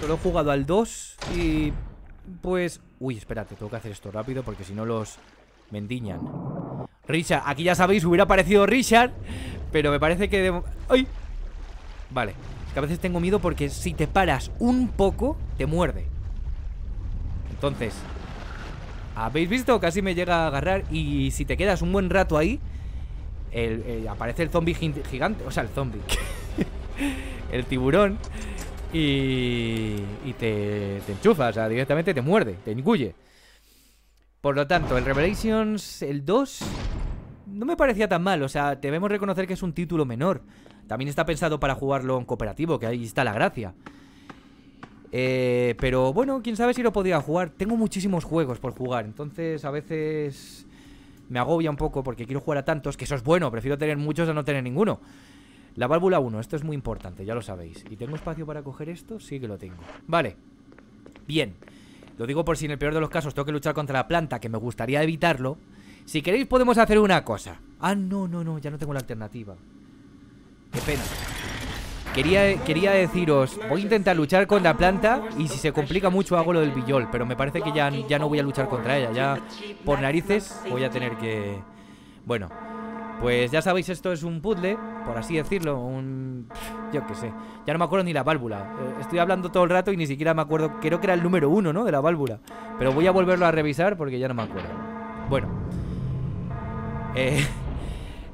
Solo he jugado al 2 y... Pues... Uy, espérate, tengo que hacer esto rápido porque si no los mendiñan. Richard, aquí ya sabéis, hubiera aparecido Richard, pero me parece que... ¡Ay! Vale, que a veces tengo miedo porque si te paras un poco, te muerde. Entonces, ¿Habéis visto? Casi me llega a agarrar y si te quedas un buen rato ahí, aparece el zombie gigante, o sea, el zombie, *laughs* el tiburón y, te, enchufa, o sea, directamente te muerde, te engulle. Por lo tanto, el Revelations, el 2, no me parecía tan mal, o sea, debemos reconocer que es un título menor. También está pensado para jugarlo en cooperativo, que ahí está la gracia. Eh, pero bueno, quién sabe si lo podría jugar. Tengo muchísimos juegos por jugar, entonces a veces me agobia un poco porque quiero jugar a tantos, que eso es bueno, prefiero tener muchos a no tener ninguno. La válvula 1, esto es muy importante, ya lo sabéis. ¿Y tengo espacio para coger esto? Sí que lo tengo. Vale. Bien. Lo digo por si en el peor de los casos tengo que luchar contra la planta, que me gustaría evitarlo. Si queréis podemos hacer una cosa. Ah, no, no, no, ya no tengo la alternativa. Qué pena. Quería, deciros, voy a intentar luchar con la planta y si se complica mucho hago lo del billol, pero me parece que ya, ya no voy a luchar contra ella, ya por narices voy a tener que... Bueno, pues ya sabéis, esto es un puzzle, por así decirlo, un... yo qué sé, ya no me acuerdo ni la válvula. Eh, estoy hablando todo el rato y ni siquiera me acuerdo, creo que era el número uno, ¿no? De la válvula, pero voy a volverlo a revisar porque ya no me acuerdo. Bueno. Eh...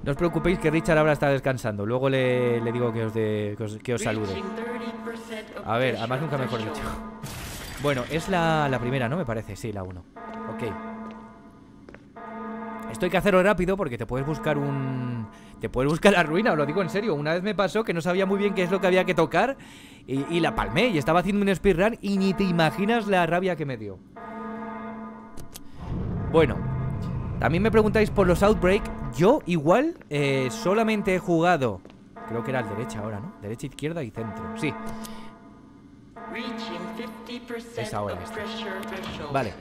No os preocupéis que Richard ahora está descansando. Luego le, digo que os, que os, salude. A ver, además nunca mejor dicho. Bueno, es la, primera, ¿no? Me parece, sí, la 1. Ok. Esto hay que hacerlo rápido porque te puedes buscar un... Te puedes buscar la ruina, os lo digo en serio. Una vez me pasó que no sabía muy bien qué es lo que había que tocar y, y la palmé y estaba haciendo un speedrun y ni te imaginas la rabia que me dio. Bueno, también me preguntáis por los Outbreak. Yo igual eh, solamente he jugado... Creo que era el derecha ahora, ¿no? Derecha, izquierda y centro. Sí. Es ahora. Vale.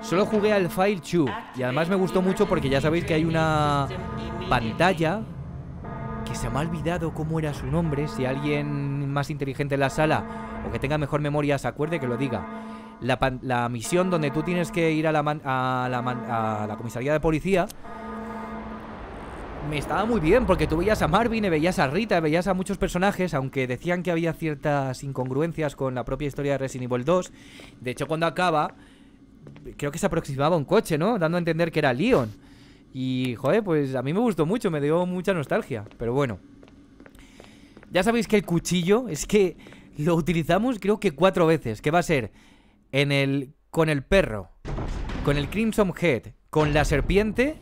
Solo jugué al File 2 y además me gustó mucho porque ya sabéis que hay una pantalla que se me ha olvidado cómo era su nombre. Si alguien más inteligente en la sala o que tenga mejor memoria se acuerde que lo diga la, misión donde tú tienes que ir a la, a, la comisaría de policía me estaba muy bien porque tú veías a Marvin, veías a Rita, veías a muchos personajes, aunque decían que había ciertas incongruencias con la propia historia de Resident Evil 2. De hecho, cuando acaba, creo que se aproximaba un coche, ¿no? Dando a entender que era Leon. Y, joder, pues a mí me gustó mucho, me dio mucha nostalgia, pero bueno. Ya sabéis que el cuchillo es que lo utilizamos creo que cuatro veces, que va a ser en el, con el perro, con el Crimson Head, con la serpiente,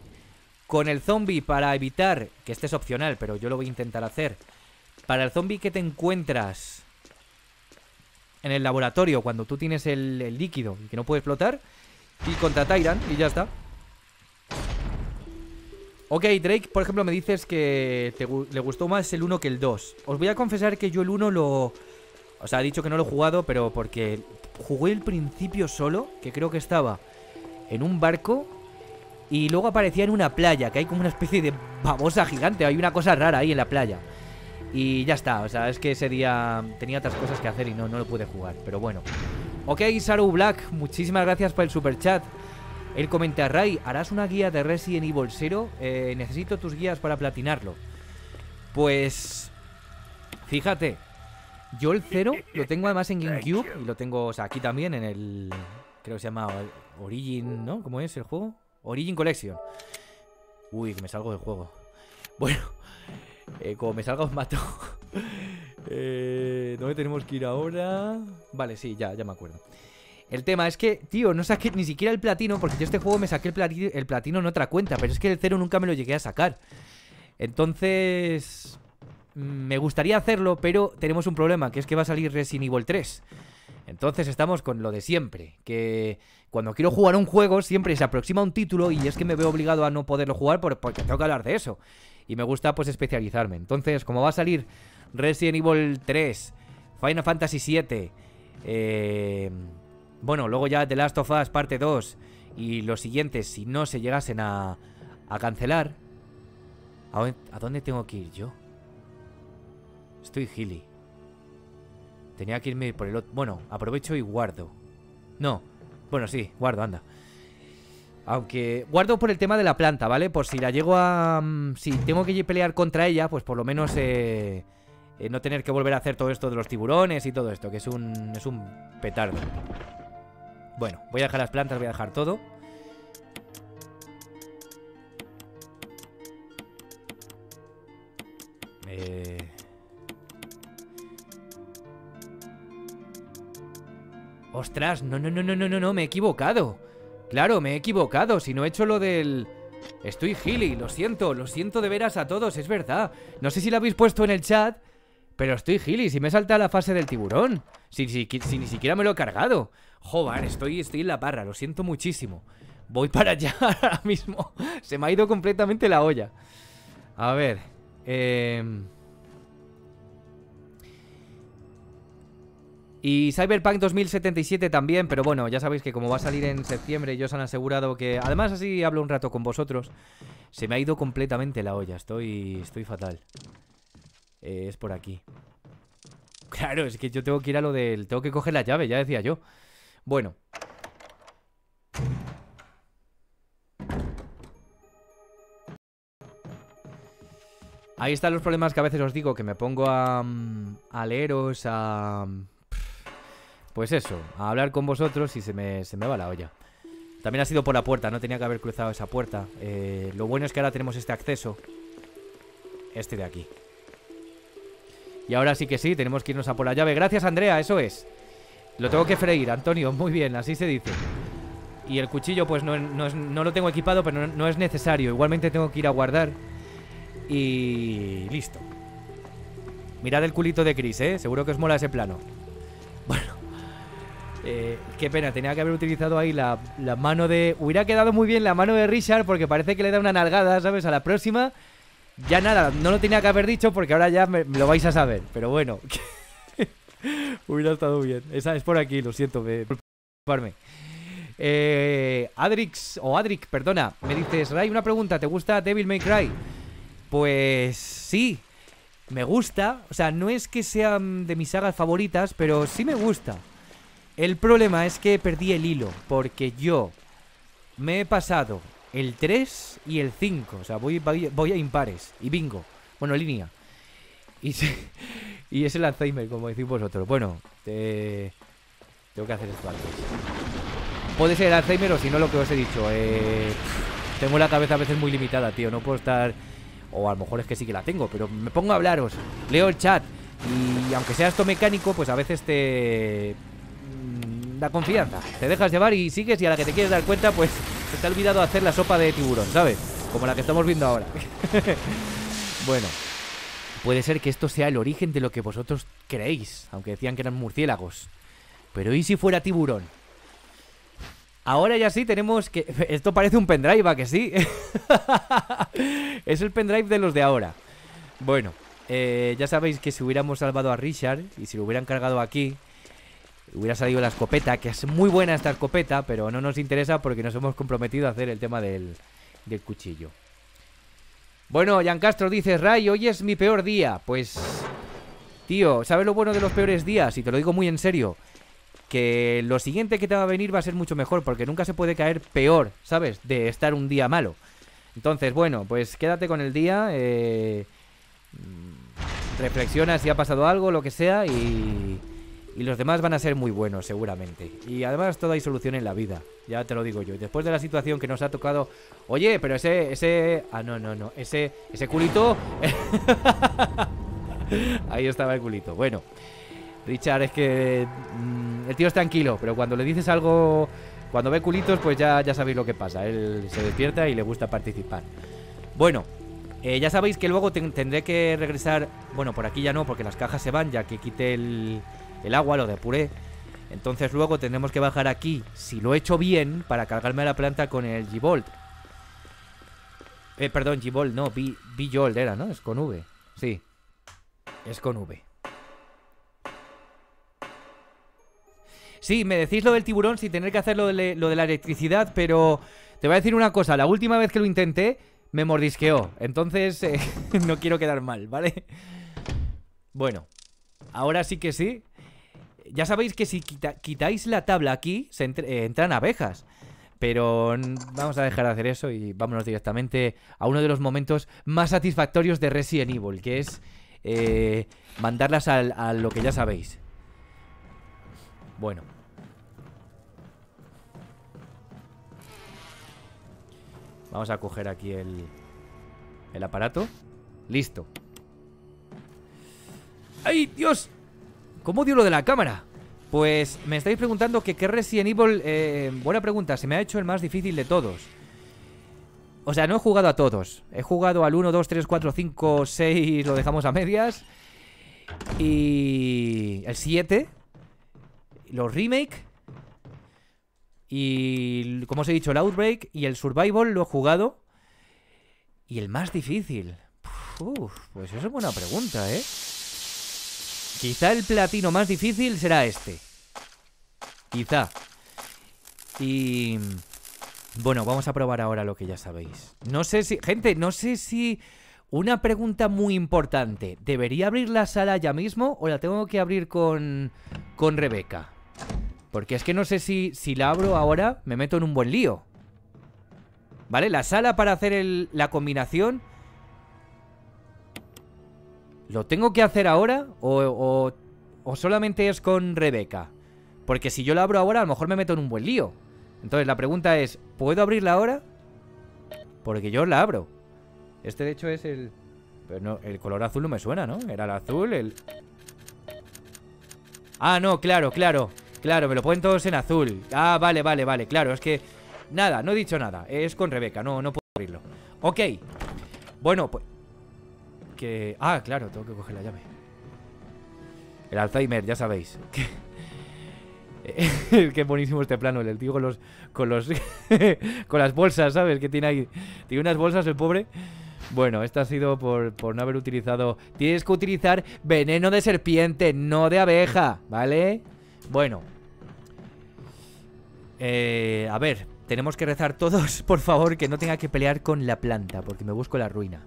con el zombie para evitar, que este es opcional, pero yo lo voy a intentar hacer, para el zombie que te encuentras en el laboratorio cuando tú tienes el, líquido y que no puede flotar y contra Tyrant, y ya está. Ok, Drake, por ejemplo, me dices que te, le gustó más el 1 que el 2. Os voy a confesar que yo el 1 lo, o sea, ha dicho que no lo he jugado, pero porque jugué el principio solo, que creo que estaba en un barco y luego aparecía en una playa, que hay como una especie de babosa gigante, hay una cosa rara ahí en la playa. Y ya está, o sea, es que ese día tenía otras cosas que hacer y no, no lo pude jugar, pero bueno. Ok, Saru Black, muchísimas gracias por el super chat. Él comenta, Ray, ¿harás una guía de Resident Evil 0? Eh, necesito tus guías para platinarlo. Pues... Fíjate, yo el cero *laughs* lo tengo además en GameCube y lo tengo, o sea, aquí también en el. Creo que se llama Origin, ¿no? ¿Cómo es el juego? Origin Collection. Uy, que me salgo del juego. *laughs* Bueno, eh, como me salga os mato. *laughs* Eh, ¿Dónde tenemos que ir ahora? Vale, sí, ya, ya me acuerdo. El tema es que, tío, no saqué ni siquiera el platino Porque yo este juego me saqué el platino, el platino en otra cuenta Pero es que el cero nunca me lo llegué a sacar Entonces me gustaría hacerlo, pero tenemos un problema, que es que va a salir Resident Evil 3. Entonces estamos con lo de siempre, que cuando quiero jugar un juego siempre se aproxima un título y es que me veo obligado a no poderlo jugar porque tengo que hablar de eso. Y me gusta pues especializarme. Entonces, como va a salir Resident Evil 3, Final Fantasy 7, eh, bueno, luego ya The Last of Us parte 2 y los siguientes, si no se llegasen a, a cancelar, ¿a dónde tengo que ir yo? Estoy gili. Tenía que irme por el otro... Bueno, aprovecho y guardo. No. Bueno, sí, guardo, anda. Aunque guardo por el tema de la planta, ¿vale? Por si la llego a... Mm, si tengo que pelear contra ella, pues por lo menos eh, eh, no tener que volver a hacer todo esto de los tiburones y todo esto, que es un, es un petardo. Bueno, voy a dejar las plantas, voy a dejar todo. Eh... Ostras, no, no, no, no, no, no, no, me he equivocado. Claro, me he equivocado, si no he hecho lo del... Estoy gili, lo siento, lo siento de veras a todos, es verdad. No sé si lo habéis puesto en el chat, pero estoy gili, si me salta la fase del tiburón. Si, si, si, ni siquiera me lo he cargado. Joder, estoy, estoy en la parra, lo siento muchísimo. Voy para allá *laughs* ahora mismo. Se me ha ido completamente la olla. A ver. Eh... Y Cyberpunk 2077 también, pero bueno, ya sabéis que como va a salir en septiembre, ellos han asegurado que... Además, así hablo un rato con vosotros. Se me ha ido completamente la olla, estoy, estoy fatal. Eh, es por aquí. *laughs* Claro, es que yo tengo que ir a lo del... Tengo que coger la llave, ya decía yo. Bueno. Ahí están los problemas que a veces os digo, que me pongo a, mm, a leeros, a pues eso, a hablar con vosotros y se me, se me va la olla. También ha sido por la puerta, no tenía que haber cruzado esa puerta. Eh, lo bueno es que ahora tenemos este acceso. Este de aquí. Y ahora sí que sí, tenemos que irnos a por la llave. Gracias, Andrea, eso es. Lo tengo que freír, Antonio, muy bien, así se dice. Y el cuchillo, pues no, lo tengo equipado, pero no, no es necesario. Igualmente tengo que ir a guardar. Y listo. Mirad el culito de Chris, ¿eh? Seguro que os mola ese plano. Bueno. Eh, qué pena, tenía que haber utilizado ahí la, mano de... Hubiera quedado muy bien la mano de Richard porque parece que le da una nalgada, ¿sabes? A la próxima. Ya nada, no lo tenía que haber dicho porque ahora ya lo vais a saber. Pero bueno, *laughs* hubiera estado bien. Esa es por aquí, lo siento, me... Eh, Adrix, o Adric, perdona, me dices, Ray, una pregunta, ¿te gusta Devil May Cry? Pues sí, me gusta. O sea, no es que sean de mis sagas favoritas, pero sí me gusta. El problema es que perdí el hilo, porque yo me he pasado el 3 y el 5. O sea, voy, voy, a impares. Y bingo. Bueno, línea. Y, *laughs* es el Alzheimer, como decís vosotros. Bueno, tengo que hacer esto antes. Puede ser el Alzheimer o si no, lo que os he dicho. Eh, tengo la cabeza a veces muy limitada, tío. No puedo estar... O a lo mejor es que sí que la tengo, pero me pongo a hablaros. Leo el chat. Y aunque sea esto mecánico, pues a veces te... Da confianza. Te dejas llevar y sigues y a la que te quieres dar cuenta, pues se te ha olvidado hacer la sopa de tiburón, ¿sabes? Como la que estamos viendo ahora. *laughs* bueno, puede ser que esto sea el origen de lo que vosotros creéis, aunque decían que eran murciélagos. Pero ¿y si fuera tiburón? Ahora ya sí tenemos que... *laughs* Esto parece un pendrive, ¿a que sí? *laughs* es el pendrive de los de ahora. Bueno, eh, ya sabéis que si hubiéramos salvado a Richard y si lo hubieran cargado aquí, hubiera salido la escopeta, que es muy buena esta escopeta, pero no nos interesa porque nos hemos comprometido a hacer el tema del, cuchillo. Bueno, Jan Castro dice, Ray, hoy es mi peor día. Pues, tío, ¿sabes lo bueno de los peores días? Y te lo digo muy en serio. Que lo siguiente que te va a venir va a ser mucho mejor, porque nunca se puede caer peor, ¿sabes? De estar un día malo. Entonces, bueno, pues quédate con el día. Eh, mm, reflexiona si ha pasado algo, lo que sea, y... Y los demás van a ser muy buenos, seguramente. Y además todo hay solución en la vida, ya te lo digo yo. después de la situación que nos ha tocado... Oye, pero ese... ese ah, no, no, no. Ese, ese culito... *laughs* Ahí estaba el culito. Bueno. Richard, es que... Mm, el tío es tranquilo, pero cuando le dices algo... Cuando ve culitos, pues ya, ya sabéis lo que pasa. Él se despierta y le gusta participar. Bueno, eh, ya sabéis que luego tendré que regresar. Bueno, por aquí ya no, porque las cajas se van, ya que quite el, el agua, lo depuré. Entonces luego tendremos que bajar aquí, si lo he hecho bien, para cargarme la planta con el g Eh, perdón, g no, B-Jolt era, ¿no? Es con V. Sí, es con V. Sí, me decís lo del tiburón sin tener que hacer lo de, la electricidad, pero te voy a decir una cosa. La última vez que lo intenté, me mordisqueó. Entonces, *laughs* eh, no quiero quedar mal, ¿vale? Bueno, ahora sí que sí. Ya sabéis que si quitáis la tabla aquí, eh, entran abejas. Pero vamos a dejar de hacer eso y vámonos directamente a uno de los momentos más satisfactorios de Resident Evil, que es eh, mandarlas a lo que ya sabéis. Bueno. Vamos a coger aquí el, el aparato. Listo. ¡Ay, Dios! ¿Cómo dio lo de la cámara? Pues me estáis preguntando que qué Resident Evil... Eh, buena pregunta, se me ha hecho el más difícil de todos. O sea, no he jugado a todos. He jugado al 1, 2, 3, 4, 5, 6, lo dejamos a medias. Y... el 7. Los remake. Y... como os he dicho, el Outbreak y el Survival lo he jugado. Y el más difícil. pues eso es buena pregunta, ¿eh? Quizá el platino más difícil será este. Quizá. Y... Bueno, vamos a probar ahora lo que ya sabéis. No sé si... Gente, no sé si... Una pregunta muy importante. ¿Debería abrir la sala ya mismo o la tengo que abrir con, con Rebeca? Porque es que no sé si, si la abro ahora me meto en un buen lío. ¿Vale? La sala para hacer la combinación ¿Lo tengo que hacer ahora o, solamente es con Rebeca? Porque si yo la abro ahora, a lo mejor me meto en un buen lío. Entonces la pregunta es, ¿puedo abrirla ahora? Porque yo la abro. Este de hecho es el... Pero no, el color azul no me suena, ¿no? Era el azul, el... Ah, no, claro, claro. Claro, me lo ponen todos en azul. Ah, vale, vale, vale, claro. Es que... Nada, no he dicho nada. Es con Rebeca, no, no puedo abrirlo. Ok. Bueno, pues... Ah, claro, tengo que coger la llave. El Alzheimer, ya sabéis. *laughs* *laughs* Qué buenísimo este plano, el tío con los... Con, los *laughs* con las bolsas, ¿sabes? Que tiene ahí... Tiene unas bolsas el pobre... Bueno, esta ha sido por, no haber utilizado... Tienes que utilizar veneno de serpiente, no de abeja, ¿vale? Bueno. Eh, a ver, tenemos que rezar todos, por favor, que no tenga que pelear con la planta, porque me busco la ruina.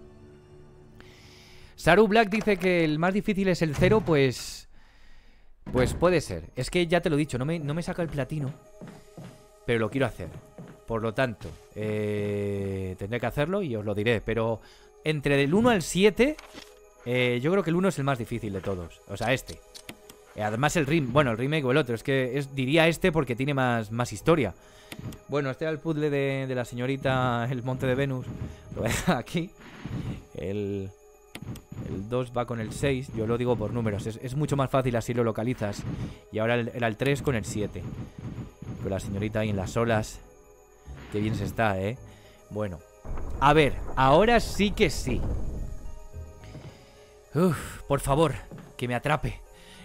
Saru Black dice que el más difícil es el cero, pues... Pues puede ser. Es que ya te lo he dicho, no me, no me saca el platino. Pero lo quiero hacer. Por lo tanto, eh, tendré que hacerlo y os lo diré. Pero entre del 1 al 7, eh, yo creo que el 1 es el más difícil de todos. O sea, este. Eh, además el rim, bueno, el remake o el otro, es que es, diría este porque tiene más, más historia. Bueno, este era el puzzle de, de la señorita El Monte de Venus. Lo voy aquí. El, el 2 va con el 6, yo lo digo por números, es, mucho más fácil así lo localizas. Y ahora era el 3 con el 7. Con la señorita ahí en las olas. Qué bien se está, ¿eh? Bueno. A ver, ahora sí que sí. Uf, por favor, que me atrape.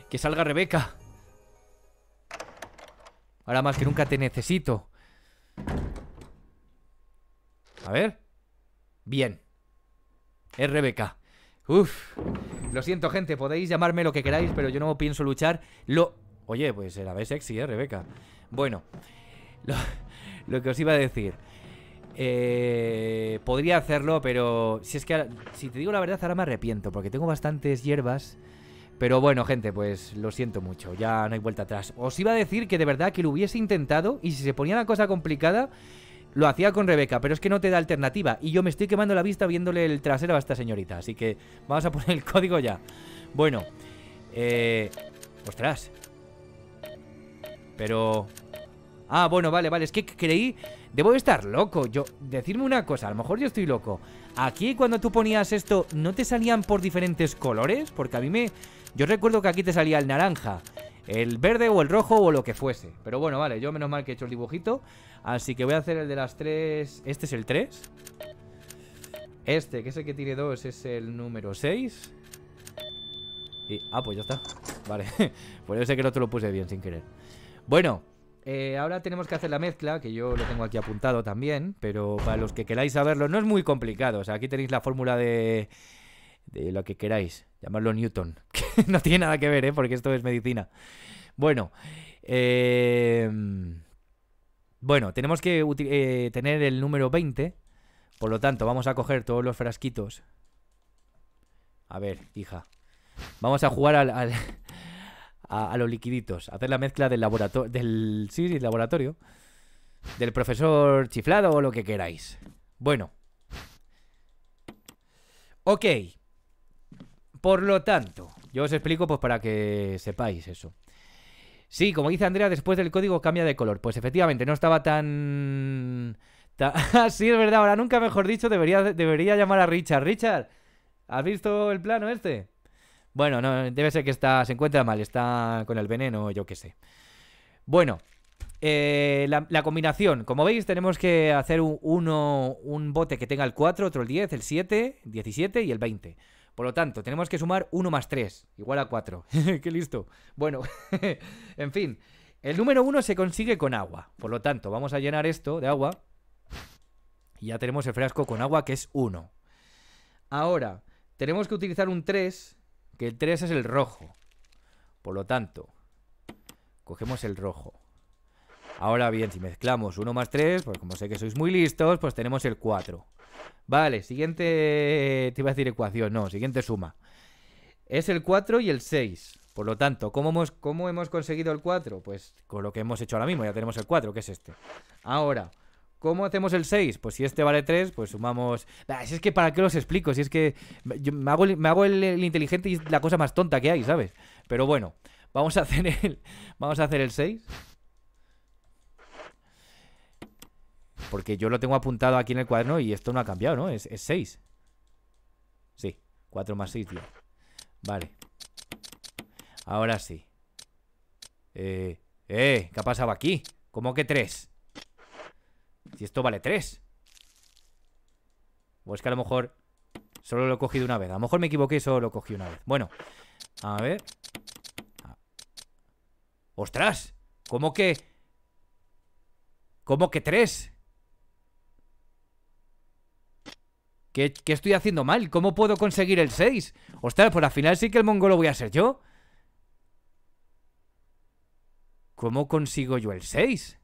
Que salga Rebeca. Ahora más que nunca te necesito. A ver. Bien. Es Rebeca. Uf. Lo siento, gente. Podéis llamarme lo que queráis, pero yo no pienso luchar. Lo... Oye, pues era ves sexy, ¿eh, Rebeca? Bueno. *laughs* Lo, que os iba a decir. Eh, podría hacerlo, pero si es que si te digo la verdad ahora me arrepiento porque tengo bastantes hierbas. Pero bueno, gente, pues lo siento mucho, ya no hay vuelta atrás. Os iba a decir que de verdad que lo hubiese intentado y si se ponía la cosa complicada, lo hacía con Rebeca, pero es que no te da alternativa. Y yo me estoy quemando la vista viéndole el trasero a esta señorita. Así que vamos a poner el código ya. Bueno. Eh... Ostras. Pero... Ah, bueno, vale, vale. Es que creí... Debo estar loco. Yo... Decirme una cosa. A lo mejor yo estoy loco. Aquí cuando tú ponías esto, ¿no te salían por diferentes colores? Porque a mí me... Yo recuerdo que aquí te salía el naranja. El verde o el rojo o lo que fuese. Pero bueno, vale, yo menos mal que he hecho el dibujito. Así que voy a hacer el de las tres... Este es el 3. Este, que es el que tiene dos, es el número 6. Y... Ah, pues ya está. Vale. *laughs* pues yo que no te lo puse bien sin querer. Bueno, eh, ahora tenemos que hacer la mezcla, que yo lo tengo aquí apuntado también, pero para los que queráis saberlo, no es muy complicado. O sea, aquí tenéis la fórmula de, de lo que queráis. Llamarlo Newton. *laughs* Que no tiene nada que ver, ¿eh? Porque esto es medicina. Bueno. Eh, bueno, tenemos que eh, tener el número 20. Por lo tanto, vamos a coger todos los frasquitos. A ver, hija. Vamos a jugar a, los liquiditos. Hacer la mezcla del laboratorio. Del, sí, sí, laboratorio. Del profesor chiflado o lo que queráis. Bueno. Ok. Por lo tanto, yo os explico pues para que sepáis eso. Sí, como dice Andrea, después del código cambia de color. Pues efectivamente, no estaba tan... *laughs* Ah, sí, es verdad, ahora nunca mejor dicho, debería, debería llamar a Richard. Richard, ¿has visto el plano este? Bueno, no, debe ser que está, se encuentra mal, está con el veneno, yo qué sé. Bueno, eh, la, combinación, como veis, tenemos que hacer un, uno, un bote que tenga el 4, otro el 10, el 7, 17 y el 20. Por lo tanto, tenemos que sumar 1 más 3, igual a 4. *laughs* ¡Qué listo! Bueno, *laughs* en fin. El número 1 se consigue con agua. Por lo tanto, vamos a llenar esto de agua. Y ya tenemos el frasco con agua, que es 1. Ahora, tenemos que utilizar un 3, que el 3 es el rojo. Por lo tanto, cogemos el rojo. Ahora bien, si mezclamos 1 más 3, pues como sé que sois muy listos, pues tenemos el 4. Vale, siguiente... Te iba a decir ecuación, no, siguiente suma. Es el 4 y el 6. Por lo tanto, ¿cómo hemos, conseguido el 4? Pues con lo que hemos hecho ahora mismo, ya tenemos el 4, que es este. Ahora, ¿cómo hacemos el 6? Pues si este vale 3, pues sumamos... si es que ¿para qué los explico? Si es que me hago, el, inteligente y es la cosa más tonta que hay, ¿sabes? Pero bueno, vamos a hacer el, *laughs* vamos a hacer el 6. Porque yo lo tengo apuntado aquí en el cuaderno y esto no ha cambiado, ¿no? Es 6. sí, 4 más 6, Vale. Ahora sí. Eh, eh, ¿qué ha pasado aquí? ¿Cómo que 3? Si esto vale 3. O que a lo mejor solo lo he cogido una vez. A lo mejor me equivoqué y solo lo cogí una vez. Bueno, a ver. Ah. ¡Ostras! ¿Cómo que...? ¿Cómo que 3? ¿Qué, estoy haciendo mal? ¿Cómo puedo conseguir el 6? Ostras, pues al final sí que el mongolo voy a ser yo. ¿Cómo consigo yo el 6?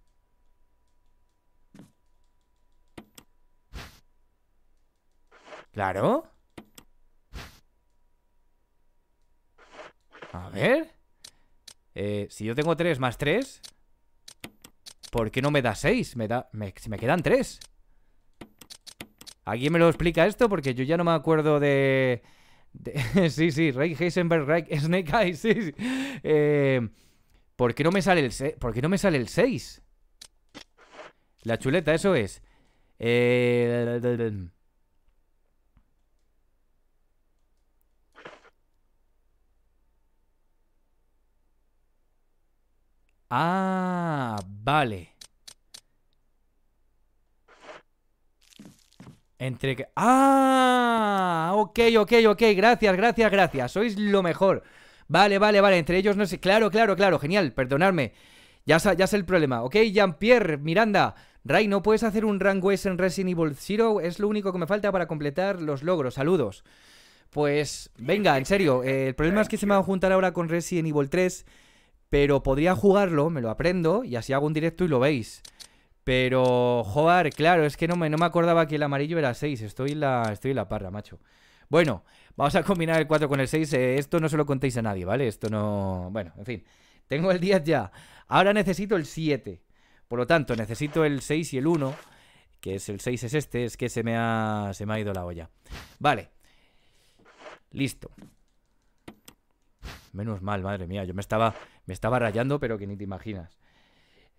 Claro. A ver. Eh, si yo tengo 3 más 3, ¿por qué no me da 6? Me da, me, me quedan 3. ¿Alguien me lo explica esto? Porque yo ya no me acuerdo de... *laughs* sí, sí, Ray Heisenberg, Ray Snake Eyes, sí. sí. Eh, ¿Por qué no me sale el 6? no me sale el 6? La chuleta, eso es. Eh, ah, vale. Entre que... ¡Ah! Ok, ok, ok. Gracias, gracias, gracias. Sois lo mejor. Vale, vale, vale. Entre ellos no sé... Claro, claro, claro. Genial. Perdonadme. Ya, ya sé el problema. Ok, Jean-Pierre, Miranda. Ray, ¿no puedes hacer un rango S en Resident Evil Zero? Es lo único que me falta para completar los logros. Saludos. Pues venga, en serio. Eh, el problema es que se me va a juntar ahora con Resident Evil 3. Pero podría jugarlo, me lo aprendo y así hago un directo y lo veis. Pero, joder, claro, es que no me, no me acordaba que el amarillo era 6. Estoy la, estoy la parra, macho. Bueno, vamos a combinar el 4 con el 6. Eh, esto no se lo contéis a nadie, ¿vale? Esto no... Bueno, en fin. Tengo el 10 ya. Ahora necesito el 7. Por lo tanto, necesito el 6 y el 1. Que es el 6 es este. Es que se me ha, se me ha ido la olla. Vale. Listo. Menos mal, madre mía. Yo me estaba, me estaba rayando, pero que ni te imaginas.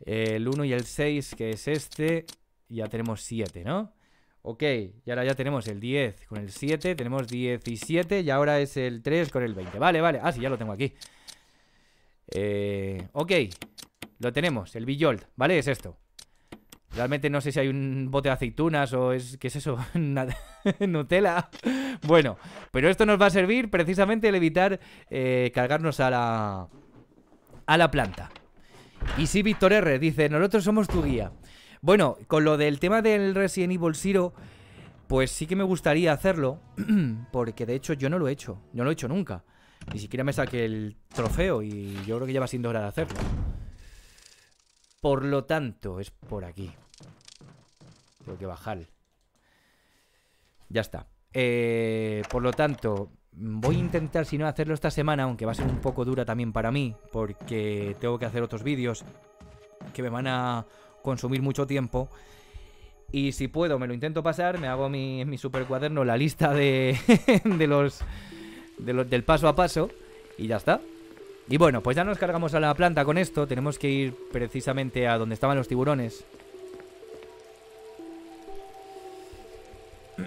Eh, el 1 y el 6, que es este, ya tenemos 7, ¿no? Ok, y ahora ya tenemos el 10 con el 7, tenemos 17 y ahora es el 3 con el 20. Vale, vale. Ah, sí, ya lo tengo aquí. Eh, ok, lo tenemos, el billolt, ¿vale? Es esto. Realmente no sé si hay un bote de aceitunas o es... ¿Qué es eso? *laughs* *laughs* Nutella. Bueno, pero esto nos va a servir precisamente el evitar eh, cargarnos a la... a la planta. Y sí, Víctor R. dice, nosotros somos tu guía. Bueno, con lo del tema del Resident Evil Zero, pues sí que me gustaría hacerlo, *clears throat* porque de hecho yo no lo he hecho, yo no lo he hecho nunca. Ni siquiera me saqué el trofeo y yo creo que ya va siendo hora de hacerlo. Por lo tanto, es por aquí. Tengo que bajar. Ya está. Eh, por lo tanto, Voy a intentar, si no, hacerlo esta semana, aunque va a ser un poco dura también para mí, porque tengo que hacer otros vídeos que me van a consumir mucho tiempo. Y si puedo, me lo intento pasar, me hago mi, mi super cuaderno la lista de, *laughs* de, los, de los del paso a paso y ya está. Y bueno, pues ya nos cargamos a la planta con esto, tenemos que ir precisamente a donde estaban los tiburones. *clears throat*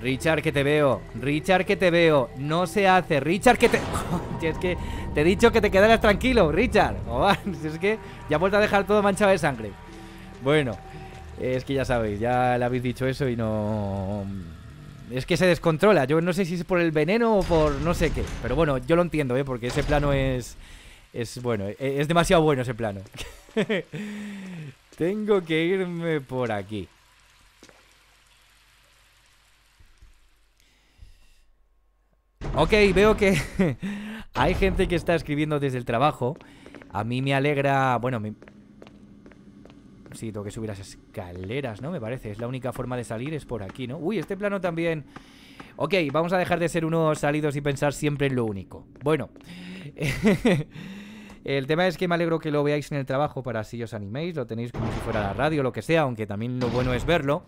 Richard, que te veo. Richard, que te veo. No se hace. Richard, que te... *laughs* es que te he dicho que te quedaras tranquilo, Richard. *laughs* es que ya vuelto a dejar todo manchado de sangre. Bueno, es que ya sabéis, ya le habéis dicho eso y no... Es que se descontrola. Yo no sé si es por el veneno o por no sé qué. Pero bueno, yo lo entiendo, ¿eh? Porque ese plano es... Es bueno, e-, es demasiado bueno ese plano. *laughs* Tengo que irme por aquí. Ok, veo que *laughs* hay gente que está escribiendo desde el trabajo. A mí me alegra... Bueno, me... Sí, tengo que subir las escaleras, ¿no? Me parece. Es la única forma de salir, es por aquí, ¿no? Uy, este plano también... Ok, vamos a dejar de ser unos salidos y pensar siempre en lo único. Bueno. *laughs* el tema es que me alegro que lo veáis en el trabajo para así os animéis. Lo tenéis como si fuera la radio, lo que sea, aunque también lo bueno es verlo.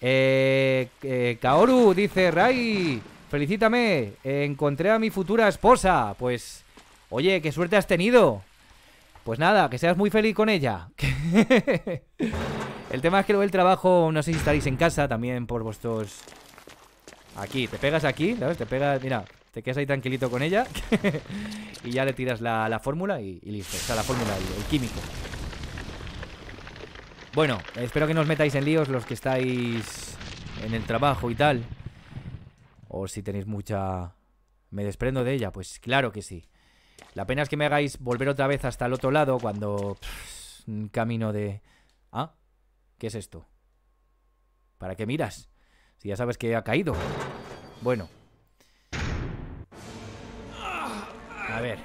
eh, eh Kaoru dice, Rai... Felicítame, encontré a mi futura esposa. Pues, oye, qué suerte has tenido. Pues nada, que seas muy feliz con ella. *laughs* el tema es que lo del trabajo, no sé si estaréis en casa también por vuestros... Aquí, te pegas aquí, ¿sabes? Te pegas, mira, te quedas ahí tranquilito con ella *laughs* y ya le tiras la, fórmula y, listo. O sea, la fórmula, el, el químico. Bueno, espero que no os metáis en líos los que estáis en el trabajo y tal. O si tenéis mucha... ¿Me desprendo de ella? Pues claro que sí. La pena es que me hagáis volver otra vez hasta el otro lado cuando... un camino de... ¿Ah? ¿Qué es esto? ¿Para qué miras? Si ya sabes que ha caído. Bueno. A ver.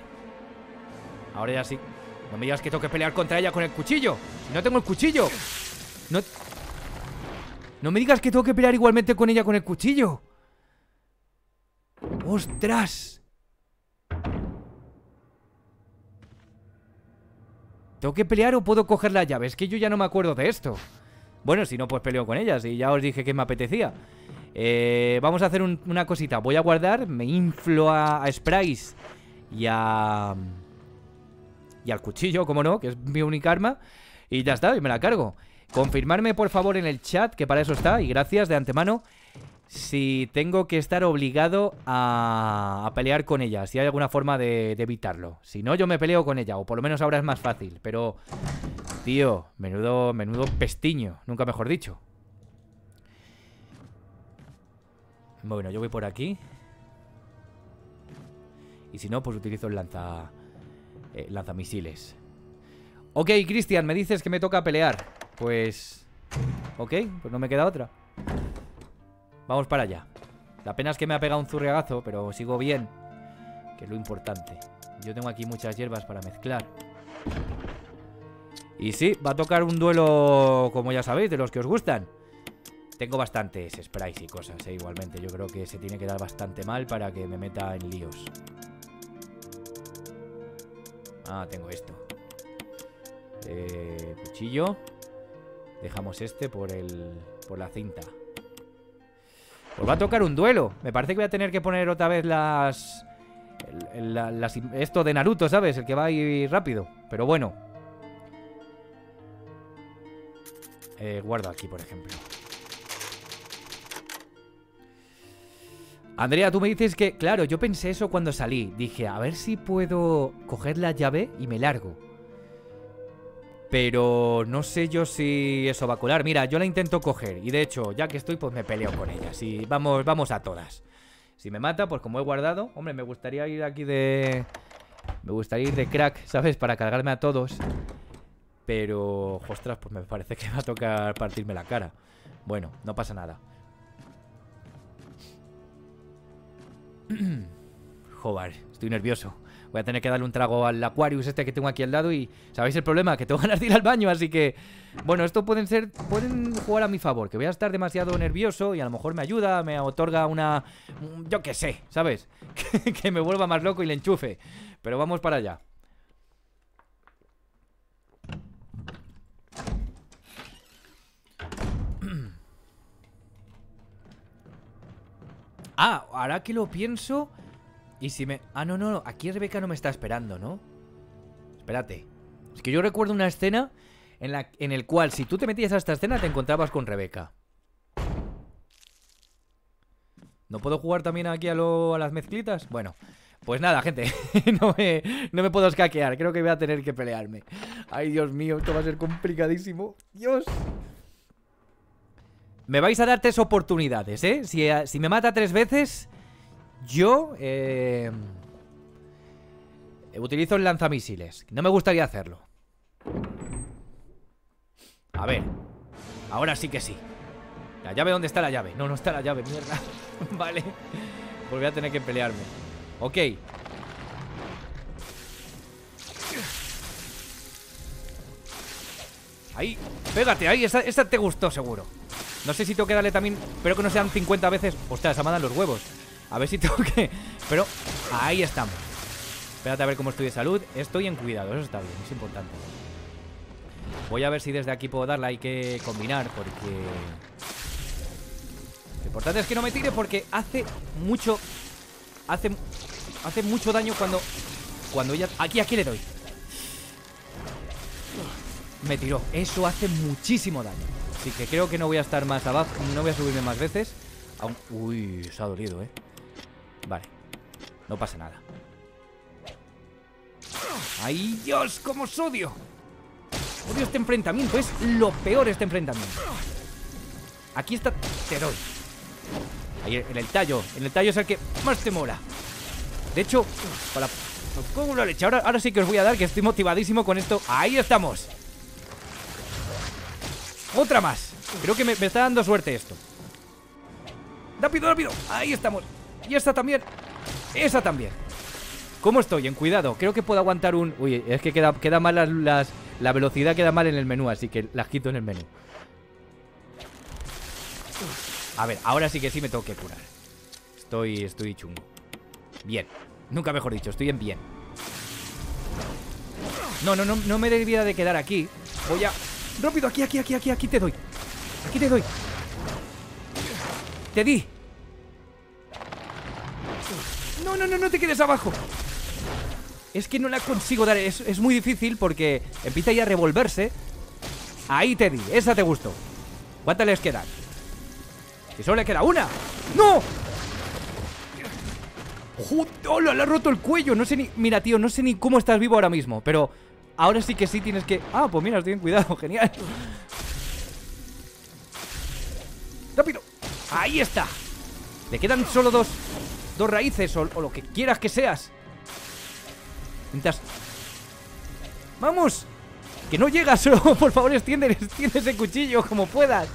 Ahora ya sí. No me digas que tengo que pelear contra ella con el cuchillo. No tengo el cuchillo. No... No me digas que tengo que pelear igualmente con ella con el cuchillo. ¡Ostras! ¿Tengo que pelear o puedo coger la llave? Es que yo ya no me acuerdo de esto. Bueno, si no, pues peleo con ellas y ya os dije que me apetecía. Eh, vamos a hacer una cosita. Voy a guardar, me inflo a, a y a... Y al cuchillo, como no, que es mi única arma. Y ya está, y me la cargo. Confirmarme, por favor, en el chat, que para eso está. Y gracias de antemano si tengo que estar obligado a, pelear con ella, si hay alguna forma de, evitarlo. Si no, yo me peleo con ella, o por lo menos ahora es más fácil, pero... Tío, menudo, menudo pestiño, nunca mejor dicho. Bueno, yo voy por aquí. Y si no, pues utilizo el lanza... Eh, lanzamisiles. Ok, Cristian, me dices que me toca pelear. Pues... Ok, pues no me queda otra. Vamos para allá. La pena es que me ha pegado un zurriagazo, pero sigo bien. Que es lo importante. Yo tengo aquí muchas hierbas para mezclar. Y sí, va a tocar un duelo, como ya sabéis, de los que os gustan. Tengo bastantes sprays y cosas, ¿eh? igualmente. Yo creo que se tiene que dar bastante mal para que me meta en líos. Ah, tengo esto. Eh, cuchillo. Dejamos este por el por la cinta. Pues va a tocar un duelo. Me parece que voy a tener que poner otra vez las... esto de Naruto, ¿sabes? El que va a rápido. Pero bueno. Eh, guardo aquí, por ejemplo. Andrea, tú me dices que, claro, yo pensé eso cuando salí. Dije, a ver si puedo coger la llave y me largo. Pero no sé yo si eso va a colar. Mira, yo la intento coger. Y de hecho, ya que estoy, pues me peleo con ella. Y vamos, vamos a todas. Si me mata, pues como he guardado... Hombre, me gustaría ir aquí de... Me gustaría ir de crack, ¿sabes? Para cargarme a todos. Pero... Ostras, pues me parece que va a tocar partirme la cara. Bueno, no pasa nada. *clears throat* Joder, estoy nervioso. Voy a tener que darle un trago al Aquarius este que tengo aquí al lado y... ¿Sabéis el problema? Que tengo *laughs* ganas de ir al baño, así que... Bueno, esto pueden ser... Pueden jugar a mi favor, que voy a estar demasiado nervioso y a lo mejor me ayuda, me otorga una... Mm, yo qué sé, ¿sabes? *laughs* que, que me vuelva más loco y le enchufe. Pero vamos para allá. *clears throat* Ah, ahora que lo pienso, y si me... Ah, no, no, aquí Rebeca no me está esperando, ¿no? Espérate. Es que yo recuerdo una escena en la en el cual si tú te metías a esta escena te encontrabas con Rebeca. ¿No puedo jugar también aquí a, lo, a las mezclitas? Bueno, pues nada, gente. *laughs* no, me, no, me, puedo escaquear. Creo que voy a tener que pelearme. Ay, Dios mío, esto va a ser complicadísimo. Dios. Me vais a dar tres oportunidades, ¿eh? Si, eh, si me mata tres veces, yo eh, utilizo el lanzamisiles. No me gustaría hacerlo. A ver. Ahora sí que sí. La llave, ¿dónde está la llave? No, no está la llave, mierda. *laughs* vale. Pues a tener que pelearme. Ok. Ahí, pégate, ahí, esa, te gustó seguro No sé si tengo que darle también Espero que no sean 50 veces Ostras, dan los huevos a ver si tengo que... Pero ahí estamos. Espérate a ver cómo estoy de salud. Estoy en cuidado, eso está bien, es importante. Voy a ver si desde aquí puedo darla. Hay que combinar porque... Lo importante es que no me tire porque hace mucho... Hace, hace mucho daño cuando... Cuando ella... Aquí, aquí le doy. Me tiró. Eso hace muchísimo daño. Así que creo que no voy a estar más abajo. No voy a subirme más veces. Aún... Uy, se ha dolido, eh. Vale, no pasa nada ¡Ay, Dios! ¡Cómo os odio! Odio este enfrentamiento, es lo peor este enfrentamiento Aquí está, te doy Ahí en el tallo, en el tallo es el que más te mola De hecho, para... ¿Cómo la leche? Ahora, ahora sí que os voy a dar que estoy motivadísimo con esto ¡Ahí estamos! ¡Otra más! Creo que me, me está dando suerte esto ¡Rápido, rápido! ¡Ahí estamos! Y esta también. Esa también. ¿Cómo estoy? En cuidado. Creo que puedo aguantar un... Uy, es que queda, queda mal las, La velocidad queda mal en el menú, así que las quito en el menú. A ver, ahora sí que sí me tengo que curar. Estoy, estoy chungo. Bien. Nunca mejor dicho, estoy en bien. No, no, no, no me debía de quedar aquí. Voy a... Rápido, aquí, aquí, aquí, aquí, aquí te doy. Aquí te doy. Te di. No, no, no, no te quedes abajo Es que no la consigo dar Es, muy difícil porque empieza ya a revolverse Ahí te di, esa te gustó ¿Cuántas les quedan? Si solo le queda una ¡No! ¡Oh, Le ha roto el cuello No sé ni... Mira, tío, no sé ni cómo estás vivo ahora mismo Pero ahora sí que sí tienes que... Ah, pues mira, ten cuidado, *laughs* genial ¡Rápido! ¡Ahí está! Le quedan solo dos dos raíces o, lo que quieras que seas. Mientras... ¡Vamos! ¡Que no llegas! *laughs* por favor, extiende, extiende ese cuchillo como puedas.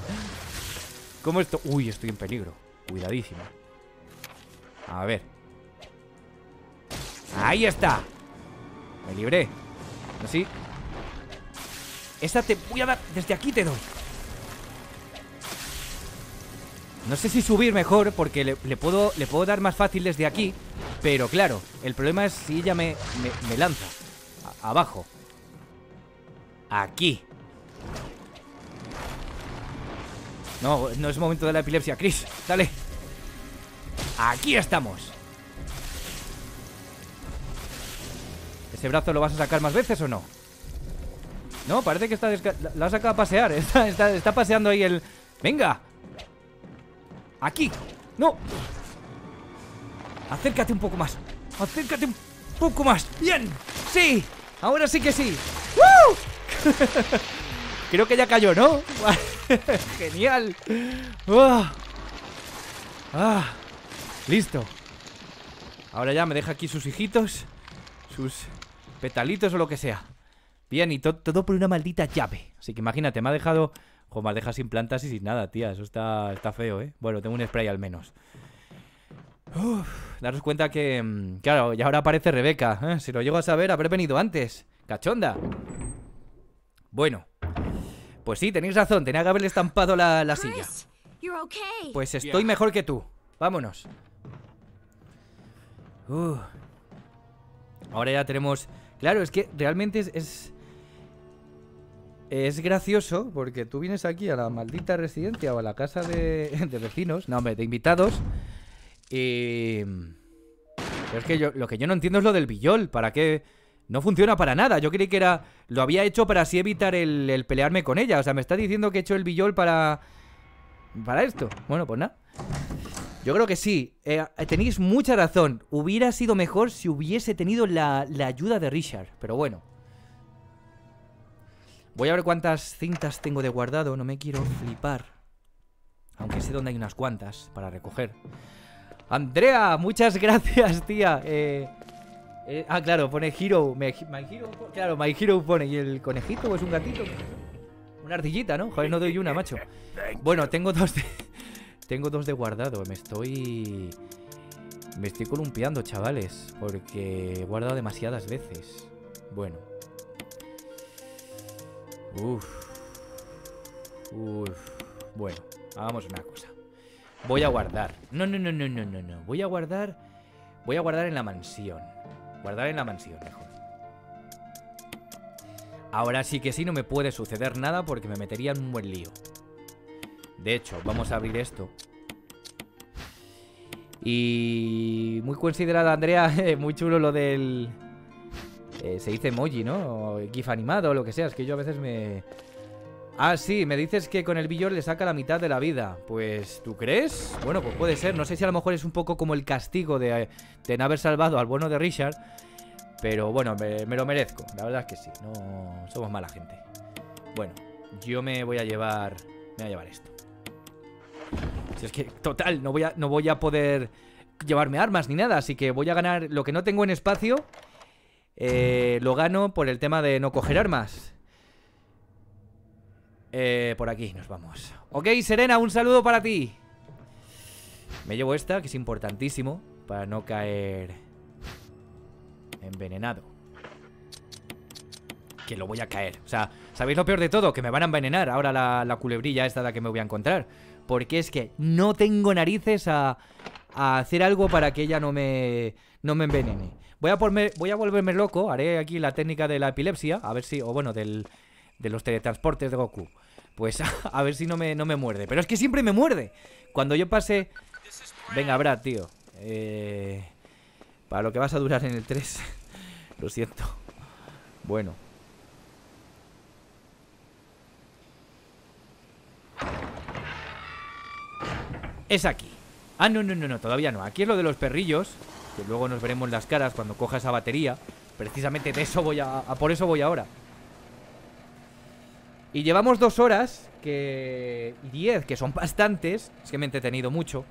¿Cómo esto? Uy, estoy en peligro. Cuidadísimo. A ver. ¡Ahí está! Me libré. Así. Esta te voy a dar... Desde aquí te doy. No sé si subir mejor porque le, puedo, le puedo dar más fácil desde aquí. Pero claro, el problema es si ella me, lanza. abajo. Aquí. No, no es momento de la epilepsia, Chris. Dale. Aquí estamos. ¿Ese brazo lo vas a sacar más veces o no? No, parece que está... Lo ha sacado a pasear. *laughs* Está, está paseando ahí el... ¡Venga! ¡Aquí! ¡No! Acércate un poco más. Acércate un poco más. ¡Bien! ¡Sí! Ahora sí que sí. ¡Woo! *laughs* Creo que ya cayó, ¿no? *laughs* Genial. Ah. Ah. listo. Ahora ya me deja aquí sus hijitos, sus petalitos o lo que sea. Bien, y todo por una maldita llave. Así que imagínate, me ha dejado Joder, me deja sin plantas y sin nada, tía. Eso está, feo, ¿eh? Bueno, tengo un spray al menos. Uf, daros cuenta que... Mm, claro, y ahora aparece Rebeca. ¿eh? Si lo llego a saber, habré venido antes. Cachonda. Bueno. Pues sí, tenéis razón. Tenía que haberle estampado la, silla. Pues estoy mejor que tú. Vámonos. Ahora ya tenemos... Claro, es que realmente es, es gracioso porque tú vienes aquí a la maldita residencia o a la casa de, *laughs* de vecinos, no, hombre, de invitados. Y. es que yo, lo que yo no entiendo es lo del billol. ¿Para qué? No funciona para nada. Yo creí que era. Lo había hecho para así evitar el, pelearme con ella. O sea, me está diciendo que he hecho el billol para. Para esto. Bueno, pues nada. Yo creo que sí. Eh, tenéis mucha razón. Hubiera sido mejor si hubiese tenido la, la ayuda de Richard. Pero bueno. Voy a ver cuántas cintas tengo de guardado. No me quiero flipar. Aunque sé dónde hay unas cuantas para recoger. Andrea, muchas *laughs* gracias, tía. Eh, eh, ah, claro, pone Hero. my Claro, My Hero pone. ¿Y el conejito o es un gatito? Una ardillita, ¿no? Joder, no doy una, macho. Bueno, tengo dos de... *laughs* tengo dos de guardado. Me estoy... Me estoy columpiando, chavales. Porque he guardado demasiadas veces. Bueno, Uf. Uf. Bueno, hagamos una cosa. Voy a guardar. No, no, no, no, no, no, no. Voy a guardar. Voy a guardar en la mansión. Guardar en la mansión, mejor. Ahora sí que sí, no me puede suceder nada porque me metería en un buen lío. De hecho, vamos a abrir esto. Y muy considerada, Andrea, *laughs* muy chulo lo del eh, se dice emoji, ¿no? GIF animado o lo que sea. Es que yo a veces me... Ah, sí, me dices que con el billón le saca la mitad de la vida. Pues, ¿tú crees? Bueno, pues puede ser. No sé si a lo mejor es un poco como el castigo de, de no haber salvado al bueno de Richard. Pero bueno, me, lo merezco. La verdad es que sí. No somos mala gente. Bueno, yo me voy a llevar... Me voy a llevar esto. Si es que, total, no voy a, no voy a poder llevarme armas ni nada. Así que voy a ganar lo que no tengo en espacio... Eh, lo gano por el tema de no coger armas. Eh, por aquí nos vamos. Ok, Serena, un saludo para ti. Me llevo esta, que es importantísimo, para no caer envenenado. Que lo voy a caer. O sea, ¿sabéis lo peor de todo? Que me van a envenenar ahora la, la culebrilla esta la que me voy a encontrar. Porque es que no tengo narices a, a hacer algo para que ella no me, no me envenene. Voy a, volverme loco, haré aquí la técnica de la epilepsia, a ver si, o bueno, del, de los teletransportes de Goku. Pues *laughs* a, ver si no me, no me muerde. Pero es que siempre me muerde. Cuando yo pase... Venga, Brad, tío. Eh, para lo que vas a durar en el 3. *laughs* lo siento. Bueno. Es aquí. Ah, no, no, no, todavía no. Aquí es lo de los perrillos que luego nos veremos las caras cuando coja esa batería. Precisamente de eso voy a, por eso voy ahora. Y llevamos dos horas que... y diez, que son bastantes. Es que me he entretenido mucho.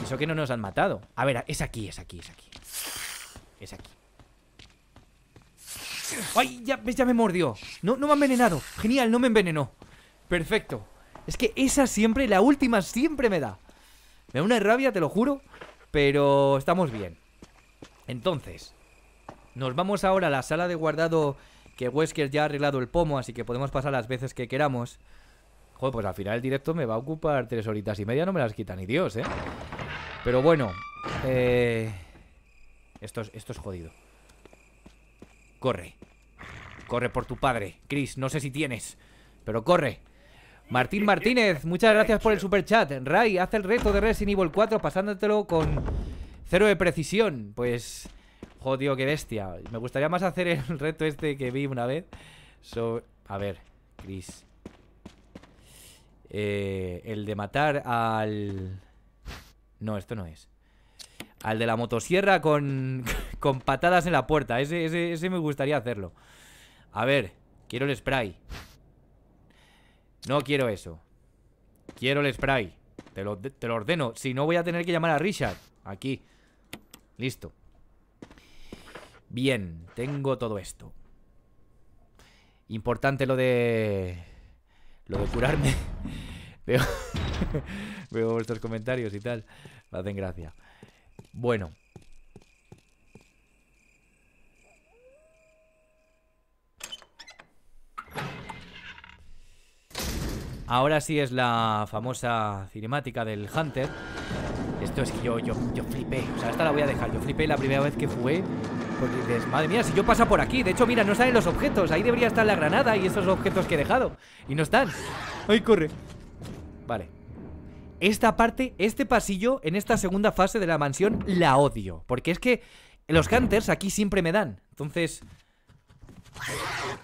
Y eso que no nos han matado. A ver, es aquí, es aquí, es aquí. Es aquí. ¡Ay! Ya, ya me mordió. No, no me ha envenenado. Genial, no me envenenó. Perfecto. Es que esa siempre, la última siempre me da. Me da una rabia, te lo juro. Pero estamos bien. Entonces, nos vamos ahora a la sala de guardado que Wesker ya ha arreglado el pomo, así que podemos pasar las veces que queramos. Joder, pues al final el directo me va a ocupar tres horitas y media, no me las quita ni Dios, ¿eh? Pero bueno, eh, Esto, es, esto es jodido. Corre. Corre por tu padre, Chris, no sé si tienes, pero corre. Martín Martínez, muchas gracias por el super chat. Ray, haz el reto de Resident Evil 4 pasándotelo con cero de precisión. Pues, jodido, qué bestia. Me gustaría más hacer el *laughs* reto este que vi una vez. a ver, Chris. Eh, el de matar al... No, esto no es. Al de la motosierra con, *laughs* con patadas en la puerta. Ese, ese me gustaría hacerlo. A ver, quiero el spray. No quiero eso. Quiero el spray. Te lo, te ordeno. Si no, voy a tener que llamar a Richard. Aquí. Listo. Bien, tengo todo esto. Importante lo de... Lo de curarme. *laughs* Veo... *laughs* Veo vuestros comentarios y tal. Me hacen gracia. Bueno. Ahora sí es la famosa cinemática del Hunter. Esto es que yo, yo, yo flipé. O sea, esta la voy a dejar. Yo flipé la primera vez que jugué. Porque dices, madre mía, si yo paso por aquí. De hecho, mira, no salen los objetos. Ahí debería estar la granada y esos objetos que he dejado. Y no están. Ahí corre! Vale. Esta parte, este pasillo, en esta segunda fase de la mansión, la odio. Porque es que los hunters aquí siempre me dan. Entonces...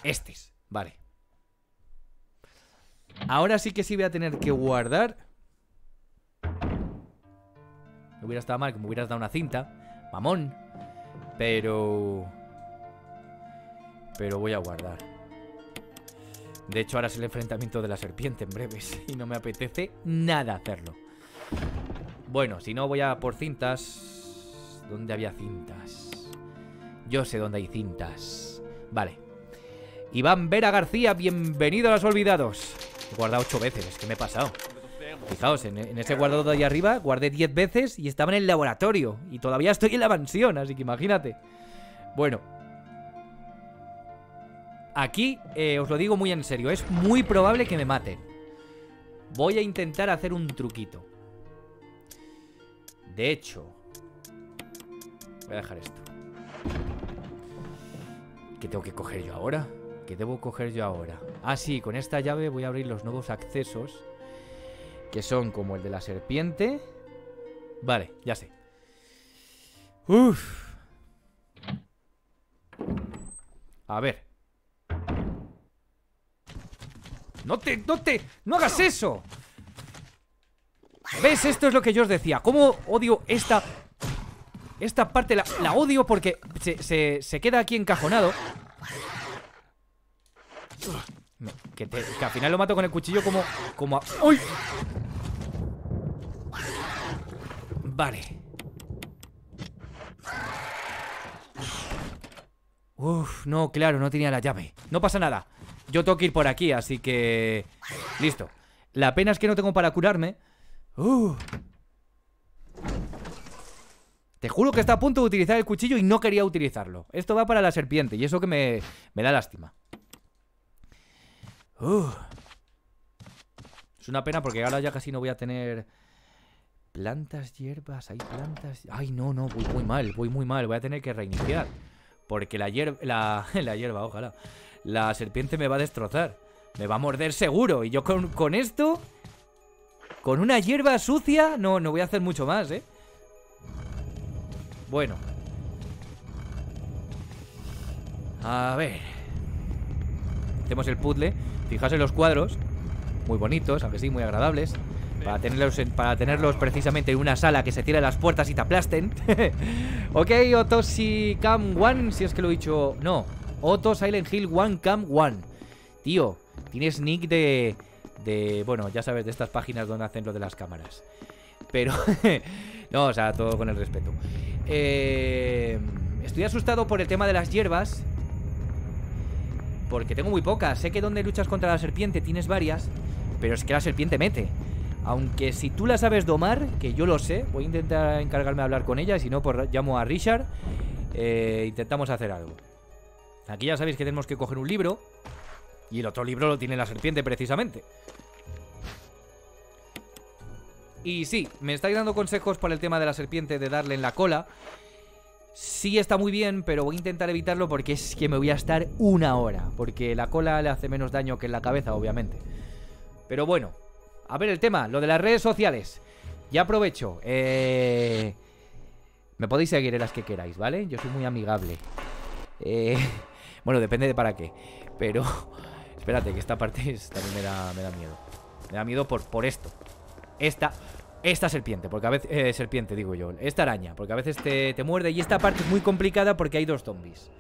Estes. Vale. Ahora sí que sí voy a tener que guardar. Me hubiera estado mal que me hubieras dado una cinta. Mamón. Pero... Pero voy a guardar. De hecho, ahora es el enfrentamiento de la serpiente en breves. *laughs* Y no me apetece nada hacerlo. Bueno, si no, voy a por cintas. ¿Dónde había cintas? Yo sé dónde hay cintas. Vale. Iván Vera García, bienvenido a los olvidados. He guardado 8 veces, es que me he pasado. Fijaos, en, ese guardado de ahí arriba guardé 10 veces y estaba en el laboratorio. Y todavía estoy en la mansión, así que imagínate. Bueno. Aquí, eh, os lo digo muy en serio, es muy probable que me maten. Voy a intentar hacer un truquito. De hecho... Voy a dejar esto. ¿Qué tengo que coger yo ahora? que debo coger yo ahora. Ah, sí, con esta llave voy a abrir los nuevos accesos, que son como el de la serpiente. Vale, ya sé. Uf. A ver. ¡No te, no te, no hagas eso! ¿Ves? Esto es lo que yo os decía. ¿Cómo odio esta... Esta parte la, odio porque se queda aquí encajonado que, al final lo mato con el cuchillo como... como a... ¡Uy! Vale. Uf, no, claro, no tenía la llave. No pasa nada. Yo tengo que ir por aquí, así que... Listo. La pena es que no tengo para curarme. Te juro que está a punto de utilizar el cuchillo y no quería utilizarlo. Esto va para la serpiente y eso que me, me da lástima. Es una pena porque ahora ya casi no voy a tener plantas, hierbas, hay plantas... Ay, no, no, voy muy mal, voy muy mal, voy a tener que reiniciar. Porque la hierba, la, *laughs* hierba, ojalá. La serpiente me va a destrozar. Me va a morder seguro. Y yo con, esto, con una hierba sucia, no, no voy a hacer mucho más, ¿eh? Bueno. A ver. Hacemos el puzzle. ...fijarse en los cuadros, muy bonitos, aunque sí, muy agradables. Para tenerlos, para tenerlos precisamente en una sala que se tire las puertas y te aplasten. *laughs* ok, y Cam One, si es que lo he dicho. No, Otos Silent Hill One Cam One. Tío, tienes nick de. de. Bueno, ya sabes, de estas páginas donde hacen lo de las cámaras. Pero. *laughs* no, o sea, todo con el respeto. Eh, estoy asustado por el tema de las hierbas. Porque tengo muy pocas. Sé que donde luchas contra la serpiente tienes varias, pero es que la serpiente mete. Aunque si tú la sabes domar, que yo lo sé, voy a intentar encargarme de hablar con ella, y si no, pues llamo a Richard. Eh, intentamos hacer algo. Aquí ya sabéis que tenemos que coger un libro, y el otro libro lo tiene la serpiente precisamente. Y sí, me estáis dando consejos por el tema de la serpiente de darle en la cola. Sí está muy bien, pero voy a intentar evitarlo porque es que me voy a estar una hora. Porque la cola le hace menos daño que en la cabeza, obviamente. Pero bueno, a ver el tema, lo de las redes sociales. Ya aprovecho. Eh, me podéis seguir en las que queráis, ¿vale? Yo soy muy amigable. Eh, *laughs* bueno, depende de para qué. Pero... *laughs* Espérate, que esta parte también me da, miedo. Me da miedo por, por esto. Esta... Esta serpiente, porque a veces... Eh, serpiente, digo yo. Esta araña, porque a veces te, muerde. Y esta parte es muy complicada porque hay dos zombies.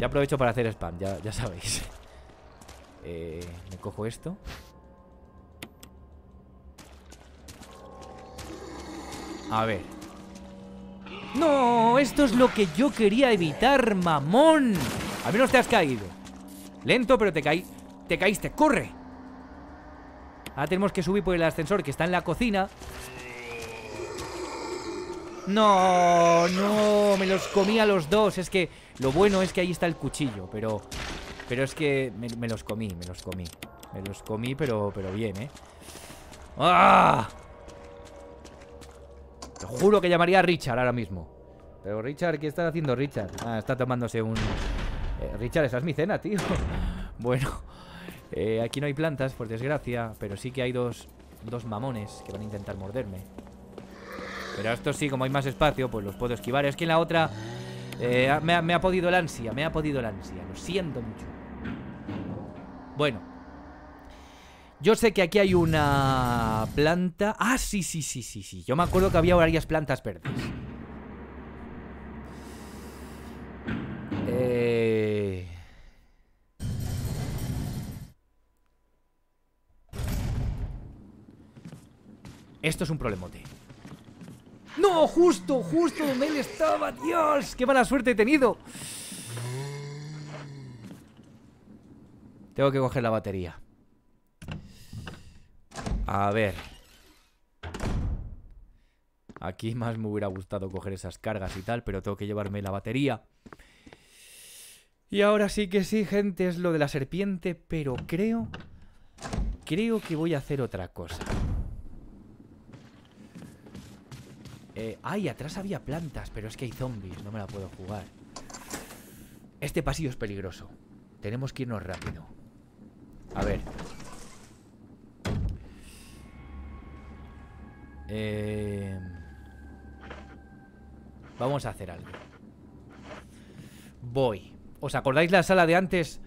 Ya aprovecho para hacer spam, ya, ya sabéis. *laughs* Eh, me cojo esto. A ver. ¡No! Esto es lo que yo quería evitar, mamón. Al menos te has caído. Lento, pero te caí. Te caíste. ¡Corre! Ahora tenemos que subir por el ascensor que está en la cocina. No, no, me los comí a los dos. Es que lo bueno es que ahí está el cuchillo, pero... Pero es que me, los comí, me los comí. Me los comí, pero, pero bien, ¿eh? ¡Ah! Te juro que llamaría a Richard ahora mismo. Pero Richard, ¿qué está haciendo Richard? Ah, está tomándose un... Eh, Richard, esa es mi cena, tío. *laughs* bueno... Eh, aquí no hay plantas, por desgracia, pero sí que hay dos, dos mamones que van a intentar morderme. Pero esto sí, como hay más espacio, pues los puedo esquivar. Es que en la otra eh, me, ha, me, ha, podido la ansia, me ha podido la ansia. Lo siento mucho. Bueno. Yo sé que aquí hay una planta... Ah, sí, sí, sí, sí, sí. Yo me acuerdo que había varias plantas verdes. Eh... Esto es un problemote. ¡No! ¡Justo! ¡Justo donde él estaba! ¡Dios! ¡Qué mala suerte he tenido! Tengo que coger la batería. A ver. Aquí más me hubiera gustado coger esas cargas y tal, pero tengo que llevarme la batería. Y ahora sí que sí, gente, es lo de la serpiente, pero creo... Creo que voy a hacer otra cosa. Eh, ay, atrás había plantas, pero es que hay zombies, no me la puedo jugar. Este pasillo es peligroso. Tenemos que irnos rápido. A ver. Eh, vamos a hacer algo. Voy. ¿Os acordáis la sala de antes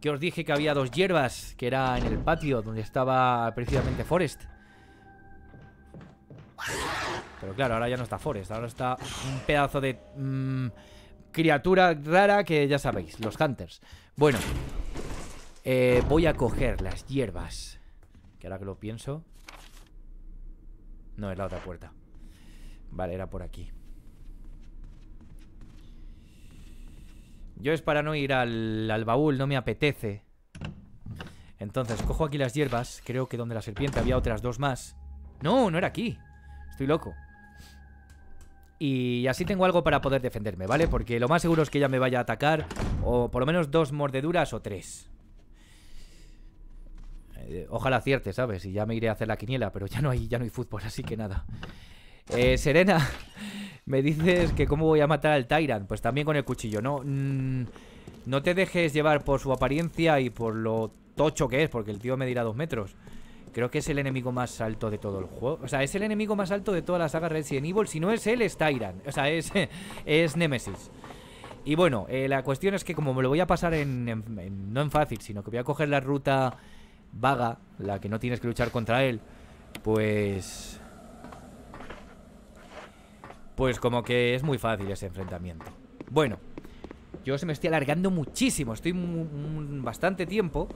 que os dije que había dos hierbas? Que era en el patio donde estaba precisamente Forest. Pero claro, ahora ya no está Forest, ahora está un pedazo de mm, criatura rara que ya sabéis, los Hunters. Bueno, eh, voy a coger las hierbas. Que ahora que lo pienso... No, es la otra puerta. Vale, era por aquí. Yo es para no ir al baúl, no me apetece. Entonces, cojo aquí las hierbas. Creo que donde la serpiente había otras dos más. No, no era aquí. Estoy loco y así tengo algo para poder defenderme, ¿vale? Porque lo más seguro es que ella me vaya a atacar o por lo menos dos mordeduras o tres. Eh, ojalá cierte, ¿sabes? Y ya me iré a hacer la quiniela, pero ya no hay, ya no hay fútbol, así que nada. Eh, Serena, *laughs* me dices que cómo voy a matar al Tyrant. Pues también con el cuchillo, ¿no? Mm, no te dejes llevar por su apariencia y por lo tocho que es, porque el tío me dirá dos metros. Creo que es el enemigo más alto de todo el juego. O sea, es el enemigo más alto de toda la saga Resident Evil. Si no es él, es Tyrant. O sea, es, *laughs* es Nemesis. Y bueno, eh, la cuestión es que como me lo voy a pasar en, no en fácil, sino que voy a coger la ruta vaga, la que no tienes que luchar contra él, pues... Pues como que es muy fácil ese enfrentamiento. Bueno, yo se me estoy alargando muchísimo, estoy bastante tiempo,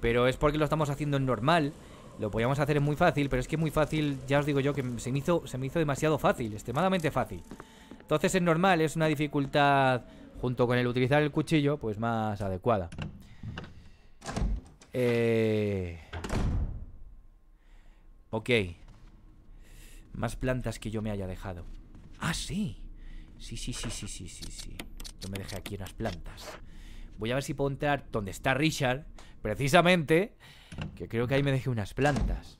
pero es porque lo estamos haciendo en normal. Lo podíamos hacer es muy fácil, pero es que muy fácil, ya os digo yo, que se me hizo, se me hizo demasiado fácil, extremadamente fácil. Entonces es normal, es una dificultad, junto con el utilizar el cuchillo, pues más adecuada. Eh... Ok. Más plantas que yo me haya dejado. Ah, sí. Sí, sí, sí, sí, sí, sí, sí. Yo me dejé aquí unas plantas. Voy a ver si puedo entrar donde está Richard, precisamente, que creo que ahí me dejé unas plantas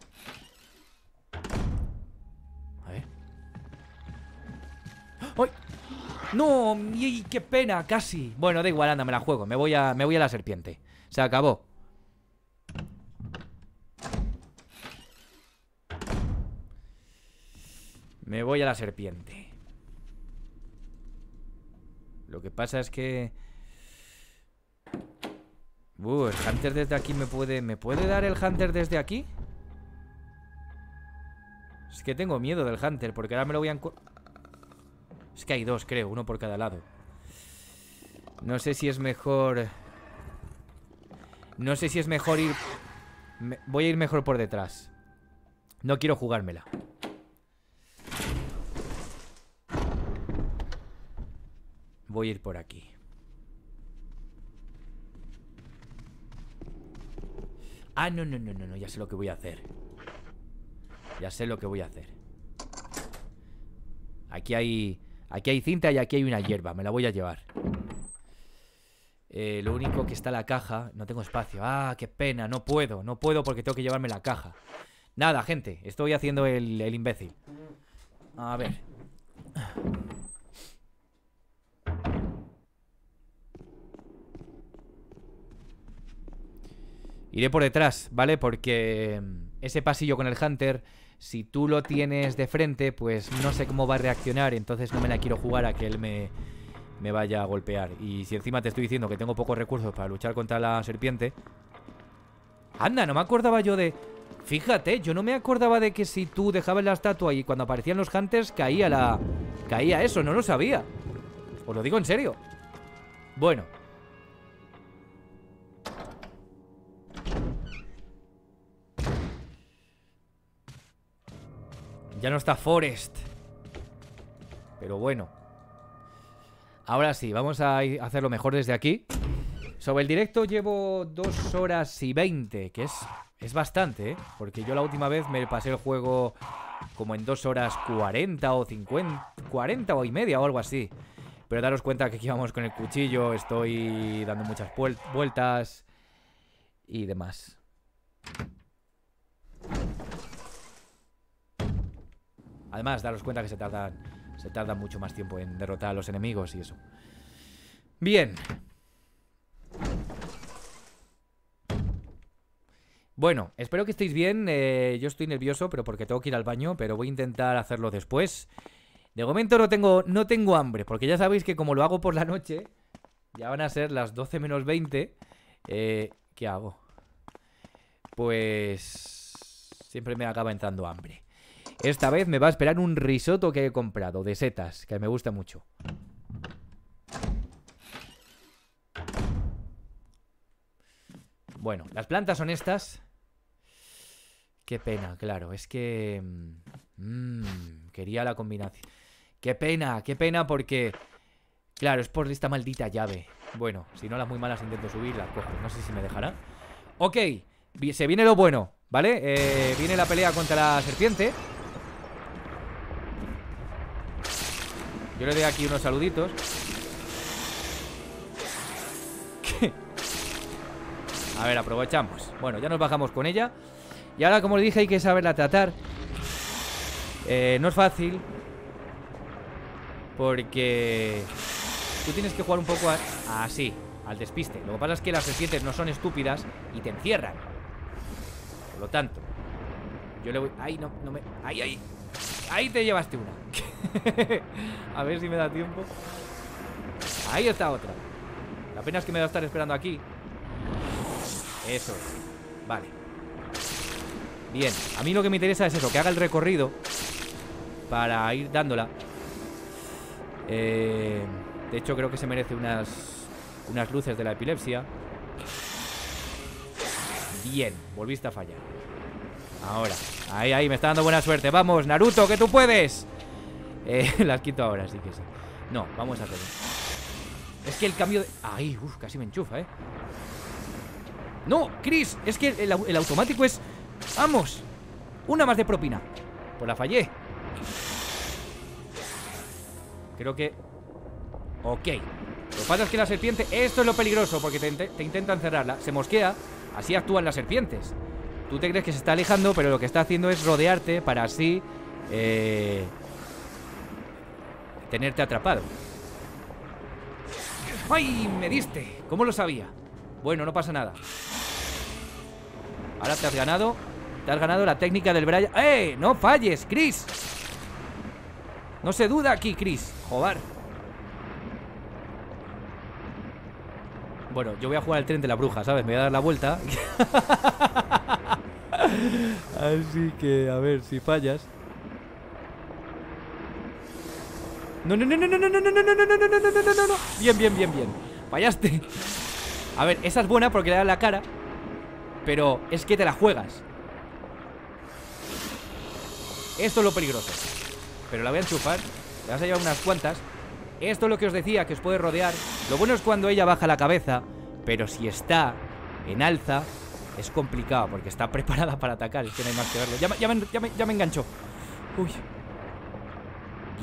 A ver ¡Ay! ¡No! ¡Y qué pena! Casi Bueno, da igual, anda, me la juego Me voy a, me voy a la serpiente Se acabó Me voy a la serpiente Lo que pasa es que... Uh, el Hunter desde aquí me puede... ¿Me puede dar el Hunter desde aquí? Es que tengo miedo del Hunter Porque ahora me lo voy a... Es que hay dos, creo, uno por cada lado No sé si es mejor No sé si es mejor ir Voy a ir mejor por detrás No quiero jugármela Voy a ir por aquí Ah, no, no, no, no, no, ya sé lo que voy a hacer Ya sé lo que voy a hacer Aquí hay... Aquí hay cinta y aquí hay una hierba Me la voy a llevar eh, Lo único que está la caja No tengo espacio, ah, qué pena, no puedo No puedo porque tengo que llevarme la caja Nada, gente, estoy haciendo el, el imbécil A ver Iré por detrás, ¿vale? Porque mm, ese pasillo con el Hunter, si tú lo tienes de frente, pues no sé cómo va a reaccionar. Entonces no me la quiero jugar a que él me, me vaya a golpear. Y si encima te estoy diciendo que tengo pocos recursos para luchar contra la serpiente... Anda, no me acordaba yo de... Fíjate, yo no me acordaba de que si tú dejabas la estatua y cuando aparecían los hunters caía la... Caía eso, no lo sabía. Os lo digo en serio. Bueno, Ya no está Forest. Pero bueno. Ahora sí, vamos a Hacer lo mejor desde aquí. Sobre el directo llevo dos horas y 20, que es, es bastante, ¿eh? Porque yo la última vez me pasé el juego como en dos horas 40 o 50, 40 o y media o algo así. Pero daros cuenta que aquí vamos con el cuchillo, estoy dando muchas vueltas y demás. Además, daros cuenta que se tarda se mucho más tiempo en derrotar a los enemigos y eso. Bien. Bueno, espero que estéis bien. Eh, yo estoy nervioso, pero porque tengo que ir al baño, pero voy a intentar hacerlo después. De momento no tengo, no tengo hambre, porque ya sabéis que como lo hago por la noche, ya van a ser las 12 menos 20. Eh, ¿Qué hago? Pues... Siempre me acaba entrando hambre. Esta vez me va a esperar un risotto que he comprado de setas, que me gusta mucho. Bueno, las plantas son estas. Qué pena, claro. Es que... Mm, mm, quería la combinación. Qué pena, qué pena porque... Claro, es por esta maldita llave. Bueno, si no las muy malas intento subirlas cojo. No sé si me dejará. Ok, se viene lo bueno, ¿vale? Eh, viene la pelea contra la serpiente. Yo le doy aquí unos saluditos. A ver, aprovechamos. Bueno, ya nos bajamos con ella. Y ahora, como le dije, hay que saberla tratar. Eh, no es fácil. Porque tú tienes que jugar un poco así, al despiste. Lo que pasa es que las serpientes no son estúpidas y te encierran. Por lo tanto, yo le voy... ¡Ay, no, no me... ¡Ay, ay! Ahí te llevaste una. *laughs* a ver si me da tiempo. Ahí está otra. La pena es que me va a estar esperando aquí. Eso. Vale. Bien. A mí lo que me interesa es eso, que haga el recorrido para ir dándola. Eh, de hecho, creo que se merece unas, unas luces de la epilepsia. Bien, volviste a fallar. Ahora. Ahí, ahí, me está dando buena suerte. Vamos, Naruto, que tú puedes. Eh, *laughs* las quito ahora, sí que sí. No, vamos a hacerlo. Es que el cambio de... Ay, Uf, casi me enchufa, ¿eh? No, Chris, es que el, automático es... Vamos. Una más de propina. Pues la fallé. Creo que... Ok. Lo que pasa es que la serpiente... Esto es lo peligroso, porque te, te intentan cerrarla. Se mosquea. Así actúan las serpientes. Tú te crees que se está alejando, pero lo que está haciendo es rodearte para así eh, tenerte atrapado. ¡Ay! ¡Me diste! ¿Cómo lo sabía? Bueno, no pasa nada. Ahora te has ganado. Te has ganado la técnica del Brian. ¡Eh! ¡No falles, Chris! No se duda aquí, Chris. Joder. Bueno, yo voy a jugar al tren de la bruja, ¿sabes? Me voy a dar la vuelta. *laughs* Así que, a ver, si fallas. No, no, no, no, no, no, no, no, no, no, no, no, no, no, no, Bien, bien, bien, bien. Fallaste. A ver, esa es buena porque le da la cara. Pero es que te la juegas. Esto es lo peligroso. Pero la voy a enchufar. Le vas a llevar unas cuantas. Esto es lo que os decía, que os puede rodear. Lo bueno es cuando ella baja la cabeza. Pero si está en alza, es complicado porque está *laughs* preparada para atacar. Es que no hay más que verlo. Ya, me, engancho Uy.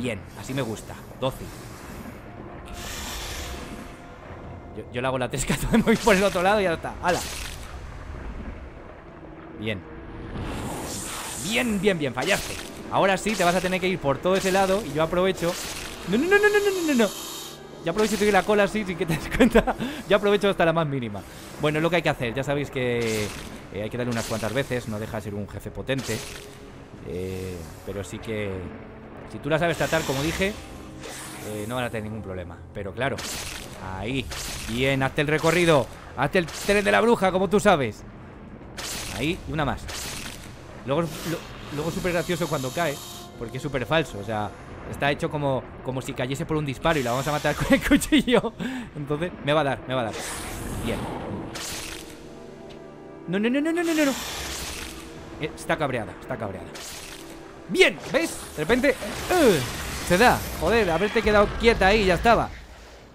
Bien, así me gusta. 12. Yo, le hago la tesca, *laughs* me voy por el otro lado y ya está. ¡Hala! Bien. Bien, bien, bien, fallaste. Ahora sí te vas a tener que ir por todo ese lado y yo aprovecho. No, no, no, no, no, no, no, no. Ya aprovecho de la cola así sin que te des cuenta. *laughs* Ya aprovecho hasta la más mínima. Bueno, es lo que hay que hacer. Ya sabéis que eh, hay que darle unas cuantas veces. No deja de ser un jefe potente. Eh, pero sí que... Si tú la sabes tratar, como dije, eh, no van a tener ningún problema. Pero claro, ahí. Bien, hazte el recorrido. Hazte el tren de la bruja, como tú sabes. Ahí, y una más. Luego, luego súper gracioso cuando cae, porque es súper falso. O sea, Está hecho como, como si cayese por un disparo y la vamos a matar *laughs* con el cuchillo. Entonces, me va a dar, me va a dar. Bien. No, no, no, no, no, no, no. Eh, está cabreada, está cabreada. Bien, ¿ves? De repente... ¡uh! se da. Joder, haberte quedado quieta ahí, ya estaba.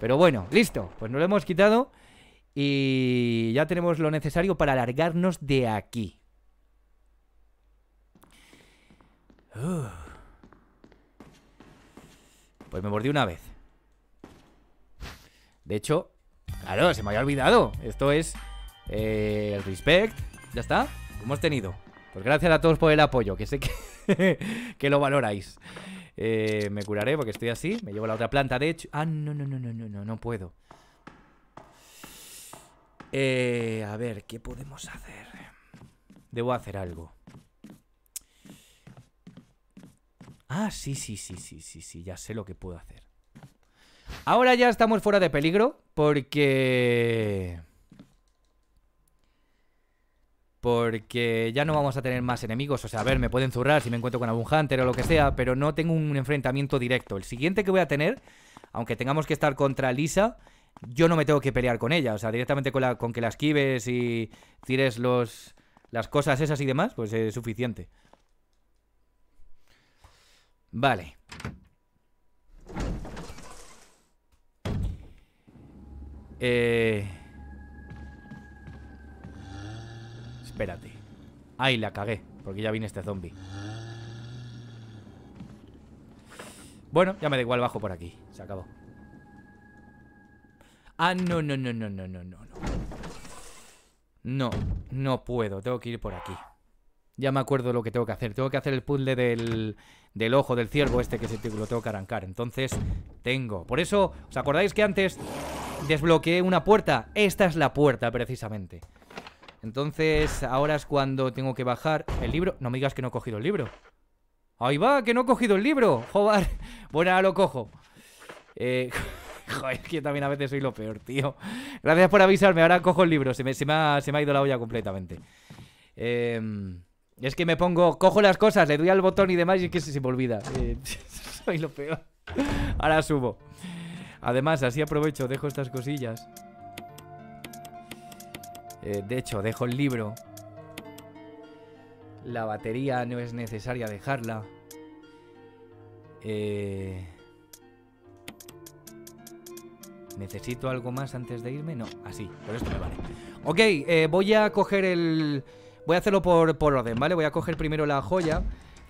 Pero bueno, listo. Pues nos lo hemos quitado. Y ya tenemos lo necesario para alargarnos de aquí. Uh. Pues me mordí una vez. De hecho, claro, se me había olvidado. Esto es eh, el respect. Ya está. Hemos tenido. Pues gracias a todos por el apoyo, que sé que, *laughs* lo valoráis. Eh, me curaré porque estoy así. Me llevo la otra planta, de hecho. Ah, no, no, no, no, no, no, no puedo. Eh, a ver, ¿qué podemos hacer? Debo hacer algo. Ah, sí, sí, sí, sí, sí, sí, ya sé lo que puedo hacer. Ahora ya estamos fuera de peligro porque... Porque ya no vamos a tener más enemigos. O sea, a ver, me pueden zurrar si me encuentro con algún Hunter o lo que sea, pero no tengo un enfrentamiento directo. El siguiente que voy a tener, aunque tengamos que estar contra Lisa, yo no me tengo que pelear con ella. O sea, directamente con, la, con que la esquives y tires los, las cosas esas y demás, pues es suficiente. Vale. Eh, espérate. Ahí la cagué, porque ya viene este zombie. Bueno, ya me da igual, bajo por aquí. Se acabó. Ah, no, no, no, no, no, no, no. No, no puedo. Tengo que ir por aquí. Ya me acuerdo lo que tengo que hacer. Tengo que hacer el puzzle del, del ojo del ciervo este que se te, lo tengo que arrancar. Entonces, tengo. Por eso, ¿os acordáis que antes desbloqueé una puerta? Esta es la puerta, precisamente. Entonces, ahora es cuando tengo que bajar el libro. No me digas que no he cogido el libro. ¡Ahí va! ¡Que no he cogido el libro! ¡Joder! *laughs* Bueno, ahora lo cojo. Eh... *laughs* Joder, que también a veces soy lo peor, tío. Gracias por avisarme. Ahora cojo el libro. Se me, ha, se me ha ido la olla completamente. Eh... Es que me pongo, cojo las cosas, le doy al botón y demás y es que se, se me olvida. *laughs* Eh, *laughs* soy lo peor. Ahora subo. Además, así aprovecho, dejo estas cosillas. Eh, de hecho, dejo el libro. La batería no es necesaria dejarla. Eh... ¿Necesito algo más antes de irme? No, así, por esto me vale. Ok, eh, voy a coger el... Voy a hacerlo por, orden, ¿vale? Voy a coger primero la joya.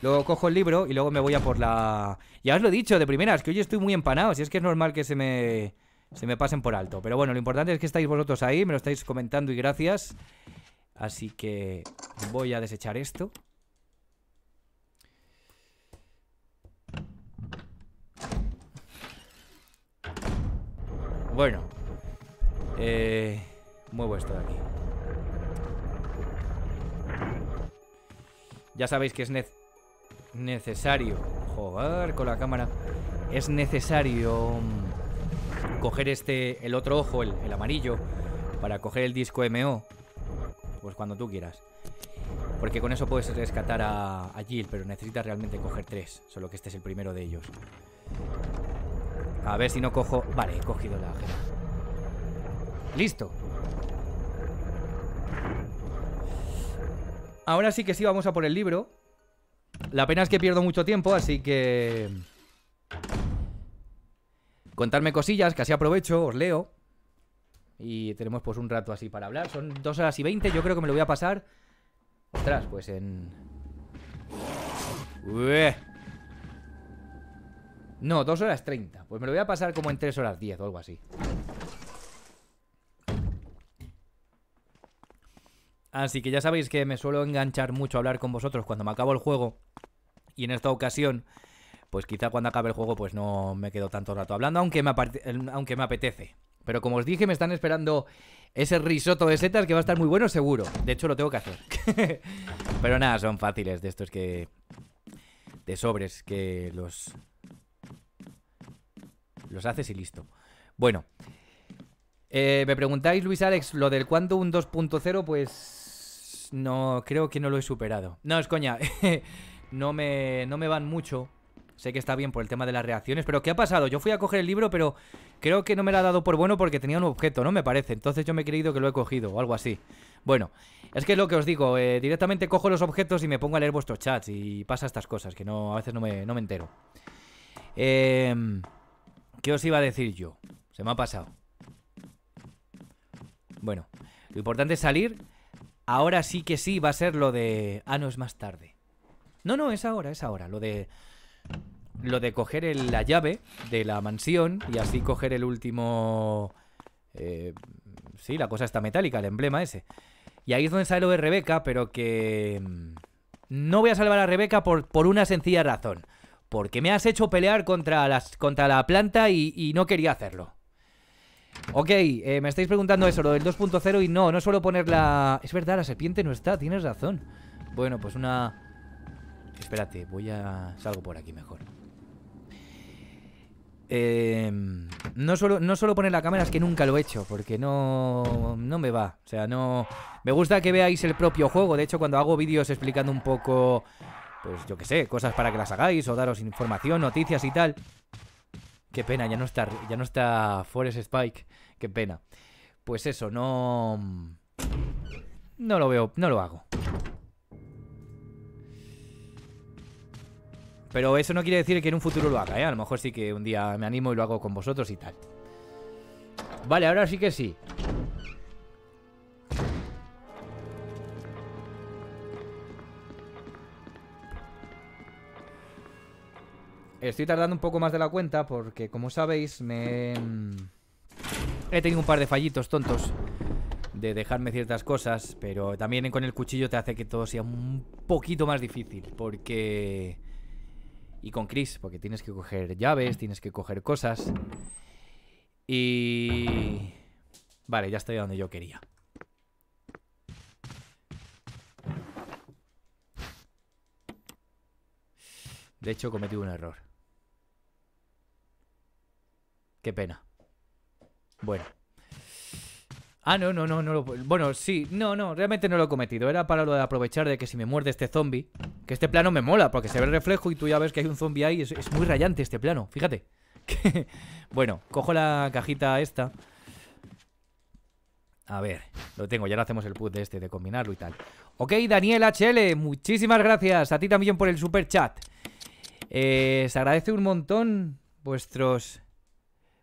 Luego cojo el libro y luego me voy a por la... Ya os lo he dicho de primeras, que hoy estoy muy empanado. Si es que es normal que se me... Se me pasen por alto. Pero bueno, lo importante es que estáis vosotros ahí. Me lo estáis comentando y gracias. Así que voy a desechar esto. Bueno. Eh, muevo esto de aquí. Ya sabéis que es necesario jugar con la cámara. Es necesario mm, coger este, el otro ojo, el, amarillo, para coger el disco MO. Pues cuando tú quieras. Porque con eso puedes rescatar a, Jill, pero necesitas realmente coger tres. Solo que este es el primero de ellos. A ver si no cojo... Vale, he cogido la ¡Listo! Ahora sí que sí, vamos a por el libro. La pena es que pierdo mucho tiempo, así que... Contarme cosillas, que así aprovecho, os leo. Y tenemos pues un rato así para hablar. Son dos horas y 20, yo creo que me lo voy a pasar... Ostras, pues en... No, dos horas 30. Pues me lo voy a pasar como en tres horas 10 o algo así. Así que ya sabéis que me suelo enganchar mucho a hablar con vosotros cuando me acabo el juego. Y en esta ocasión, pues quizá cuando acabe el juego, pues no me quedo tanto rato hablando, aunque me, aunque me apetece. Pero como os dije, me están esperando ese risoto de setas que va a estar muy bueno seguro. De hecho, lo tengo que hacer. *laughs* Pero nada, son fáciles de estos que... De sobres que los... Los haces y listo. Bueno. Eh, me preguntáis, Luis Alex, lo del un 2.0, pues no creo que no lo he superado. No, es coña. *laughs* no, me, no me van mucho. Sé que está bien por el tema de las reacciones, pero ¿qué ha pasado? Yo fui a coger el libro, pero creo que no me lo ha dado por bueno porque tenía un objeto, ¿no? Me parece. Entonces yo me he creído que lo he cogido o algo así. Bueno, es que es lo que os digo. Eh, directamente cojo los objetos y me pongo a leer vuestros chats y pasa estas cosas que no, a veces no me, no me entero. Em, ¿Qué os iba a decir yo? Se me ha pasado. Bueno, lo importante es salir Ahora sí que sí va a ser lo de... Ah, no, es más tarde. No, no, es ahora, es ahora. Lo de... Lo de coger la llave de la mansión y así coger el último... Eh, sí, la cosa está metálica, el emblema ese. Y ahí es donde sale lo de Rebeca, pero que... Mm, no voy a salvar a Rebeca por, por una sencilla razón. Porque me has hecho pelear contra, contra la planta y no quería hacerlo. Ok, eh, me estáis preguntando eso, lo del 2.0 y no, no suelo poner la... Es verdad, la serpiente no está, tienes razón. Bueno, pues una... Espérate, voy a... Salgo por aquí mejor. Em, no, suelo, no suelo poner la cámara, es que nunca lo he hecho, porque no, no me va. O sea, no... Me gusta que veáis el propio juego. De hecho, cuando hago vídeos explicando un poco, pues yo qué sé, cosas para que las hagáis o daros información, noticias y tal, Qué pena, ya no está, ya no está Forest Spike. Qué pena. Pues eso, no... No lo veo, no lo hago. Pero eso no quiere decir que en un futuro lo haga, ¿eh? A lo mejor sí que un día me animo y lo hago con vosotros y tal. Vale, ahora sí que sí. Estoy tardando un poco más de la cuenta porque, como sabéis, me... He tenido un par de fallitos tontos de dejarme ciertas cosas, pero también con el cuchillo te hace que todo sea un poquito más difícil, porque... Y con Chris, porque tienes que coger llaves, tienes que coger cosas. Y... Vale, ya estoy donde yo quería. De hecho, cometí un error. Qué pena. Bueno. Ah, no, no, no, no lo... Bueno, sí, no, no, realmente no lo he cometido. Era para lo de aprovechar de que si me muerde este zombie... Que este plano me mola, porque se ve el reflejo y tú ya ves que hay un zombie ahí. Es, muy rayante este plano, fíjate. *laughs* bueno, cojo la cajita esta. A ver, lo tengo, ya lo hacemos el put de este, de combinarlo y tal. Ok, Daniel HL, muchísimas gracias. A ti también por el super chat. Eh, se agradece un montón vuestros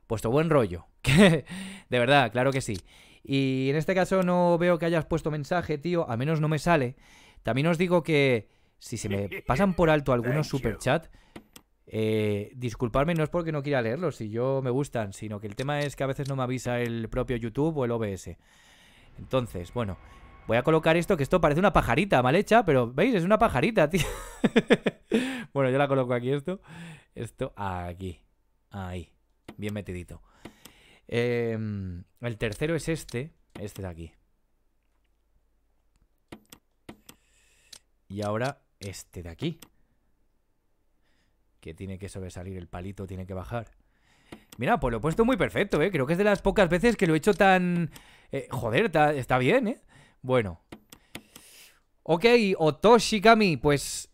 puesto buen rollo. *laughs* de verdad, claro que sí. Y en este caso no veo que hayas puesto mensaje, tío. A menos no me sale. También os digo que si se me *laughs* pasan por alto algunos superchats Disculpadme, eh, disculparme no es porque no quiera leerlos, si yo me gustan, sino que el tema es que a veces no me avisa el propio YouTube o el OBS. Entonces, bueno, voy a colocar esto, que esto parece una pajarita mal hecha, pero veis, es una pajarita, *laughs* tío. bueno, yo la coloco aquí esto. Esto aquí. Ahí bien metidito. Em, el tercero es este, este de aquí. Y ahora este de aquí. Que tiene que sobresalir, el palito tiene que bajar. Mira, pues lo he puesto muy perfecto, ¿eh? Creo que es de las pocas veces que lo he hecho tan... Eh, joder, está bien, ¿eh? Bueno. Ok, Otoshikami, pues...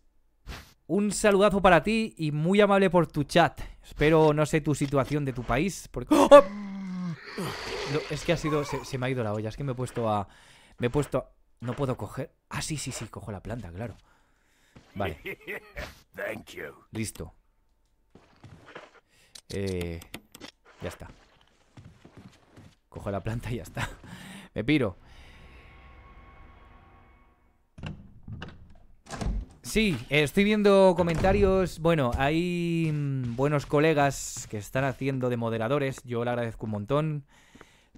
Un saludazo para ti y muy amable por tu chat. Espero, no sé, tu situación de tu país. Porque... ¡Oh! es que ha sido... Se, me ha ido la olla. Es que me he puesto a... Me he puesto... A... No puedo coger... Ah, sí, sí, sí. Cojo la planta, claro. Vale. *laughs* Listo. Eh, ya está. Cojo la planta y ya está. *laughs* Me piro. Sí, estoy viendo comentarios. Bueno, hay mm, buenos colegas que están haciendo de moderadores. Yo le agradezco un montón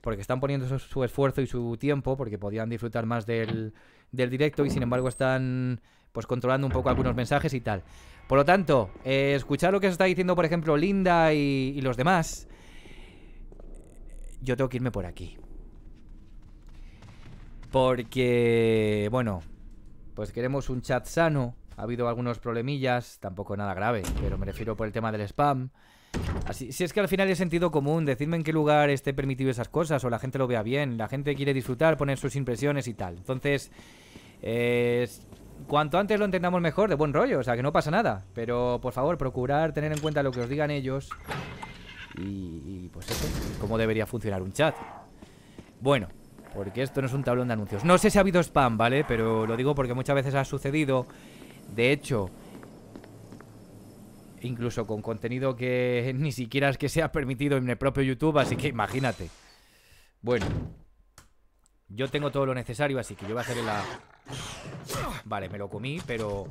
porque están poniendo su, esfuerzo y su tiempo porque podían disfrutar más del, directo y sin embargo están pues controlando un poco algunos mensajes y tal. Por lo tanto, eh, escuchar lo que se está diciendo, por ejemplo, Linda y los demás. Yo tengo que irme por aquí. Porque, bueno, pues queremos un chat sano, ha habido algunos problemillas, tampoco nada grave, pero me refiero por el tema del spam. Así, si es que al final es sentido común, decirme en qué lugar esté permitido esas cosas o la gente lo vea bien, la gente quiere disfrutar, poner sus impresiones y tal. Entonces, eh, cuanto antes lo entendamos mejor, de buen rollo, o sea, que no pasa nada. Pero, por favor, procurar tener en cuenta lo que os digan ellos y, y pues eso, cómo debería funcionar un chat. Bueno, porque esto no es un tablón de anuncios. No sé si ha habido spam, ¿vale? Pero lo digo porque muchas veces ha sucedido de hecho, incluso con contenido que *laughs* ni siquiera es que sea permitido en el propio YouTube, así que imagínate. Bueno, yo tengo todo lo necesario, así que yo voy a hacer la... Vale, me lo comí, pero...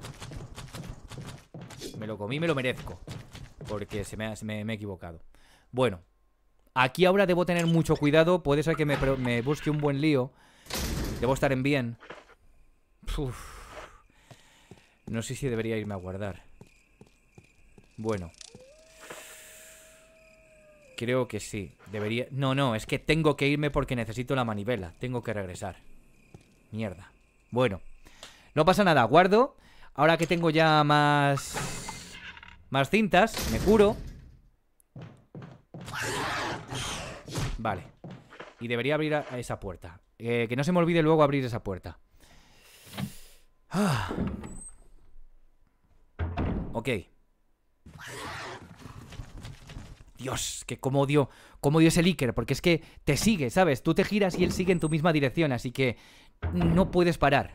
Me lo comí, me lo merezco. Porque se me, me, he equivocado. Bueno, aquí ahora debo tener mucho cuidado. Puede ser que me, busque un buen lío. Debo estar en bien. Uf. No sé si debería irme a guardar. Bueno. Creo que sí. Debería... No, no, es que tengo que irme porque necesito la manivela. Tengo que regresar. Mierda. Bueno. No pasa nada, guardo. Ahora que tengo ya más... Más cintas, me curo. Vale. Y debería abrir esa puerta. Eh, que no se me olvide luego abrir esa puerta. Ah. Ok. Dios, que como odio, cómo odio ese Licker, porque es que te sigue, ¿sabes? Tú te giras y él sigue en tu misma dirección, así que no puedes parar.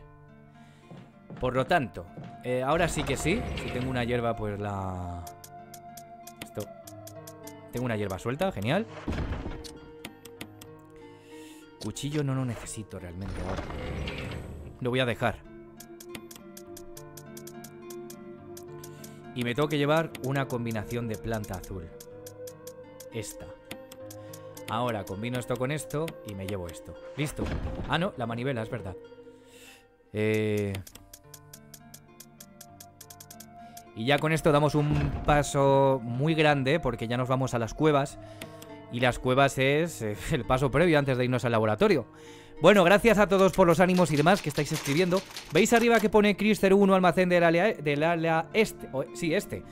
Por lo tanto, eh, ahora sí que sí, si tengo una hierba, pues la... Esto. Tengo una hierba suelta, genial. Cuchillo no lo necesito realmente ahora. Lo voy a dejar. Y me tengo que llevar una combinación de planta azul. Esta. Ahora combino esto con esto y me llevo esto. Listo. Ah, no, la manivela, es verdad. Eh. Y ya con esto damos un paso muy grande porque ya nos vamos a las cuevas. Y las cuevas es eh, *laughs* el paso previo antes de irnos al laboratorio. Bueno, gracias a todos por los ánimos y demás que estáis escribiendo. ¿Veis arriba que pone chris 1 almacén del ala este? Oh, sí, este.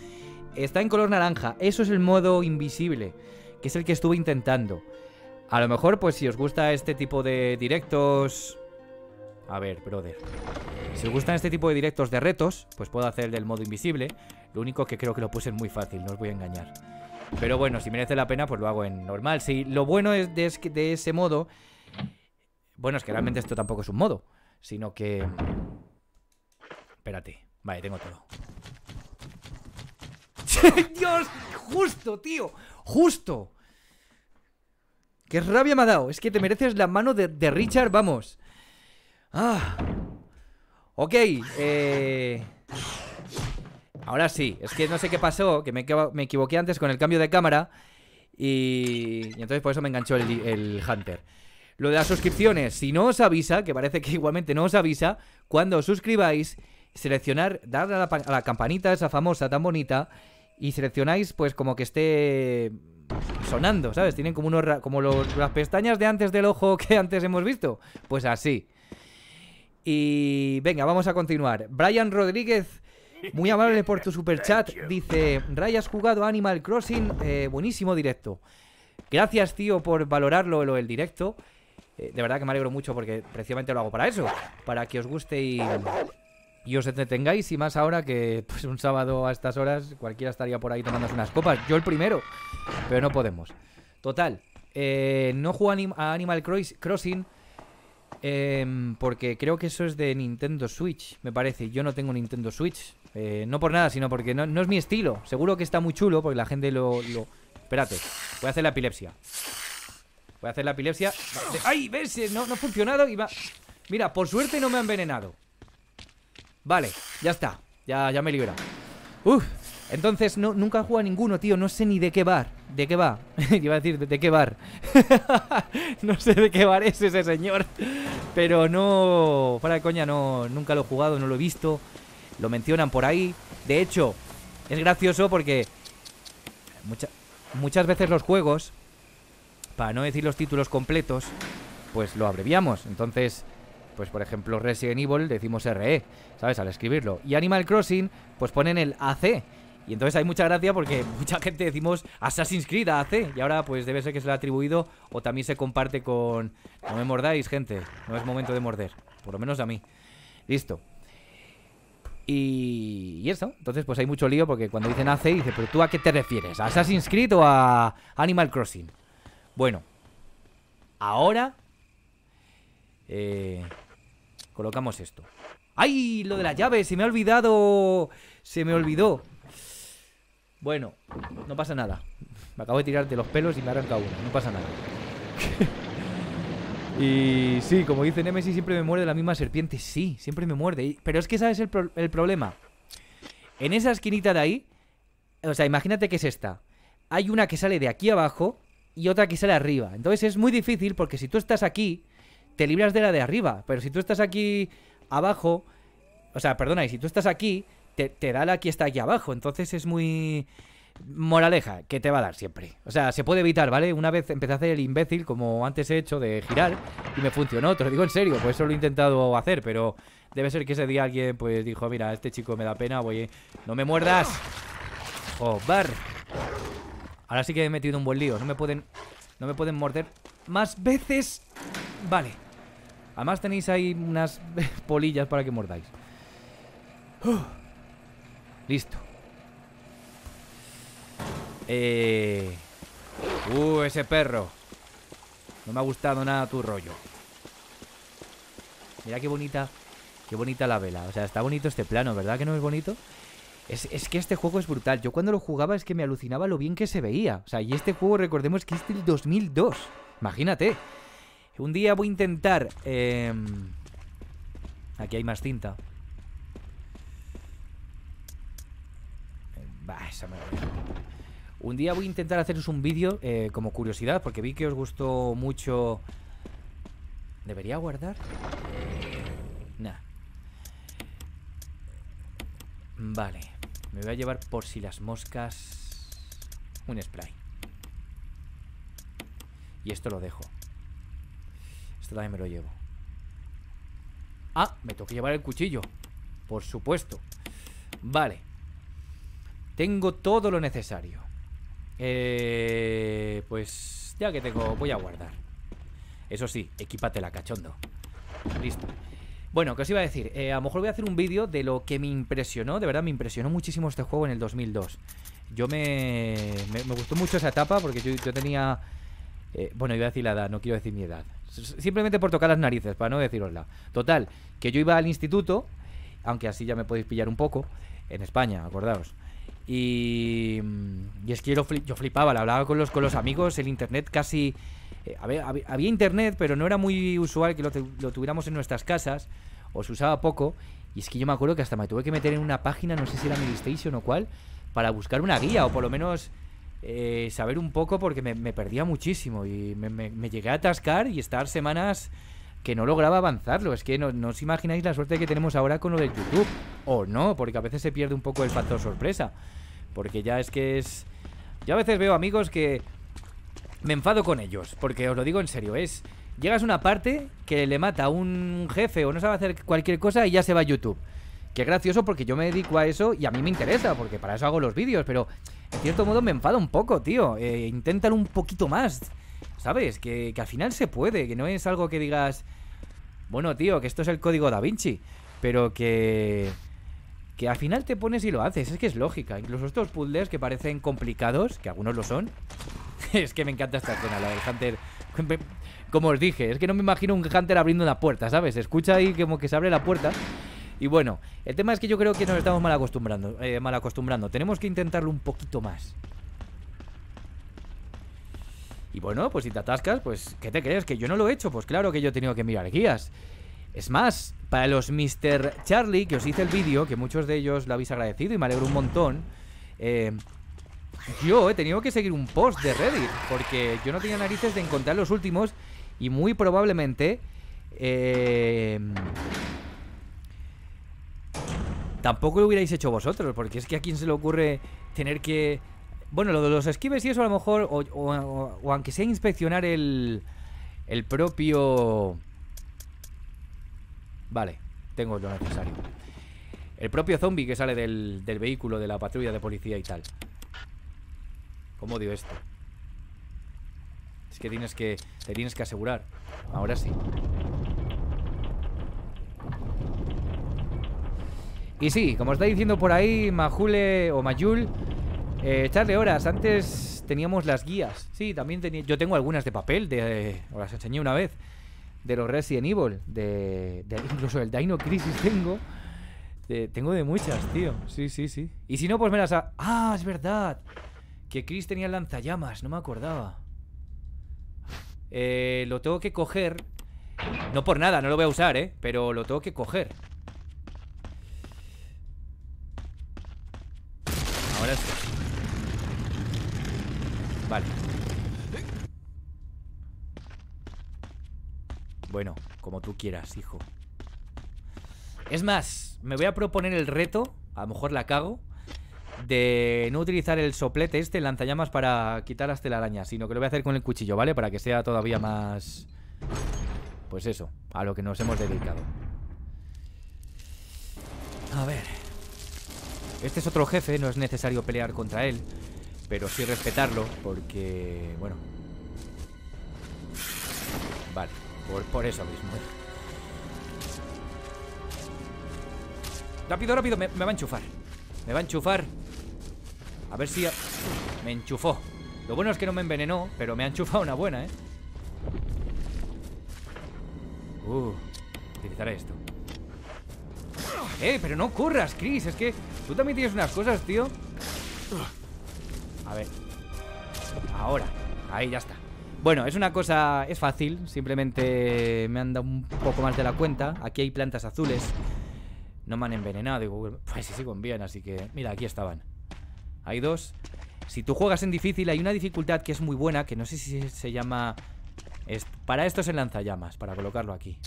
Está en color naranja. Eso es el modo invisible, que es el que estuve intentando. A lo mejor, pues si os gusta este tipo de directos... A ver, brother. Si os gustan este tipo de directos de retos, pues puedo hacer el del modo invisible. Lo único que creo que lo puse muy fácil, no os voy a engañar. Pero bueno, si merece la pena, pues lo hago en normal. Sí, lo bueno es de ese modo bueno, es que realmente esto tampoco es un modo, sino que... Espérate. Vale, tengo todo. *laughs* Dios, justo, tío. Justo. Qué rabia me ha dado. Es que te mereces la mano de, Richard, vamos. Ah. Ok, eh... Ahora sí, es que no sé qué pasó, que me, equivoqué antes con el cambio de cámara y, y entonces por eso me enganchó el, el Hunter lo de las suscripciones. Si no os avisa, que parece que igualmente no os avisa, cuando os suscribáis, seleccionar, darle a la, campanita esa famosa tan bonita y seleccionáis pues como que esté sonando, ¿sabes? Tienen como unos como las pestañas de antes del ojo *laughs* que antes hemos visto, pues así. Y venga, vamos a continuar. Brian Rodríguez muy amable por tu super chat. Dice, Ray, has jugado Animal Crossing. Eh, buenísimo directo. Gracias, tío, por valorarlo lo del directo. Eh, de verdad que me alegro mucho porque precisamente lo hago para eso, para que os guste y, y os entretengáis y más ahora que pues, un sábado a estas horas cualquiera estaría por ahí tomándose unas copas, yo el primero, pero no podemos. Total, eh, no juego a Animal Crossing em, porque creo que eso es de Nintendo Switch, me parece. Yo no tengo Nintendo Switch. Eh, no por nada, sino porque no, es mi estilo. Seguro que está muy chulo porque la gente lo... lo... Espérate, voy a hacer la epilepsia. Voy a hacer la epilepsia. ¡Ay! ¿Ves? Eh, no, ha funcionado y va... Mira, por suerte no me ha envenenado. Vale, ya está. Ya, ya me he Uf, entonces no, nunca he jugado ninguno, tío. No sé ni de qué bar. ¿De qué va? *laughs* Iba a decir, ¿de, qué bar? *laughs* no sé de qué bar es ese señor. Pero no... Fuera de coña, no, nunca lo he jugado, no lo he visto. Lo mencionan por ahí. De hecho, es gracioso porque... muchas veces los juegos para no decir los títulos completos, pues lo abreviamos. Entonces, pues por ejemplo Resident Evil decimos RE, ¿sabes? Al escribirlo. Y Animal Crossing, pues ponen el AC. Y entonces hay mucha gracia porque *laughs* mucha gente decimos Assassin's Creed AC. Y ahora pues debe ser que se lo ha atribuido o también se comparte con... No me mordáis, gente. No es momento de morder. Por lo menos a mí. Listo. Y, eso. Entonces pues hay mucho lío porque cuando dicen AC dice, pero tú a qué te refieres? ¿A Assassin's Creed o a Animal Crossing? Bueno, ahora eh, colocamos esto. ¡Ay! Lo de la llave! se me ha olvidado. Se me olvidó. Bueno, no pasa nada. Me acabo de tirarte los pelos y me arranca uno. No pasa nada. *laughs* y sí, como dice Nemesis, siempre me muerde la misma serpiente. Sí, siempre me muerde. Pero es que sabes el, el problema. En esa esquinita de ahí, o sea, imagínate que es esta. Hay una que sale de aquí abajo y otra que sale arriba. Entonces es muy difícil porque si tú estás aquí, te libras de la de arriba. Pero si tú estás aquí abajo, o sea, perdona, y si tú estás aquí, te, da la que está aquí abajo. Entonces es muy... Moraleja, que te va a dar siempre. O sea, se puede evitar, ¿vale? Una vez empecé a hacer el imbécil, como antes he hecho, de girar, y me funcionó, te lo digo en serio, pues eso lo he intentado hacer, pero debe ser que ese día alguien pues dijo, mira, este chico me da pena, voy, eh, no me muerdas. bar! Ahora sí que he metido un buen lío. No me pueden... No me pueden morder más veces. Vale. Además tenéis ahí unas *laughs* polillas para que mordáis. Listo. Eh... Uh, ese perro. No me ha gustado nada tu rollo. Mira qué bonita. Qué bonita la vela. O sea, está bonito este plano, ¿verdad que no es bonito? Es, que este juego es brutal. Yo cuando lo jugaba es que me alucinaba lo bien que se veía. O sea, y este juego recordemos que es del 2002. Imagínate. Un día voy a intentar... Em, aquí hay más cinta. Un día voy a intentar haceros un vídeo eh, como curiosidad, porque vi que os gustó mucho... ¿Debería guardar? Eh, nah. Vale. Me voy a llevar por si las moscas un spray. Y esto lo dejo. Esto también me lo llevo. Ah, me tengo que llevar el cuchillo. Por supuesto. Vale. Tengo todo lo necesario. Eh, pues ya que tengo, voy a guardar. Eso sí, equípate la cachondo. Listo. Bueno, ¿qué os iba a decir? Eh, a lo mejor voy a hacer un vídeo de lo que me impresionó, de verdad me impresionó muchísimo este juego en el 2002. Yo me, me, gustó mucho esa etapa porque yo, tenía... Eh, bueno, iba a decir la edad, no quiero decir mi edad. Simplemente por tocar las narices, para no decirosla. Total, que yo iba al instituto, aunque así ya me podéis pillar un poco, en España, acordaos. Y, y es que yo, yo flipaba, la hablaba con los, con los amigos, el internet casi eh, había, internet, pero no era muy usual que lo, tuviéramos en nuestras casas, o se usaba poco, y es que yo me acuerdo que hasta me tuve que meter en una página, no sé si era Medistation o cuál, para buscar una guía, o por lo menos eh, saber un poco, porque me, perdía muchísimo, y me, llegué a atascar y estar semanas que no lograba avanzarlo. Es que no, no os imagináis la suerte que tenemos ahora con lo del YouTube, o no, porque a veces se pierde un poco el factor sorpresa, porque ya es que es... Yo a veces veo amigos que me enfado con ellos, porque os lo digo en serio, es... Llegas a una parte que le mata a un jefe o no sabe hacer cualquier cosa y ya se va a YouTube. Que gracioso porque yo me dedico a eso y a mí me interesa, porque para eso hago los vídeos, pero en cierto modo me enfado un poco, tío. Eh, un poquito más, ¿sabes? Que, que al final se puede, que no es algo que digas, bueno, tío, que esto es el código da Vinci, pero que que al final te pones y lo haces. Es que es lógica. Incluso estos puzzles que parecen complicados, que algunos lo son. *laughs* es que me encanta esta escena, la del Hunter. *laughs* Como os dije, es que no me imagino un Hunter abriendo una puerta, ¿sabes? Se escucha ahí como que se abre la puerta. Y bueno, el tema es que yo creo que nos estamos mal acostumbrando. Eh, mal acostumbrando. Tenemos que intentarlo un poquito más. Y bueno, pues si te atascas, pues ¿qué te crees? ¿Que yo no lo he hecho? Pues claro que yo he tenido que mirar guías. Es más, para los Mr. Charlie, que os hice el vídeo, que muchos de ellos lo habéis agradecido y me alegro un montón, eh, yo he tenido que seguir un post de Reddit, porque yo no tenía narices de encontrar los últimos y muy probablemente... Eh, tampoco lo hubierais hecho vosotros, porque es que a quién se le ocurre tener que... Bueno, lo de los esquives y eso a lo mejor, o, o aunque sea inspeccionar el, el propio Vale, tengo lo necesario. El propio zombie que sale del, vehículo de la patrulla de policía y tal. ¿Cómo odio esto? Es que tienes que... Te tienes que asegurar. Ahora sí. Y sí, como está diciendo por ahí Majule o Mayul, eh, echarle horas. Antes teníamos las guías. Sí, también tenía. Yo tengo algunas de papel, de, eh, las enseñé una vez de los Resident Evil, de, incluso el Dino Crisis tengo. tengo de muchas, tío. Sí, sí, sí. Y si no, pues me las... Ha... Ah, es verdad. Que Chris tenía lanzallamas, no me acordaba. Eh, lo tengo que coger. No por nada, no lo voy a usar, ¿eh? Pero lo tengo que coger. Ahora sí. Vale. Bueno, como tú quieras, hijo. Es más, me voy a proponer el reto, a lo mejor la cago, de no utilizar el soplete este, lanzallamas, para quitar las telarañas, sino que lo voy a hacer con el cuchillo, ¿vale? Para que sea todavía más... Pues eso, a lo que nos hemos dedicado. A ver... Este es otro jefe, no es necesario pelear contra él, pero sí respetarlo, porque... bueno... Vale por, por eso mismo. Eh. Rápido, rápido, me, me, va a enchufar. Me va a enchufar. A ver si... Me enchufó. Lo bueno es que no me envenenó, pero me ha enchufado una buena, ¿eh? Uh, utilizaré esto. ¡Eh, pero no corras, Chris! Es que tú también tienes unas cosas, tío. A ver. Ahora. Ahí ya está. Bueno, es una cosa... es fácil, simplemente me han dado un poco más de la cuenta. Aquí hay plantas azules. No me han envenenado, digo, pues sí, sí bien, así que... Mira, aquí estaban. Hay dos. Si tú juegas en difícil, hay una dificultad que es muy buena, que no sé si se llama... Para esto se lanza lanzallamas, para colocarlo aquí.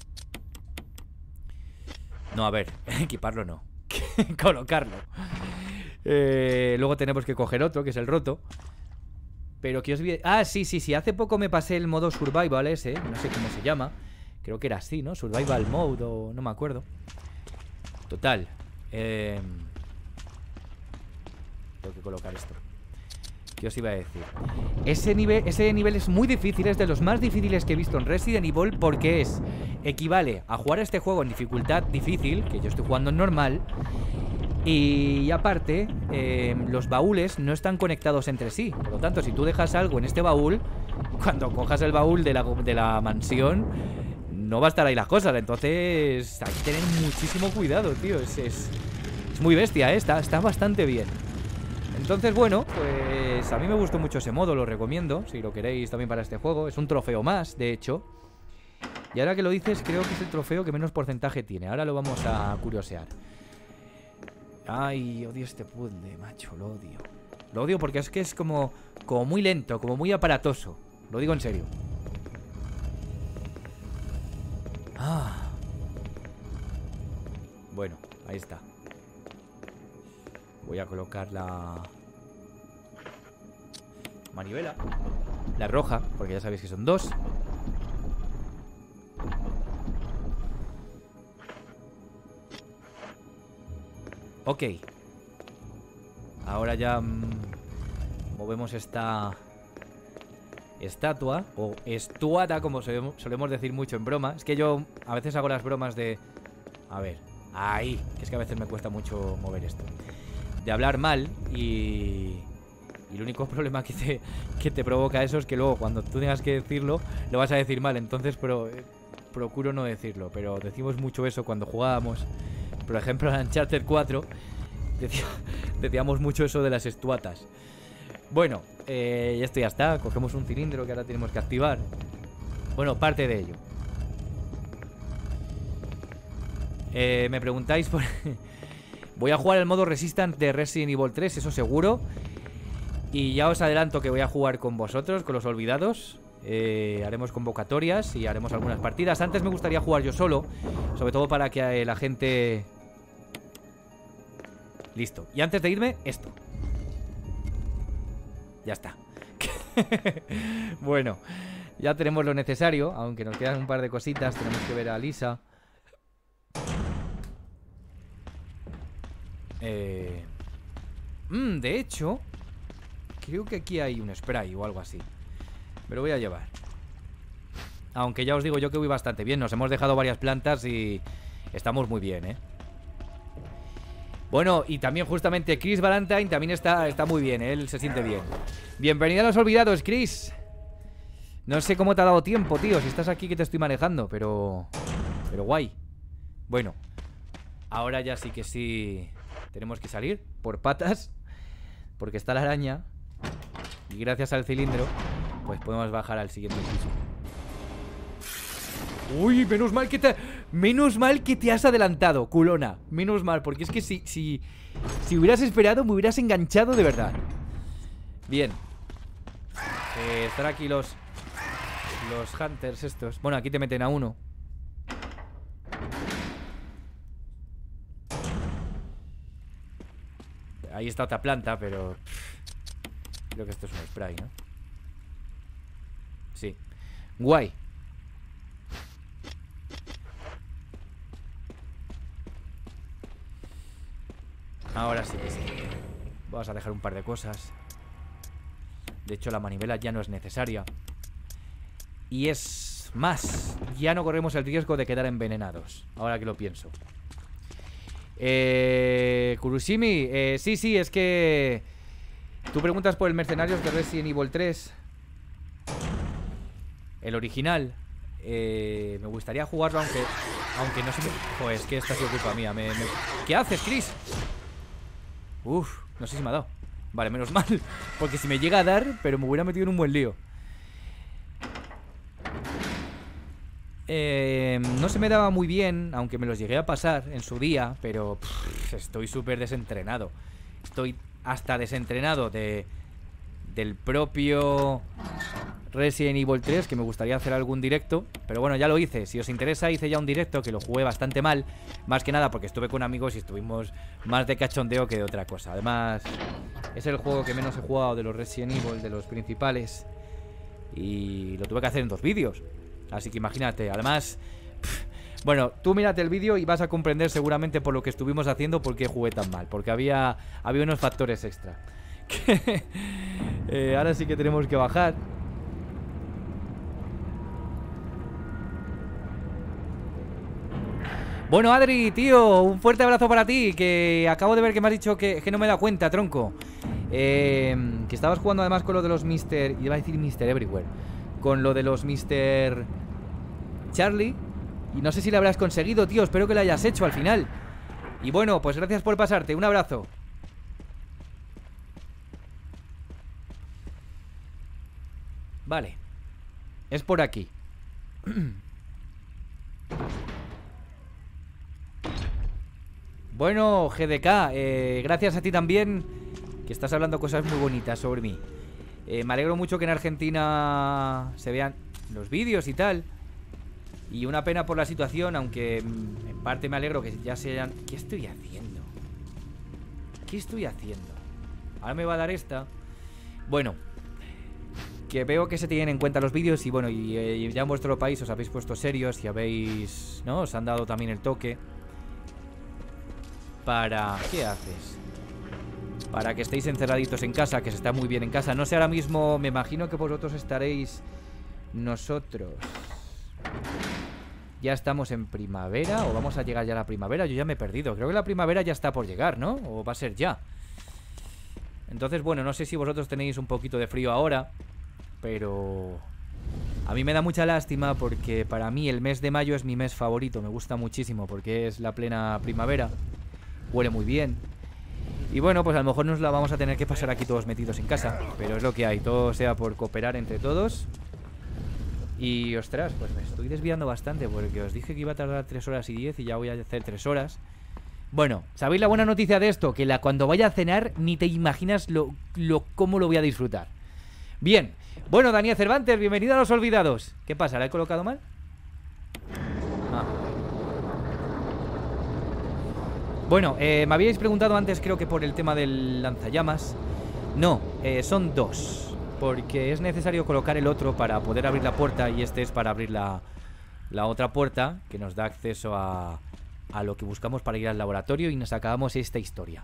No, a ver, *laughs* equiparlo no. *laughs* colocarlo. Eh, luego tenemos que coger otro, que es el roto. Pero que os... Ah, sí, sí, sí. Hace poco me pasé el modo survival ese. No sé cómo se llama. Creo que era así, ¿no? Survival mode o... No me acuerdo. Total. Em, tengo que colocar esto. ¿Qué os iba a decir? Ese nivel, ese nivel es muy difícil, es de los más difíciles que he visto en Resident Evil porque es... Equivale a jugar este juego en dificultad difícil, que yo estoy jugando en normal, y aparte, eh, los baúles no están conectados entre sí. Por lo tanto, si tú dejas algo en este baúl, *laughs* cuando cojas el baúl de la, de la mansión, no va a estar ahí las cosas. Entonces, hay que tener muchísimo cuidado, tío. Es, muy bestia, ¿eh? Está, está bastante bien. Entonces, bueno, pues a mí me gustó mucho ese modo, lo recomiendo, si lo queréis también para este juego. Es un trofeo más, de hecho. Y ahora que lo dices, creo que es el trofeo que menos porcentaje tiene. Ahora lo vamos a curiosear. Ay, odio este puzzle, macho, lo odio. Lo odio porque es que es como, como muy lento, como muy aparatoso. Lo digo en serio. Ah. Bueno, ahí está. Voy a colocar la... Manivela. La roja, porque ya sabéis que son dos. Ok. Ahora ya mm, movemos esta estatua o estuada, como solemos decir mucho en broma. Es que yo a veces hago las bromas de... A ver, ahí. Que es que a veces me cuesta mucho mover esto. De hablar mal y... Y el único *laughs* problema que te, que te provoca eso es que luego cuando tú tengas que decirlo, lo vas a decir mal. Entonces pero, eh, procuro no decirlo. Pero decimos mucho eso cuando jugábamos por ejemplo, en Charter 4 *laughs* decíamos mucho eso de las estuatas. Bueno, eh, esto ya está. Cogemos un cilindro que ahora tenemos que activar. Bueno, parte de ello. Eh, me preguntáis por... *laughs* voy a jugar el modo Resistance de Resident Evil 3, eso seguro. Y ya os adelanto que voy a jugar con vosotros, con los olvidados. Eh, haremos convocatorias y haremos algunas partidas. Antes me gustaría jugar yo solo, sobre todo para que la gente Listo. Y antes de irme, esto. Ya está. *laughs* bueno, ya tenemos lo necesario, aunque nos quedan un par de cositas. Tenemos que ver a Lisa. Eh, mm, de hecho, creo que aquí hay un spray o algo así. Me lo voy a llevar. Aunque ya os digo yo que voy bastante bien. Nos hemos dejado varias plantas y estamos muy bien, ¿eh? Bueno, y también justamente Chris Valentine también está, está muy bien, ¿eh? él se siente bien. Bienvenido a los olvidados, Chris. No sé cómo te ha dado tiempo, tío, si estás aquí que te estoy manejando, pero... Pero guay. Bueno, ahora ya sí que sí tenemos que salir por patas, porque está la araña. Y gracias al cilindro, pues podemos bajar al siguiente piso. Uy, menos mal que te... Menos mal que te has adelantado, culona Menos mal, porque es que si... Si, si hubieras esperado, me hubieras enganchado de verdad Bien eh, Estar aquí los... Los hunters estos Bueno, aquí te meten a uno Ahí está otra planta, pero... Creo que esto es un spray, ¿no? Sí Guay Ahora sí sí. Vamos a dejar un par de cosas. De hecho, la manivela ya no es necesaria. Y es más, ya no corremos el riesgo de quedar envenenados. Ahora que lo pienso. Eh, Kurushimi, eh, sí, sí, es que... Tú preguntas por el mercenario de Resident Evil 3. El original. Eh, me gustaría jugarlo, aunque... Aunque no sé... Joder, que esta ha sido culpa mía. ¿Qué haces, Chris? Uf, no sé si me ha dado Vale, menos *laughs* mal Porque si me llega a dar, pero me hubiera metido en un buen lío Eh, no se me daba muy bien, aunque me los llegué a pasar en su día, pero estoy súper desentrenado. Estoy hasta desentrenado de del propio Resident Evil 3, que me gustaría hacer algún directo. Pero bueno, ya lo hice. Si os interesa, hice ya un directo que lo jugué bastante mal. Más que nada porque estuve con amigos y estuvimos más de cachondeo que de otra cosa. Además, es el juego que menos he jugado de los Resident Evil, de los principales. Y lo tuve que hacer en dos vídeos. Así que imagínate. Además, bueno, tú mírate el vídeo y vas a comprender seguramente por lo que estuvimos haciendo por qué jugué tan mal. Porque había, había unos factores extra. Eh, ahora sí que tenemos que bajar. Bueno, Adri, tío, un fuerte abrazo para ti, que acabo de ver que me has dicho que, no me da cuenta, tronco. Em, que estabas jugando además con lo de los Mr. Iba a decir Mr. Everywhere. Con lo de los Mr. Charlie. Y no sé si lo habrás conseguido, tío, espero que lo hayas hecho al final. Y bueno, pues gracias por pasarte, un abrazo. Vale. Es por aquí. *clears throat* Bueno, GDK, eh, gracias a ti también, que estás hablando cosas muy bonitas sobre mí. Eh, me alegro mucho que en Argentina se vean los vídeos y tal. Y una pena por la situación, aunque mm, en parte me alegro que ya se hayan... ¿Qué estoy haciendo? ¿Qué estoy haciendo? Ahora me va a dar esta. Bueno, que veo que se tienen en cuenta los vídeos y bueno, eh, y, ya en vuestro país os habéis puesto serios y habéis, ¿no? Os han dado también el toque para... ¿Qué haces? Para que estéis encerraditos en casa, que se está muy bien en casa. No sé, ahora mismo me imagino que vosotros estaréis nosotros. Ya estamos en primavera o vamos a llegar ya a la primavera. Yo ya me he perdido. Creo que la primavera ya está por llegar, ¿no? O va a ser ya. Entonces, bueno, no sé si vosotros tenéis un poquito de frío ahora pero a mí me da mucha lástima porque para mí el mes de mayo es mi mes favorito, me gusta muchísimo porque es la plena primavera, huele muy bien. Y bueno, pues a lo mejor nos la vamos a tener que pasar aquí todos metidos en casa, pero es lo que hay, todo sea por cooperar entre todos. Y ostras, pues me estoy desviando bastante porque os dije que iba a tardar 3 horas y 10 y ya voy a hacer 3 horas. Bueno, ¿sabéis la buena noticia de esto? Que la, cuando vaya a cenar ni te imaginas lo, cómo lo voy a disfrutar. Bien, bueno, Daniel Cervantes, bienvenido a Los Olvidados. ¿Qué pasa? ¿La he colocado mal? Ah. Bueno, eh, me habíais preguntado antes creo que por el tema del lanzallamas. No, eh, son dos. Porque es necesario colocar el otro para poder abrir la puerta y este es para abrir la, la otra puerta que nos da acceso a, a lo que buscamos para ir al laboratorio y nos acabamos esta historia.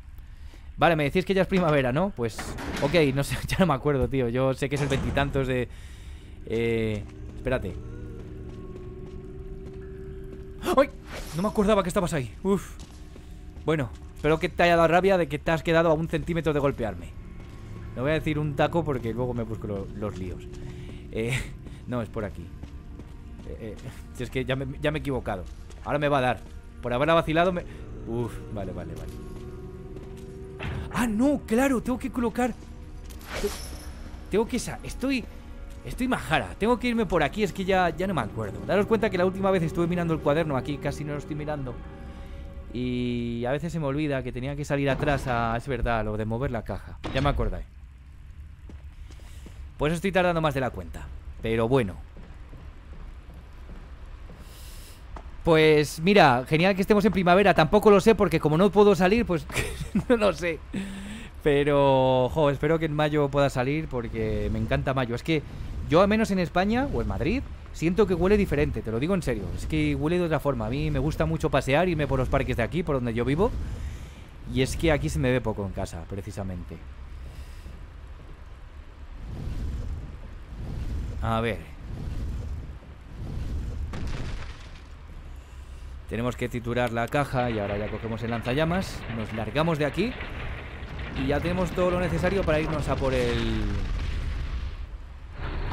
Vale, me decís que ya es primavera, ¿no? Pues, ok, no sé, *laughs* ya no me acuerdo, tío Yo sé que es el veintitantos de... Eh... Espérate ¡Ay! No me acordaba que estabas ahí Uf Bueno, espero que te haya dado rabia de que te has quedado a un centímetro de golpearme No voy a decir un taco porque luego me busco los líos Eh... *laughs* No, es por aquí eh, eh si es que ya me, he equivocado Ahora me va a dar Por haberla vacilado me... Uf, vale, vale, vale Ah, no, claro, tengo que colocar... Tengo que... Esa, estoy... Estoy majara, tengo que irme por aquí, es que ya, ya no me acuerdo. Daros cuenta que la última vez estuve mirando el cuaderno aquí, casi no lo estoy mirando. Y a veces se me olvida que tenía que salir atrás a... Es verdad, lo de mover la caja. Ya me acordáis. Pues estoy tardando más de la cuenta. Pero bueno, Pues mira, genial que estemos en primavera. Tampoco lo sé porque como no puedo salir, pues *laughs* no lo sé. Pero, espero que en mayo pueda salir porque me encanta mayo. Es que yo, al menos en España o en Madrid, siento que huele diferente, te lo digo en serio. Es que huele de otra forma. A mí me gusta mucho pasear, irme por los parques de aquí, por donde yo vivo. Y es que aquí se me ve poco en casa, precisamente. A ver. Tenemos que titular la caja y ahora ya cogemos el lanzallamas. Nos largamos de aquí. Y ya tenemos todo lo necesario para irnos a por el...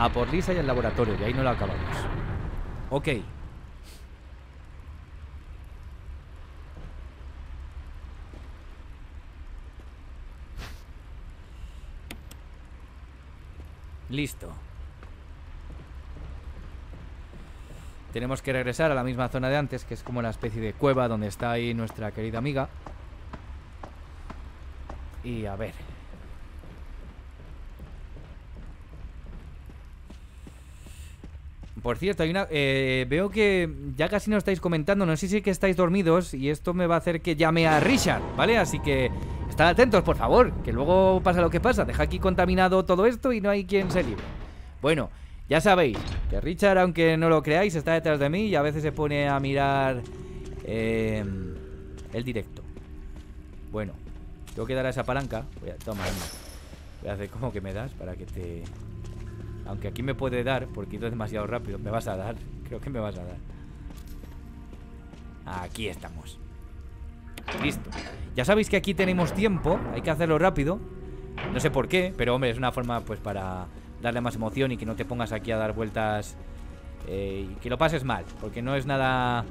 A por Lisa y al laboratorio. Y ahí no lo acabamos. Ok. Listo. Tenemos que regresar a la misma zona de antes, que es como la especie de cueva donde está ahí nuestra querida amiga. Y a ver. Por cierto, hay una, eh, veo que ya casi no estáis comentando, no sé si es que estáis dormidos y esto me va a hacer que llame a Richard, ¿vale? Así que estad atentos, por favor, que luego pasa lo que pasa, deja aquí contaminado todo esto y no hay quien se libre. Bueno, ya sabéis, Richard, aunque no lo creáis, está detrás de mí y a veces se pone a mirar eh, el directo. Bueno, tengo que dar a esa palanca. Voy a, toma, Voy a hacer como que me das para que te... Aunque aquí me puede dar, porque es demasiado rápido. Me vas a dar. Creo que me vas a dar. Aquí estamos. Listo. Ya sabéis que aquí tenemos tiempo. Hay que hacerlo rápido. No sé por qué, pero hombre, es una forma pues para darle más emoción y que no te pongas aquí a dar vueltas eh, y que lo pases mal, porque no es nada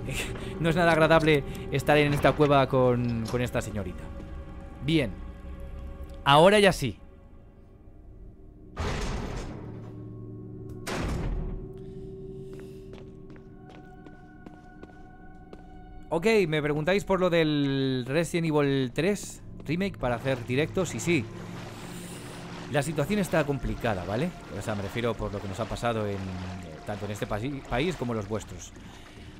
*laughs* no es nada agradable estar en esta cueva con, esta señorita. Bien. Ahora ya sí. Ok, me preguntáis por lo del Resident Evil 3 Remake para hacer directos sí sí. La situación está complicada, ¿vale? O sea, me refiero por lo que nos ha pasado en, eh, tanto en este país como en los vuestros.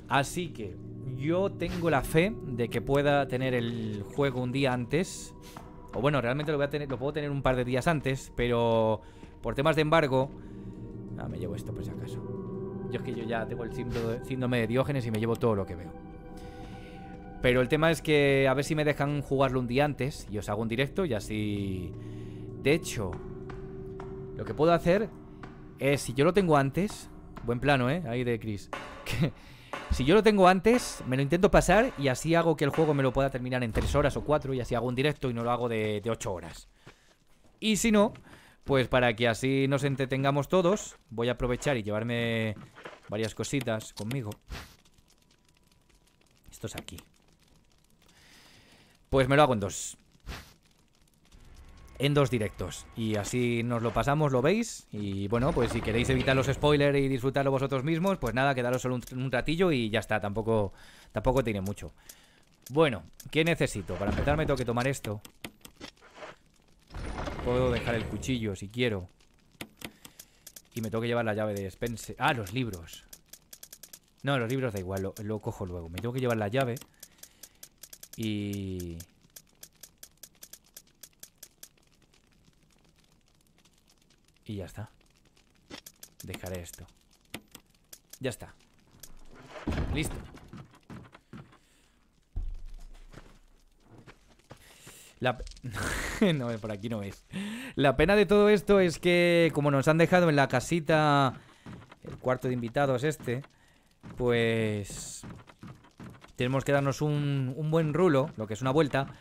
Así que yo tengo la fe de que pueda tener el juego un día antes. O bueno, realmente lo, lo puedo tener un par de días antes, pero por temas de embargo... Ah, me llevo esto por si acaso. Yo es que yo ya tengo el síndrome de Diógenes y me llevo todo lo que veo. Pero el tema es que a ver si me dejan jugarlo un día antes y os hago un directo y así de hecho, lo que puedo hacer es, si yo lo tengo antes, buen plano, ¿eh? Ahí de Chris. *laughs* si yo lo tengo antes, me lo intento pasar y así hago que el juego me lo pueda terminar en 3 horas o 4 y así hago un directo y no lo hago de, ocho 8 horas. Y si no, pues para que así nos entretengamos todos, voy a aprovechar y llevarme varias cositas conmigo. Esto es aquí. Pues me lo hago en dos en dos directos. Y así nos lo pasamos, lo veis. Y bueno, pues si queréis evitar los spoilers y disfrutarlo vosotros mismos, pues nada, quedaros solo un, ratillo y ya está, tampoco, tampoco tiene mucho. Bueno, ¿qué necesito? Para empezar me tengo que tomar esto. Puedo dejar el cuchillo si quiero. Y me tengo que llevar la llave de Spencer. Ah, los libros. No, los libros da igual, lo cojo luego. Me tengo que llevar la llave. Y... Y ya está. Dejaré esto. Ya está. Listo. La... *laughs* no, por aquí no es. La pena de todo esto es que como nos han dejado en la casita el cuarto de invitados este, pues tenemos que darnos un, un buen rulo, lo que es una vuelta,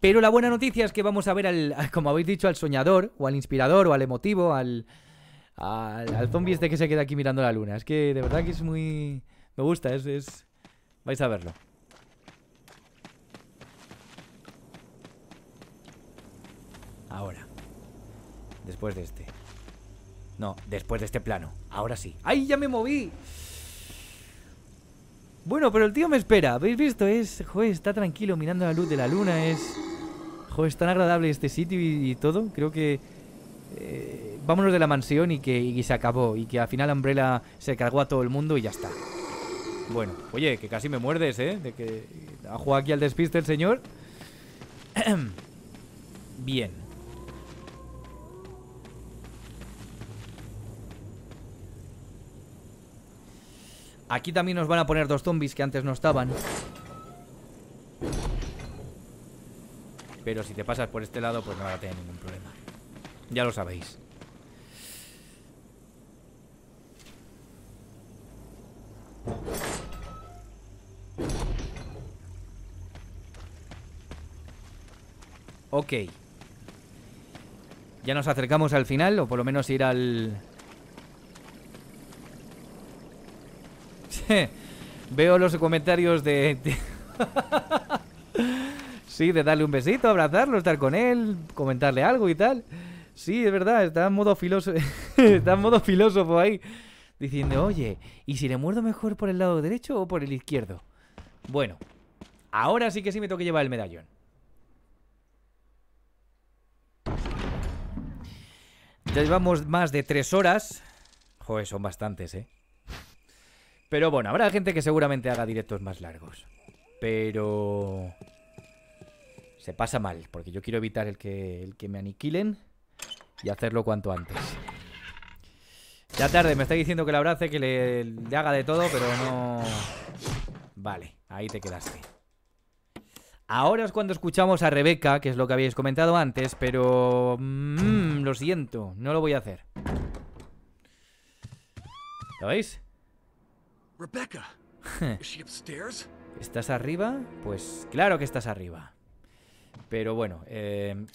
pero la buena noticia es que vamos a ver, al, *laughs* como habéis dicho, al soñador, o al inspirador, o al emotivo, al, zombie este que se queda aquí mirando la luna. Es que de verdad que es muy... Me gusta, es... Vais a verlo. Ahora. Después de este. No, después de este plano. Ahora sí. ¡Ay, ya me moví! Bueno, pero el tío me espera, ¿habéis visto? Es, joder, está tranquilo mirando la luz de la luna, es... Joder, es tan agradable este sitio y, todo, creo que... Eh, vámonos de la mansión y que se acabó, y que al final Umbrella se cargó a todo el mundo y ya está. Bueno, oye, que casi me muerdes, ¿eh? De que ha jugado aquí al despiste el señor. *clears throat* Bien. Aquí también nos van a poner dos zombies que antes no estaban. Pero si te pasas por este lado, pues no va a tener ningún problema. Ya lo sabéis. Ok. Ya nos acercamos al final, o por lo menos ir al, *laughs* Veo los comentarios de... *laughs* sí, de darle un besito, abrazarlo, estar con él, comentarle algo y tal. Sí, es verdad, está en modo filósofo, *laughs* está en modo filósofo ahí. Diciendo, oye, ¿y si le muerdo mejor por el lado derecho o por el izquierdo? Bueno, ahora sí que sí me tengo que llevar el medallón. Ya llevamos más de tres horas. Joder, son bastantes, ¿eh? Pero bueno, habrá gente que seguramente haga directos más largos. Pero... Se pasa mal, porque yo quiero evitar el que, el que me aniquilen y hacerlo cuanto antes. Ya tarde, me está diciendo que la abrace, que le, haga de todo, pero no... Vale, ahí te quedaste. Ahora es cuando escuchamos a Rebeca, que es lo que habíais comentado antes, pero... Mm, lo siento, no lo voy a hacer. ¿Lo veis? Rebecca. *laughs* ¿Estás arriba? Pues claro que estás arriba. Pero bueno, eh, *laughs*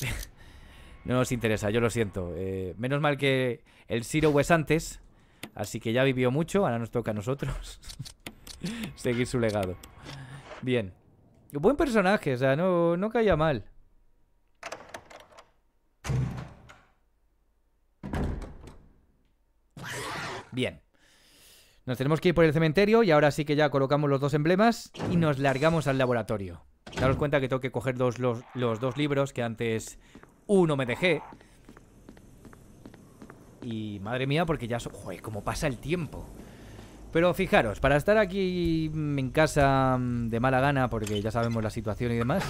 no nos interesa, yo lo siento. Eh, menos mal que el Zero es antes, así que ya vivió mucho, ahora nos toca a nosotros *laughs* seguir su legado. Bien. Buen personaje, o sea, no, no caía mal. Bien. Nos tenemos que ir por el cementerio y ahora sí que ya colocamos los dos emblemas y nos largamos al laboratorio. Daros cuenta que tengo que coger los, dos libros que antes uno me dejé. Y madre mía, porque ya... Joder, cómo pasa el tiempo. Pero fijaros, para estar aquí en casa mm, de mala gana, porque ya sabemos la situación y demás,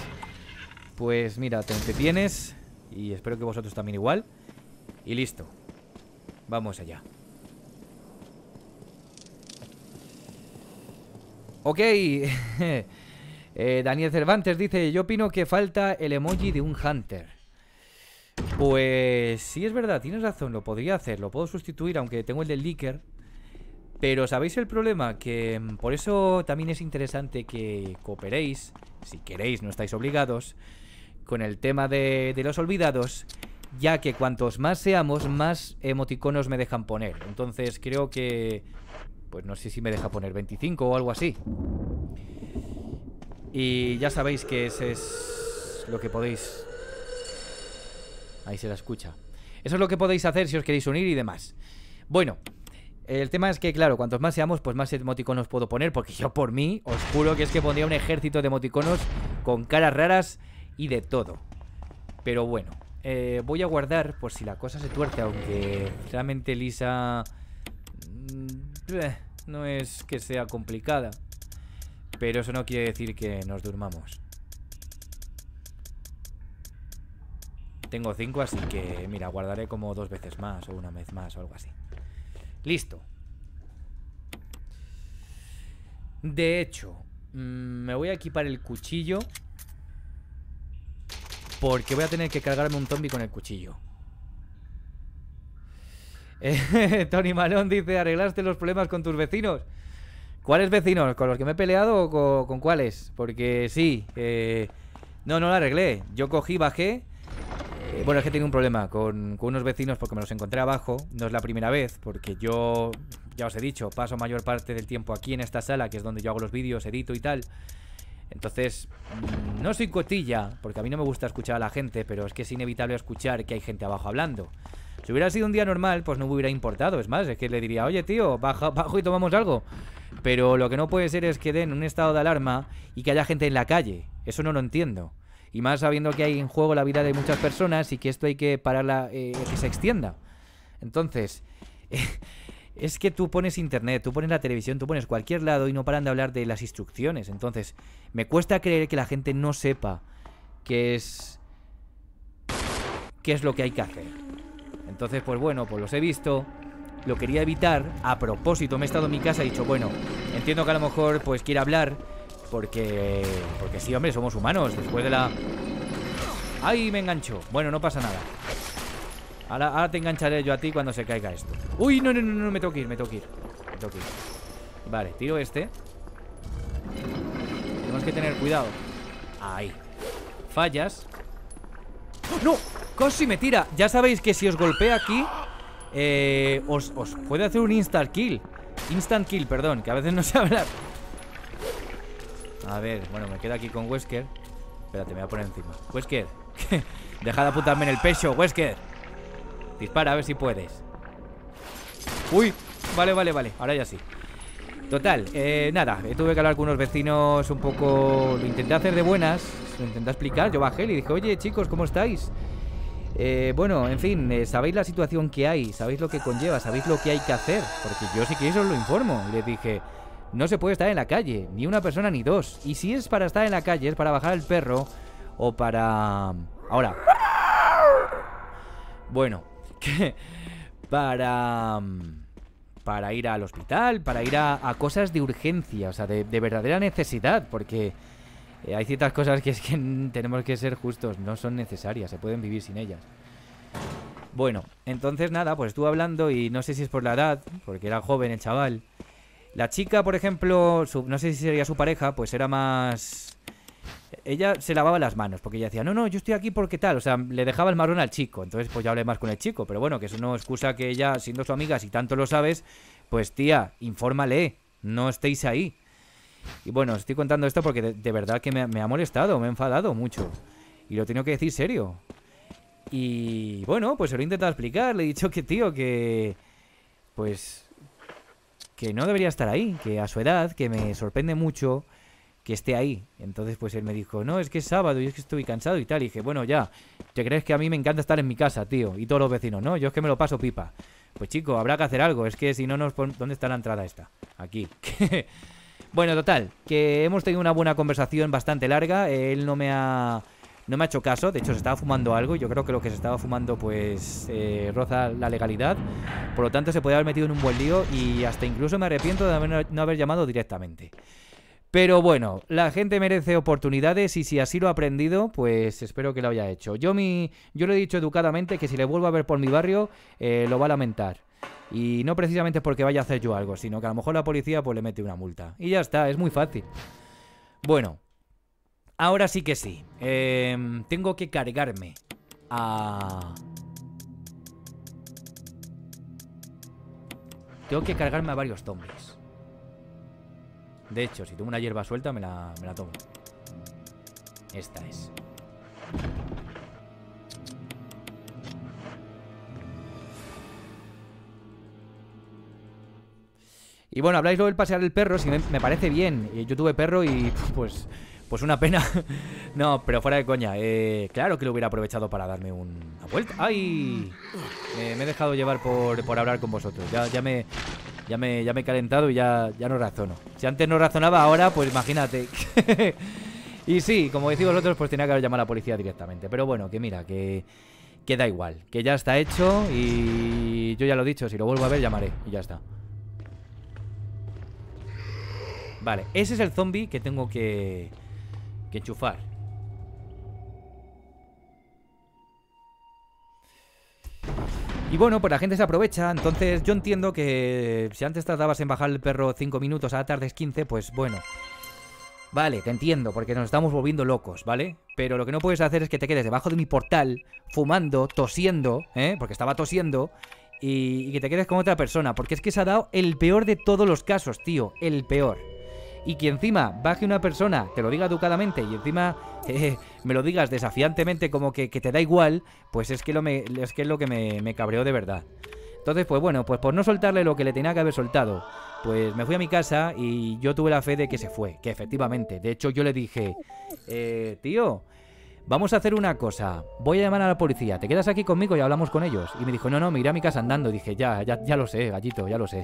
pues mira, te entretienes y espero que vosotros también igual. Y listo. Vamos allá. Ok. *laughs* Eh, Daniel Cervantes dice, yo opino que falta el emoji de un Hunter. Pues sí, es verdad, tienes razón, lo podría hacer, lo puedo sustituir, aunque tengo el del Licker. Pero ¿sabéis el problema? Que mm, por eso también es interesante que cooperéis, si queréis, no estáis obligados, con el tema de, de los olvidados, ya que cuantos más seamos, más emoticonos me dejan poner. Entonces creo que pues no sé si me deja poner 25 o algo así. Y ya sabéis que ese es lo que podéis... Ahí se la escucha. Eso es lo que podéis hacer si os queréis unir y demás. Bueno, el tema es que, claro, cuantos más seamos, pues más emoticonos puedo poner, porque yo por mí os juro que es que pondría un ejército de emoticonos con caras raras y de todo. Pero bueno, eh, voy a guardar por si la cosa se tuerce, aunque realmente Lisa mm, eh, no es que sea complicada. Pero eso no quiere decir que nos durmamos. Tengo cinco, así que, mira, guardaré como dos veces más o una vez más o algo así. Listo. De hecho, mm, me voy a equipar el cuchillo. Porque voy a tener que cargarme un zombie con el cuchillo. Eh, *laughs* Tony Malón dice, arreglaste los problemas con tus vecinos. ¿Cuáles vecinos? ¿Con los que me he peleado o con, cuáles? Porque sí, eh, no, no lo arreglé. Yo cogí, bajé. Eh, bueno, es que tengo un problema con, con, unos vecinos porque me los encontré abajo. No es la primera vez, porque yo, ya os he dicho, paso mayor parte del tiempo aquí en esta sala, que es donde yo hago los vídeos, edito y tal. Entonces, no soy cotilla, porque a mí no me gusta escuchar a la gente, pero es que es inevitable escuchar que hay gente abajo hablando. Si hubiera sido un día normal, pues no me hubiera importado. Es más, es que le diría, oye tío, baja, bajo y tomamos algo. Pero lo que no puede ser es que den un estado de alarma y que haya gente en la calle. Eso no lo entiendo. Y más sabiendo que hay en juego la vida de muchas personas y que esto hay que pararla, eh, que se extienda. Entonces... *laughs* es que tú pones internet, tú pones la televisión, tú pones cualquier lado y no paran de hablar de las instrucciones. Entonces, me cuesta creer que la gente no sepa qué es. qué es lo que hay que hacer. Entonces, pues bueno, pues los he visto. Lo quería evitar. A propósito, me he estado en mi casa y he dicho, bueno, entiendo que a lo mejor pues quiere hablar. Porque. Porque sí, hombre, somos humanos. Después de la. ¡Ay, me engancho! Bueno, no pasa nada. Ahora, te engancharé yo a ti cuando se caiga esto Uy, no, no, no, no, me tengo que ir, me tengo que ir Me tengo ir Vale, tiro este Tenemos que tener cuidado Ahí Fallas ¡No! Casi me tira Ya sabéis que si os golpea aquí eh, os, puede hacer un instant kill Instant kill, perdón Que a veces no se hablar A ver, bueno, me quedo aquí con Wesker Espérate, me voy a poner encima Wesker *laughs* Deja de apuntarme en el pecho, Wesker Dispara, a ver si puedes. Uy, vale, vale, vale. Ahora ya sí. Total, eh, nada, tuve que hablar con unos vecinos un poco... Lo intenté hacer de buenas, lo intenté explicar. Yo bajé y dije, oye, chicos, ¿cómo estáis? Eh, bueno, en fin, eh, sabéis la situación que hay, sabéis lo que conlleva, sabéis lo que hay que hacer, porque yo que eso os lo informo. les dije, no se puede estar en la calle, ni una persona ni dos. Y si es para estar en la calle, es para bajar el perro o para... Ahora. Bueno, para mm, para ir al hospital, para ir a, cosas de urgencia, o sea, de, verdadera necesidad, porque eh, hay ciertas cosas que es que *laughs* tenemos que ser justos, no son necesarias, se pueden vivir sin ellas. Bueno, entonces nada, pues estuve hablando y no sé si es por la edad, porque era joven el chaval. La chica, por ejemplo, no sé si sería su pareja, pues era más ella se lavaba las manos porque ella decía, no, no, yo estoy aquí porque tal. O sea, le dejaba el marrón al chico. Entonces, pues ya hablé más con el chico. Pero bueno, que eso no excusa que ella, siendo su amiga, si tanto lo sabes, pues tía, infórmale. No estéis ahí. Y bueno, os estoy contando esto porque de, verdad que me, me, ha molestado, me ha enfadado mucho. Y lo tengo que decir serio. Y bueno, pues se lo he intentado explicar. Le he dicho que, tío, que. Pues. Que no debería estar ahí. Que a su edad, que me sorprende mucho que esté ahí. Entonces, pues él me dijo, no, es que es sábado y es que estoy cansado y tal. Y dije, bueno, ya, ¿te crees que a mí me encanta estar en mi casa, tío? Y todos los vecinos, ¿no? Yo es que me lo paso pipa. Pues chico, habrá que hacer algo, es que si no nos... ¿Dónde está la entrada esta? Aquí. *laughs* bueno, total, que hemos tenido una buena conversación bastante larga. Él no me ha... No me ha hecho caso, de hecho se estaba fumando algo Yo creo que lo que se estaba fumando pues eh, roza la legalidad Por lo tanto se puede haber metido en un buen lío Y hasta incluso me arrepiento de no haber llamado directamente pero bueno, la gente merece oportunidades y si así lo ha aprendido, pues espero que lo haya hecho. Yo, mi, yo le he dicho educadamente que si le vuelvo a ver por mi barrio, eh, lo va a lamentar. Y no precisamente porque vaya a hacer yo algo, sino que a lo mejor la policía pues le mete una multa. Y ya está, es muy fácil. Bueno, ahora sí que sí. Em, tengo que cargarme a... Tengo que cargarme a varios zombies. De hecho, si tengo una hierba suelta, me la, tomo. Esta es. Y bueno, habláis luego del pasear el perro, si me, parece bien. Eh, yo tuve perro y *laughs* pues pues una pena. *laughs* no, pero fuera de coña. Eh, claro que lo hubiera aprovechado para darme una vuelta. ¡Ay! me he dejado llevar por, hablar con vosotros. Ya, ya me, ya me, ya he calentado y ya, ya no razono. Si antes no razonaba, ahora, pues imagínate. *laughs* y sí, como decís vosotros, pues tenía que llamar a la policía directamente. Pero bueno, que mira, que, que da igual, que ya está hecho y yo ya lo he dicho, si lo vuelvo a ver, llamaré y ya está. Vale, ese es el zombie que tengo que, que enchufar. Y bueno, pues la gente se aprovecha, entonces yo entiendo que si antes tardabas en bajar el perro 5 minutos, a tardes 15, pues bueno. Vale, te entiendo, porque nos estamos volviendo locos, ¿vale? Pero lo que no puedes hacer es que te quedes debajo de mi portal, fumando, tosiendo, ¿eh? Porque estaba tosiendo, y, y que te quedes con otra persona, porque es que se ha dado el peor de todos los casos, tío, el peor y que encima baje una persona, te lo diga educadamente y encima *laughs* eh, me lo digas desafiantemente como que, te da igual, pues es que, lo me, es, que es lo que me, cabreó de verdad. Entonces, pues bueno, pues por no soltarle lo que le tenía que haber soltado, pues me fui a mi casa y yo tuve la fe de que se fue, que efectivamente. De hecho, yo le dije, eh, tío, vamos a hacer una cosa, voy a llamar a la policía, te quedas aquí conmigo y hablamos con ellos. Y me dijo, no, no, me iré a mi casa andando. dije, ya, ya, ya lo sé, gallito, ya lo sé.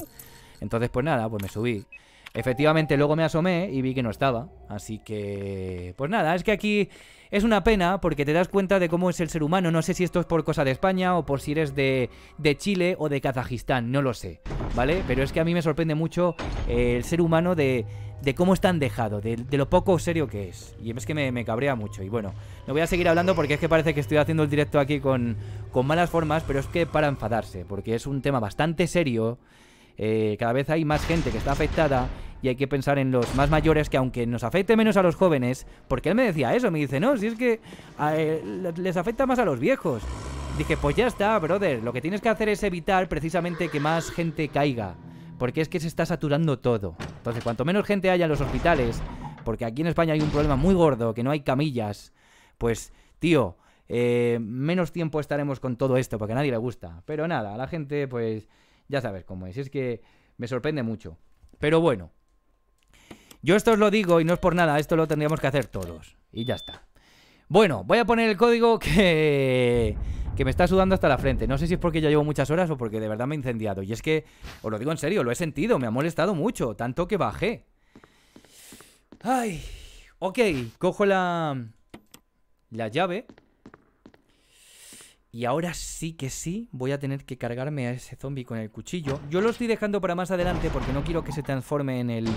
Entonces, pues nada, pues me subí. Efectivamente, luego me asomé y vi que no estaba. Así que... Pues nada, es que aquí es una pena porque te das cuenta de cómo es el ser humano. No sé si esto es por cosa de España o por si eres de, de Chile o de Kazajistán, no lo sé, ¿vale? Pero es que a mí me sorprende mucho eh, el ser humano de, de cómo están dejado, de, lo poco serio que es. Y es que me, me, cabrea mucho. Y bueno, no voy a seguir hablando porque es que parece que estoy haciendo el directo aquí con, con malas formas, pero es que para enfadarse, porque es un tema bastante serio eh, cada vez hay más gente que está afectada y hay que pensar en los más mayores que aunque nos afecte menos a los jóvenes, porque él me decía eso, me dice, no, si es que eh, les afecta más a los viejos. Dije, pues ya está, brother, lo que tienes que hacer es evitar precisamente que más gente caiga, porque es que se está saturando todo. Entonces, cuanto menos gente haya en los hospitales, porque aquí en España hay un problema muy gordo, que no hay camillas, pues, tío, eh, menos tiempo estaremos con todo esto, porque a nadie le gusta. Pero nada, a la gente, pues... Ya sabes cómo es, es que me sorprende mucho. Pero bueno, yo esto os lo digo y no es por nada, esto lo tendríamos que hacer todos. Y ya está. Bueno, voy a poner el código *laughs* que... que me está sudando hasta la frente. No sé si es porque ya llevo muchas horas o porque de verdad me he incendiado. Y es que, os lo digo en serio, lo he sentido, me ha molestado mucho, tanto que bajé. Ay, ok, cojo la... La llave y ahora sí que sí voy a tener que cargarme a ese zombie con el cuchillo. Yo lo estoy dejando para más adelante porque no quiero que se transforme en el,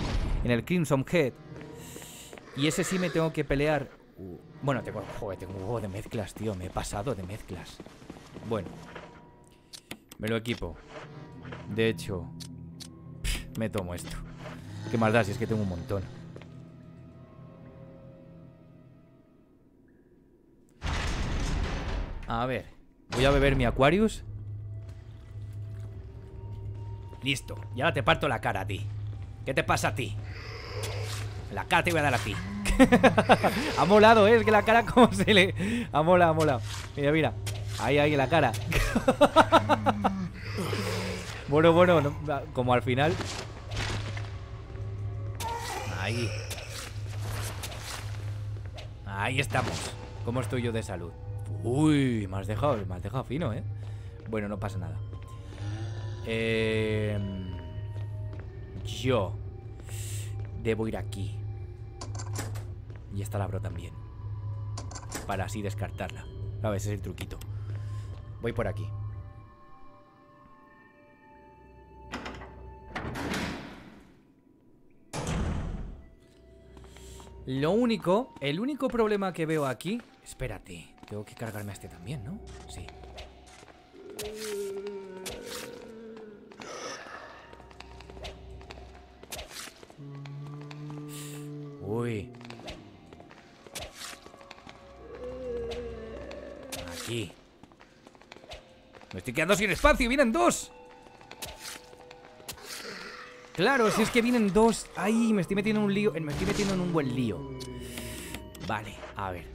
en el Crimson Head. Y ese sí me tengo que pelear. Uh, bueno, tengo, joder, tengo un juego de mezclas, tío. Me he pasado de mezclas. Bueno. Me lo equipo. De hecho, me tomo esto. Qué maldad, si es que tengo un montón. A ver. Voy a beber mi Aquarius. Listo. Y ahora te parto la cara a ti. ¿Qué te pasa a ti? La cara te voy a dar a ti. *laughs* ha molado, ¿eh? Es que la cara como se le... Ha molado, ha molado. Mira, mira. Ahí, ahí, la cara. *laughs* bueno, bueno. como al final... Ahí. Ahí estamos. ¿Cómo estoy yo de salud? Uy, me has dejado, me dejado fino, ¿eh? Bueno, no pasa nada. Em, yo debo ir aquí. Y esta la también. Para así descartarla. A Ese es el truquito. Voy por aquí. Lo único, el único problema que veo aquí... Espérate. Tengo que cargarme a este también, ¿no? Sí. Uy. Aquí. Me estoy quedando sin espacio. Vienen dos. Claro, si es que vienen dos. Ay, me estoy metiendo en un lío. Me estoy metiendo en un buen lío. Vale, a ver.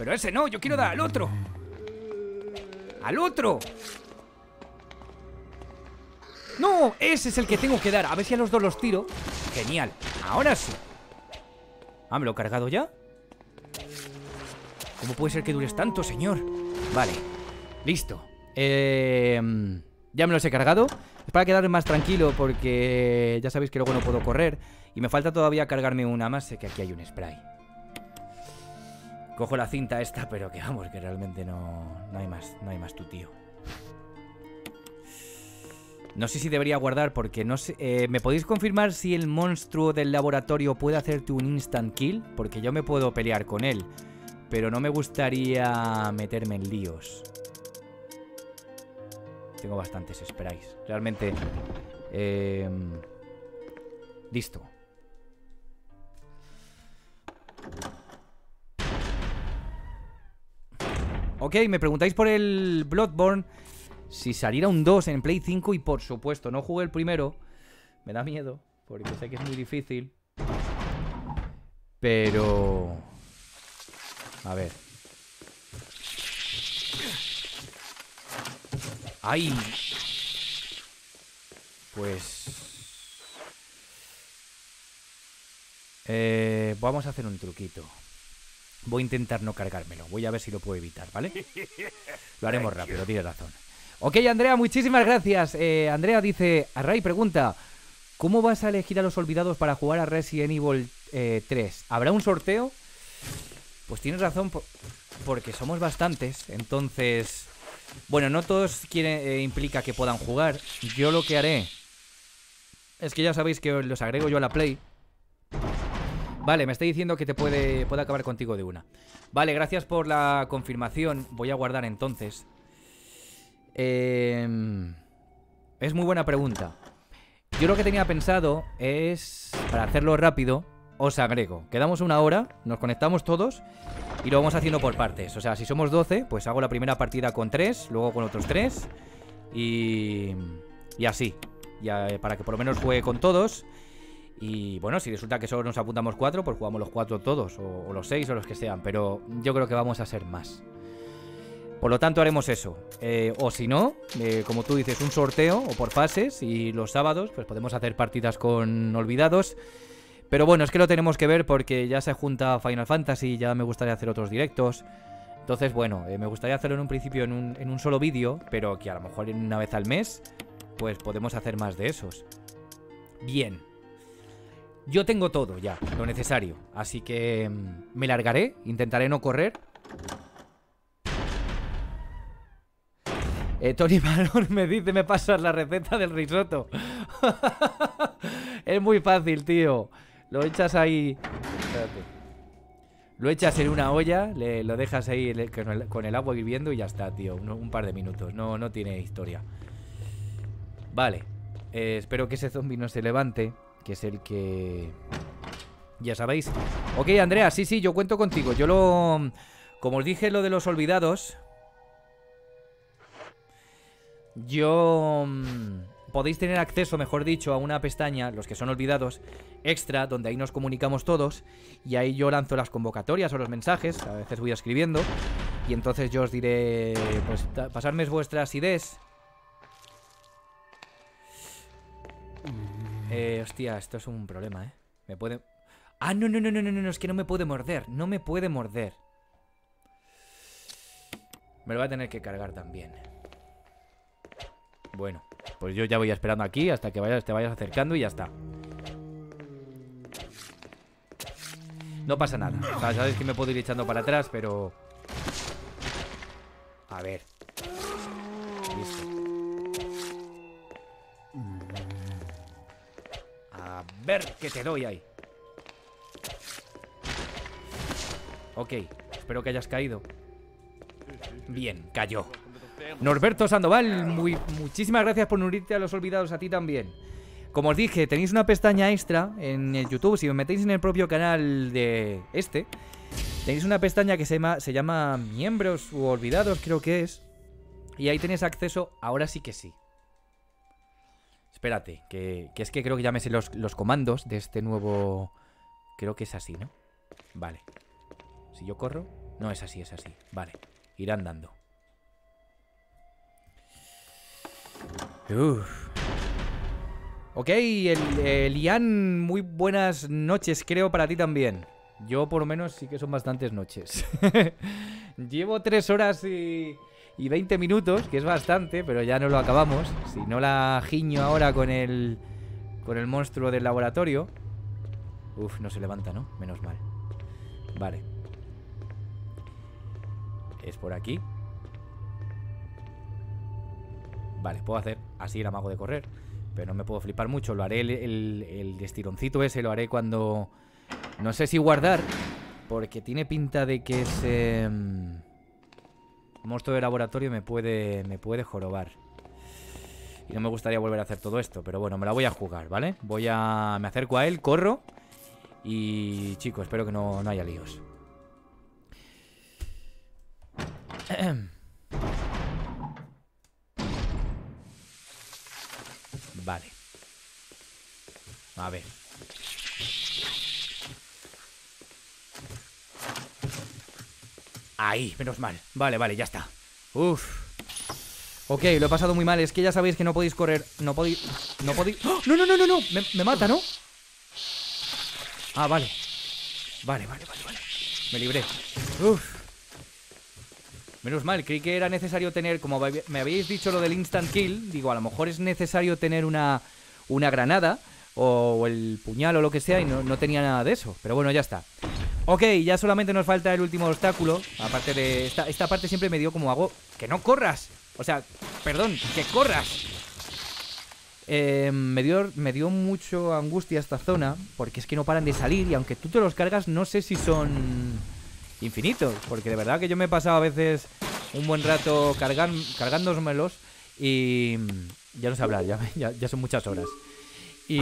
Pero ese no, yo quiero dar al otro. ¡Al otro! ¡No! Ese es el que tengo que dar. A ver si a los dos los tiro. Genial. Ahora sí. Ah, ¿me lo he cargado ya? ¿Cómo puede ser que dures tanto, señor? Vale. Listo. Eh, ya me los he cargado. Es para quedar más tranquilo porque ya sabéis que luego no puedo correr. Y me falta todavía cargarme una más. Sé que aquí hay un spray. Cojo la cinta esta, pero que vamos, que realmente no, hay más, no hay más tu tío. No sé si debería guardar porque no sé... Eh, ¿Me podéis confirmar si el monstruo del laboratorio puede hacerte un instant kill? Porque yo me puedo pelear con él. Pero no me gustaría meterme en líos. Tengo bastantes, esperáis. Realmente... Eh, listo. Ok, me preguntáis por el Bloodborne. Si saliera un 2 en Play 5 y por supuesto, no jugué el primero. Me da miedo, porque sé que es muy difícil. Pero... A ver. ¡Ay! Pues... Eh, vamos a hacer un truquito. Voy a intentar no cargármelo. Voy a ver si lo puedo evitar, ¿vale? *laughs* Lo haremos rápido, tienes razón. Ok, Andrea, muchísimas gracias. Eh, Andrea dice, Ray pregunta, ¿cómo vas a elegir a los olvidados para jugar a Resident Evil 3? Eh, ¿Habrá un sorteo? Pues tienes razón, porque somos bastantes, entonces... Bueno, no todos quieren, eh, implica que puedan jugar. Yo lo que haré es que ya sabéis que los agrego yo a la Play. Vale, me está diciendo que te puede, puede acabar contigo de una. Vale, gracias por la confirmación. Voy a guardar entonces. Em, es muy buena pregunta. Yo lo que tenía pensado es, para hacerlo rápido, os agrego. Quedamos una hora, nos conectamos todos y lo vamos haciendo por partes. O sea, si somos 12, pues hago la primera partida con 3, luego con otros 3 y, y así. Ya, eh, para que por lo menos juegue con todos y bueno, si resulta que solo nos apuntamos cuatro, pues jugamos los cuatro todos, o, los seis, o los que sean, pero yo creo que vamos a ser más. Por lo tanto, haremos eso. Eh, o si no, eh, como tú dices, un sorteo o por fases, y los sábados, pues podemos hacer partidas con olvidados. Pero bueno, es que lo tenemos que ver porque ya se junta Final Fantasy, ya me gustaría hacer otros directos. Entonces, bueno, eh, me gustaría hacerlo en un principio en un, en un solo vídeo, pero que a lo mejor en una vez al mes, pues podemos hacer más de esos. Bien, yo tengo todo ya, lo necesario. Así que mm, me largaré, intentaré no correr. Eh, Tony *laughs* Malón me dice, me pasas la receta del risotto. *laughs* es muy fácil, tío. Lo echas ahí... Espérate. Lo echas en una olla, lo dejas ahí con el, agua hirviendo y ya está, tío. Un, par de minutos. No, no tiene historia. Vale. Eh, espero que ese zombi no se levante es el que... Ya sabéis. Ok, Andrea, sí, sí, yo cuento contigo. Yo lo... Como os dije lo de los olvidados... Yo... Mm, podéis tener acceso, mejor dicho, a una pestaña, los que son olvidados, extra, donde ahí nos comunicamos todos, y ahí yo lanzo las convocatorias o los mensajes, a veces voy escribiendo, y entonces yo os diré, pues, pasarme vuestras ideas. Eh, hostia, esto es un problema, ¿eh? Me puede... Ah, no, no, no, no, no, no, es que no me puede morder. No me puede morder. Me lo va a tener que cargar también. Bueno, pues yo ya voy esperando aquí hasta que te vayas acercando y ya está. No pasa nada. O sea, sabes que me puedo ir echando para atrás, pero... A ver. Listo. ver que te doy ahí. Ok, espero que hayas caído. Bien, cayó. Norberto Sandoval, muy, muchísimas gracias por unirte a los olvidados, a ti también. Como os dije, tenéis una pestaña extra en el YouTube, si os metéis en el propio canal de este, tenéis una pestaña que se llama, se llama Miembros u Olvidados, creo que es. Y ahí tenéis acceso, ahora sí que sí, Espérate, que, es que creo que ya me sé los, comandos de este nuevo... Creo que es así, ¿no? Vale. Si yo corro... No, es así, es así. Vale. Irá andando. Ok, el, el muy buenas noches, creo, para ti también. Yo, por lo menos, sí que son bastantes noches. *laughs* Llevo tres horas y y 20 minutos, que es bastante, pero ya no lo acabamos. Si no la giño ahora con el con el monstruo del laboratorio. Uf, no se levanta, ¿no? Menos mal. Vale. Es por aquí. Vale, puedo hacer así el amago de correr, pero no me puedo flipar mucho. Lo haré el, el, el estironcito ese, lo haré cuando... No sé si guardar, porque tiene pinta de que se monstruo de laboratorio me puede, me puede jorobar. Y no me gustaría volver a hacer todo esto. Pero bueno, me la voy a jugar, ¿vale? Voy a... Me acerco a él, corro. Y, chicos, espero que no haya líos. *clears throat* Vale. A ver. Ahí, menos mal. Vale, vale, ya está. Uf. Ok, lo he pasado muy mal. Es que ya sabéis que no podéis correr. No podéis... No podéis... ¡Oh! No, no, no, no, Me, mata, ¿no? Ah, vale. Vale, vale, vale, vale. Me libré. Uf. Menos mal, creí que era necesario tener, como me habéis dicho lo del instant kill, digo, a lo mejor es necesario tener una, una granada o el puñal o lo que sea y no, tenía nada de eso. Pero bueno, ya está. Ok, ya solamente nos falta el último obstáculo. Aparte de esta, parte siempre me dio como hago... ¡Que no corras! O sea, perdón, que corras. Em, me, dio, mucho angustia esta zona, porque es que no paran de salir y aunque tú te los cargas no sé si son infinitos, porque de verdad que yo me he pasado a veces un buen rato cargan, cargándomelos y ya no sé hablar, ya, ya son muchas horas. Y,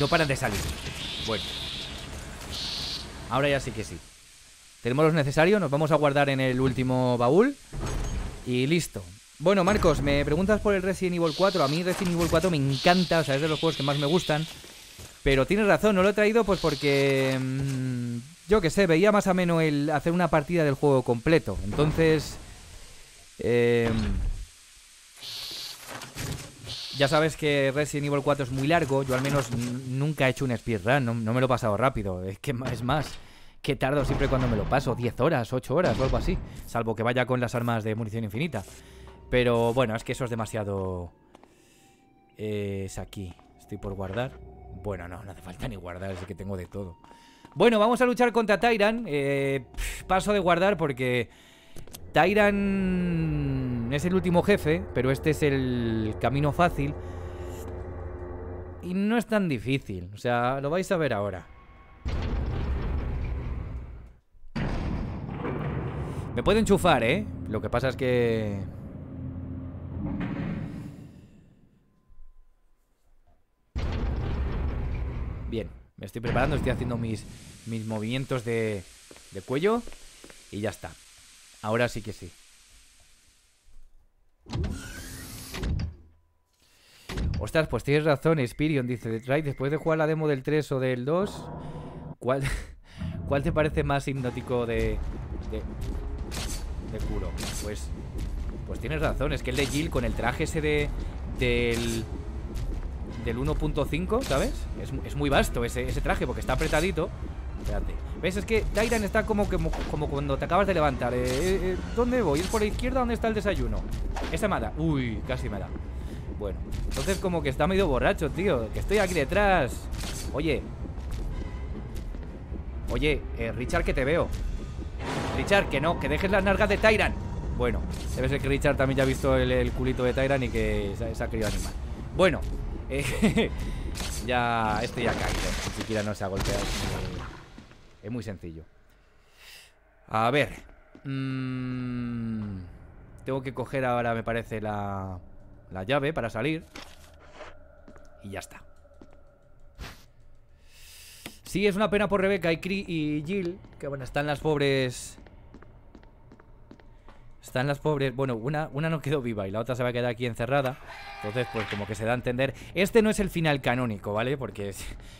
no paran de salir. Bueno. Ahora ya sí que sí. Tenemos los necesarios, nos vamos a guardar en el último baúl. Y listo. Bueno, Marcos, me preguntas por el Resident Evil 4. A mí Resident Evil 4 me encanta, o sea, es de los juegos que más me gustan. Pero tienes razón, no lo he traído pues porque... Mm, yo qué sé, veía más o menos el hacer una partida del juego completo. Entonces... Eh, ya sabes que Resident Evil 4 es muy largo. Yo al menos nunca he hecho un speedrun. No, me lo he pasado rápido. Es que es más que tardo siempre cuando me lo paso, 10 horas, 8 horas algo así, salvo que vaya con las armas de munición infinita. Pero bueno, es que eso es demasiado... Eh, es aquí, estoy por guardar. Bueno, no, no hace falta ni guardar, es que tengo de todo. Bueno, vamos a luchar contra Tyrant. Eh, paso de guardar porque Tyran es el último jefe, pero este es el camino fácil. Y no es tan difícil, o sea, lo vais a ver ahora. Me puede enchufar, ¿eh? Lo que pasa es que... Bien, me estoy preparando, estoy haciendo mis, mis movimientos de cuello y ya está. Ahora sí que sí. Ostras, pues tienes razón, Spirion dice, Right, después de jugar la demo del 3 o del 2, ¿cuál, *laughs* cuál te parece más hipnótico de, de, de culo? Pues, pues tienes razón, es que el de Jill con el traje ese de, del, del 1.5, ¿sabes? Es, muy vasto ese, ese traje porque está apretadito espérate. ¿Ves? Es que Dairan está como, que, como cuando te acabas de levantar. Eh, eh, eh, ¿Dónde voy? ¿Es por la izquierda? ¿Dónde está el desayuno? Esa me da. Uy, casi me da. Bueno, entonces como que está medio borracho, tío. Que estoy aquí detrás. Oye. Oye, Richard, que te veo. Richard, que no, que dejes las nargas de Tyran. Bueno, debe ser que Richard también ya ha visto el, culito de Tyran y que se, ha querido animar. Bueno, *laughs* ya estoy ya Ni siquiera no se ha golpeado. Es muy sencillo. A ver. Mm, tengo que coger ahora, me parece, la, la llave para salir. Y ya está. Sí, es una pena por Rebeca y, y Jill, que bueno, están las pobres están las pobres. Bueno, una, una no quedó viva y la otra se va a quedar aquí encerrada. Entonces, pues como que se da a entender. Este no es el final canónico, ¿vale? Porque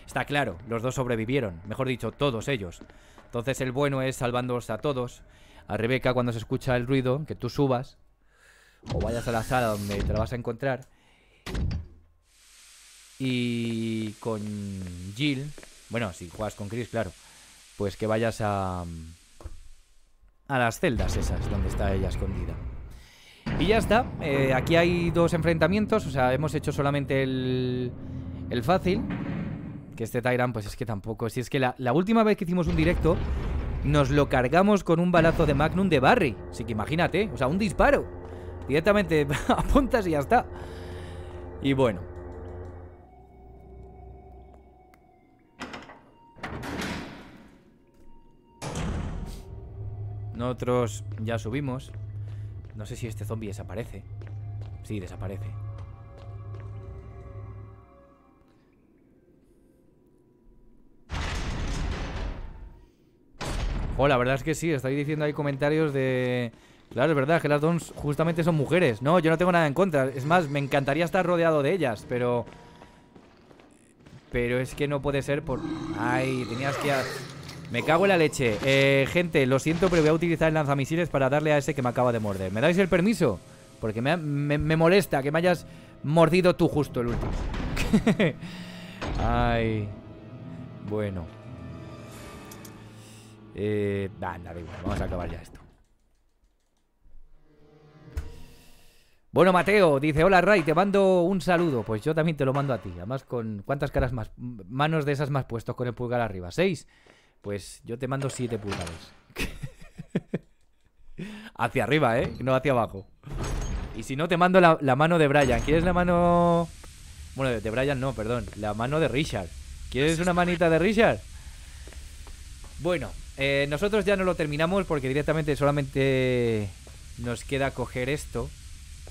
está claro, los dos sobrevivieron. Mejor dicho, todos ellos. Entonces el bueno es salvándolos a todos. A Rebeca cuando se escucha el ruido, que tú subas. O vayas a la sala donde te la vas a encontrar. Y con Jill. Bueno, si juegas con Chris, claro. Pues que vayas a a las celdas esas, donde está ella escondida. Y ya está, eh, aquí hay dos enfrentamientos, o sea, hemos hecho solamente el, el fácil, que este Tyrant pues es que tampoco, si es que la, la última vez que hicimos un directo nos lo cargamos con un balazo de Magnum de Barry, así que imagínate, o sea, un disparo, directamente *laughs* apuntas y ya está. Y bueno, Nosotros ya subimos. No sé si este zombie desaparece. Sí, desaparece. Oh, la verdad es que sí, estáis diciendo ahí comentarios de... Claro, es verdad, que las dons justamente son mujeres. No, yo no tengo nada en contra. Es más, me encantaría estar rodeado de ellas, pero... Pero es que no puede ser por... Ay, tenías que... Me cago en la leche. Eh, gente, lo siento, pero voy a utilizar el lanzamisiles para darle a ese que me acaba de morder. ¿Me dais el permiso? Porque me, molesta que me hayas mordido tú justo el último. *laughs* Ay. Bueno. Eh, ah, igual. Vamos a acabar ya esto. Bueno, Mateo, dice, hola Ray, te mando un saludo. Pues yo también te lo mando a ti. Además, con cuántas caras más, manos de esas más puestos con el pulgar arriba. ¿Seis? Pues yo te mando siete pulgadas. *laughs* hacia arriba, ¿eh? No hacia abajo. Y si no, te mando la, mano de Brian. ¿Quieres la mano...? Bueno, de Brian no, perdón. La mano de Richard. ¿Quieres una manita de Richard? Bueno, eh, nosotros ya no lo terminamos porque directamente solamente nos queda coger esto.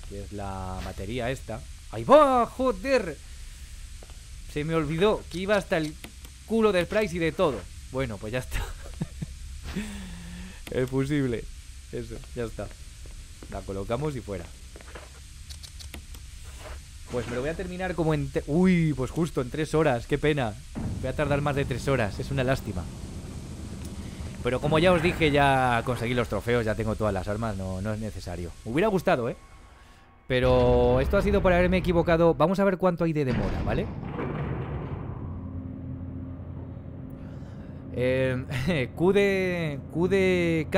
Que es la batería esta. ¡Ahí va! ¡Joder! Se me olvidó que iba hasta el culo del Price y de todo. Bueno, pues ya está. *laughs* Es fusible. Eso, ya está. La colocamos y fuera. Pues me lo voy a terminar como en... Uy, pues justo en tres horas, qué pena. Voy a tardar más de tres horas, es una lástima. Pero como ya os dije, ya conseguí los trofeos, ya tengo todas las armas, no, no es necesario. Me hubiera gustado, ¿eh? Pero esto ha sido por haberme equivocado. Vamos a ver cuánto hay de demora, ¿vale? Eh, em, *laughs* QDK,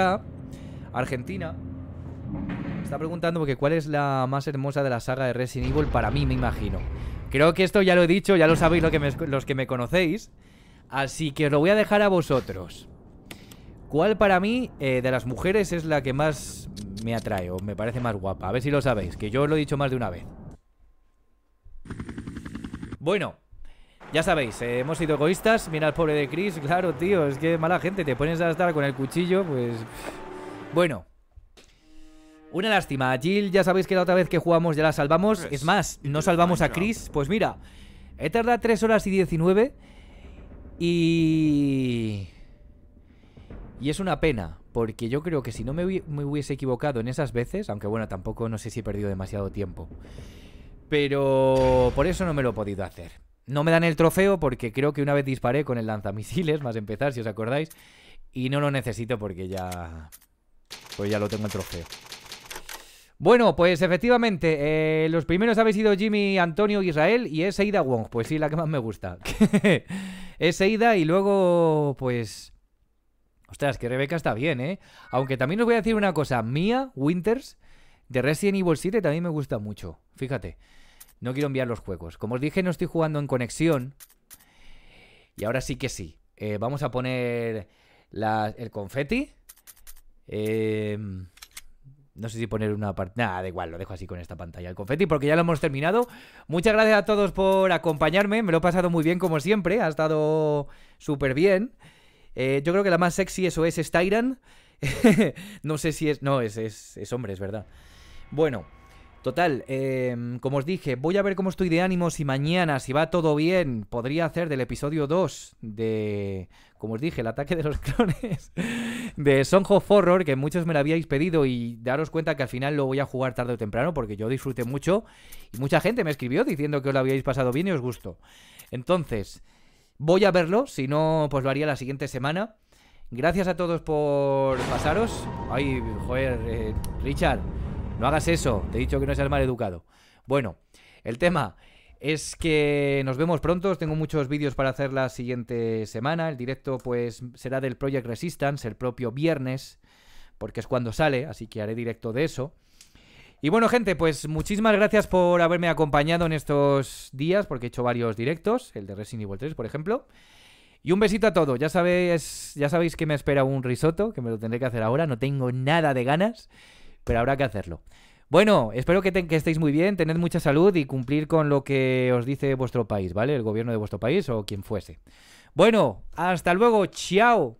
Argentina, está preguntando porque cuál es la más hermosa de la saga de Resident Evil para mí, me imagino. Creo que esto ya lo he dicho, ya lo sabéis que los que me conocéis. Así que os lo voy a dejar a vosotros. ¿Cuál para mí eh, de las mujeres es la que más me atrae o me parece más guapa? A ver si lo sabéis, que yo os lo he dicho más de una vez. Bueno, ya sabéis, eh, hemos sido egoístas. Mira al pobre de Chris, *laughs* claro, tío. Es que mala gente, te pones a estar con el cuchillo, pues. Bueno. Una lástima. Jill, ya sabéis que la otra vez que jugamos ya la salvamos. Pues, es más, no salvamos a Chris. Pues mira, he tardado 3 horas y 19. Y. Y es una pena, porque yo creo que si no me hubiese equivocado en esas veces, aunque bueno, tampoco no sé si he perdido demasiado tiempo. Pero por eso no me lo he podido hacer. No me dan el trofeo porque creo que una vez disparé con el lanzamisiles, más empezar, si os acordáis. Y no lo necesito porque ya... Pues ya lo tengo el trofeo. Bueno, pues efectivamente, eh, los primeros habéis sido Jimmy, Antonio, Israel y es Seida Wong. Pues sí, la que más me gusta. *laughs* es Eida y luego, pues... Ostras, que Rebeca está bien, ¿eh? Aunque también os voy a decir una cosa. Mía Winters de Resident Evil 7 también me gusta mucho. Fíjate. No quiero enviar los juegos. Como os dije, no estoy jugando en conexión. Y ahora sí que sí. Eh, vamos a poner el confeti. Em, no sé si poner una parte... Nada, da igual, lo dejo así con esta pantalla. El confeti, porque ya lo hemos terminado. Muchas gracias a todos por acompañarme. Me lo he pasado muy bien, como siempre. Ha estado súper bien. Eh, yo creo que la más sexy, eso es, es Tyran. *laughs* no sé si es... No, es, es hombre, es verdad. Bueno... Total, em, como os dije, voy a ver cómo estoy de ánimo y mañana, si va todo bien, podría hacer del episodio 2 de, como os dije, el ataque de los *laughs* clones, de Sonho Horror, que muchos me lo habíais pedido y daros cuenta que al final lo voy a jugar tarde o temprano porque yo disfruté mucho y mucha gente me escribió diciendo que os lo habíais pasado bien y os gustó. Entonces, voy a verlo, si no, pues lo haría la siguiente semana. Gracias a todos por pasaros. Ay, joder, eh, Richard. No hagas eso, te he dicho que no seas mal educado. Bueno, el tema es que nos vemos pronto, tengo muchos vídeos para hacer la siguiente semana, el directo pues será del Project Resistance el propio viernes, porque es cuando sale, así que haré directo de eso. Y bueno, gente, pues muchísimas gracias por haberme acompañado en estos días, porque he hecho varios directos, el de Resident Evil 3, por ejemplo. Y un besito a todos. Ya sabéis, ya sabéis que me espera un risotto, que me lo tendré que hacer ahora, no tengo nada de ganas pero habrá que hacerlo. Bueno, espero que, estéis muy bien, tened mucha salud y cumplir con lo que os dice vuestro país, ¿vale? El gobierno de vuestro país o quien fuese. Bueno, hasta luego, chao.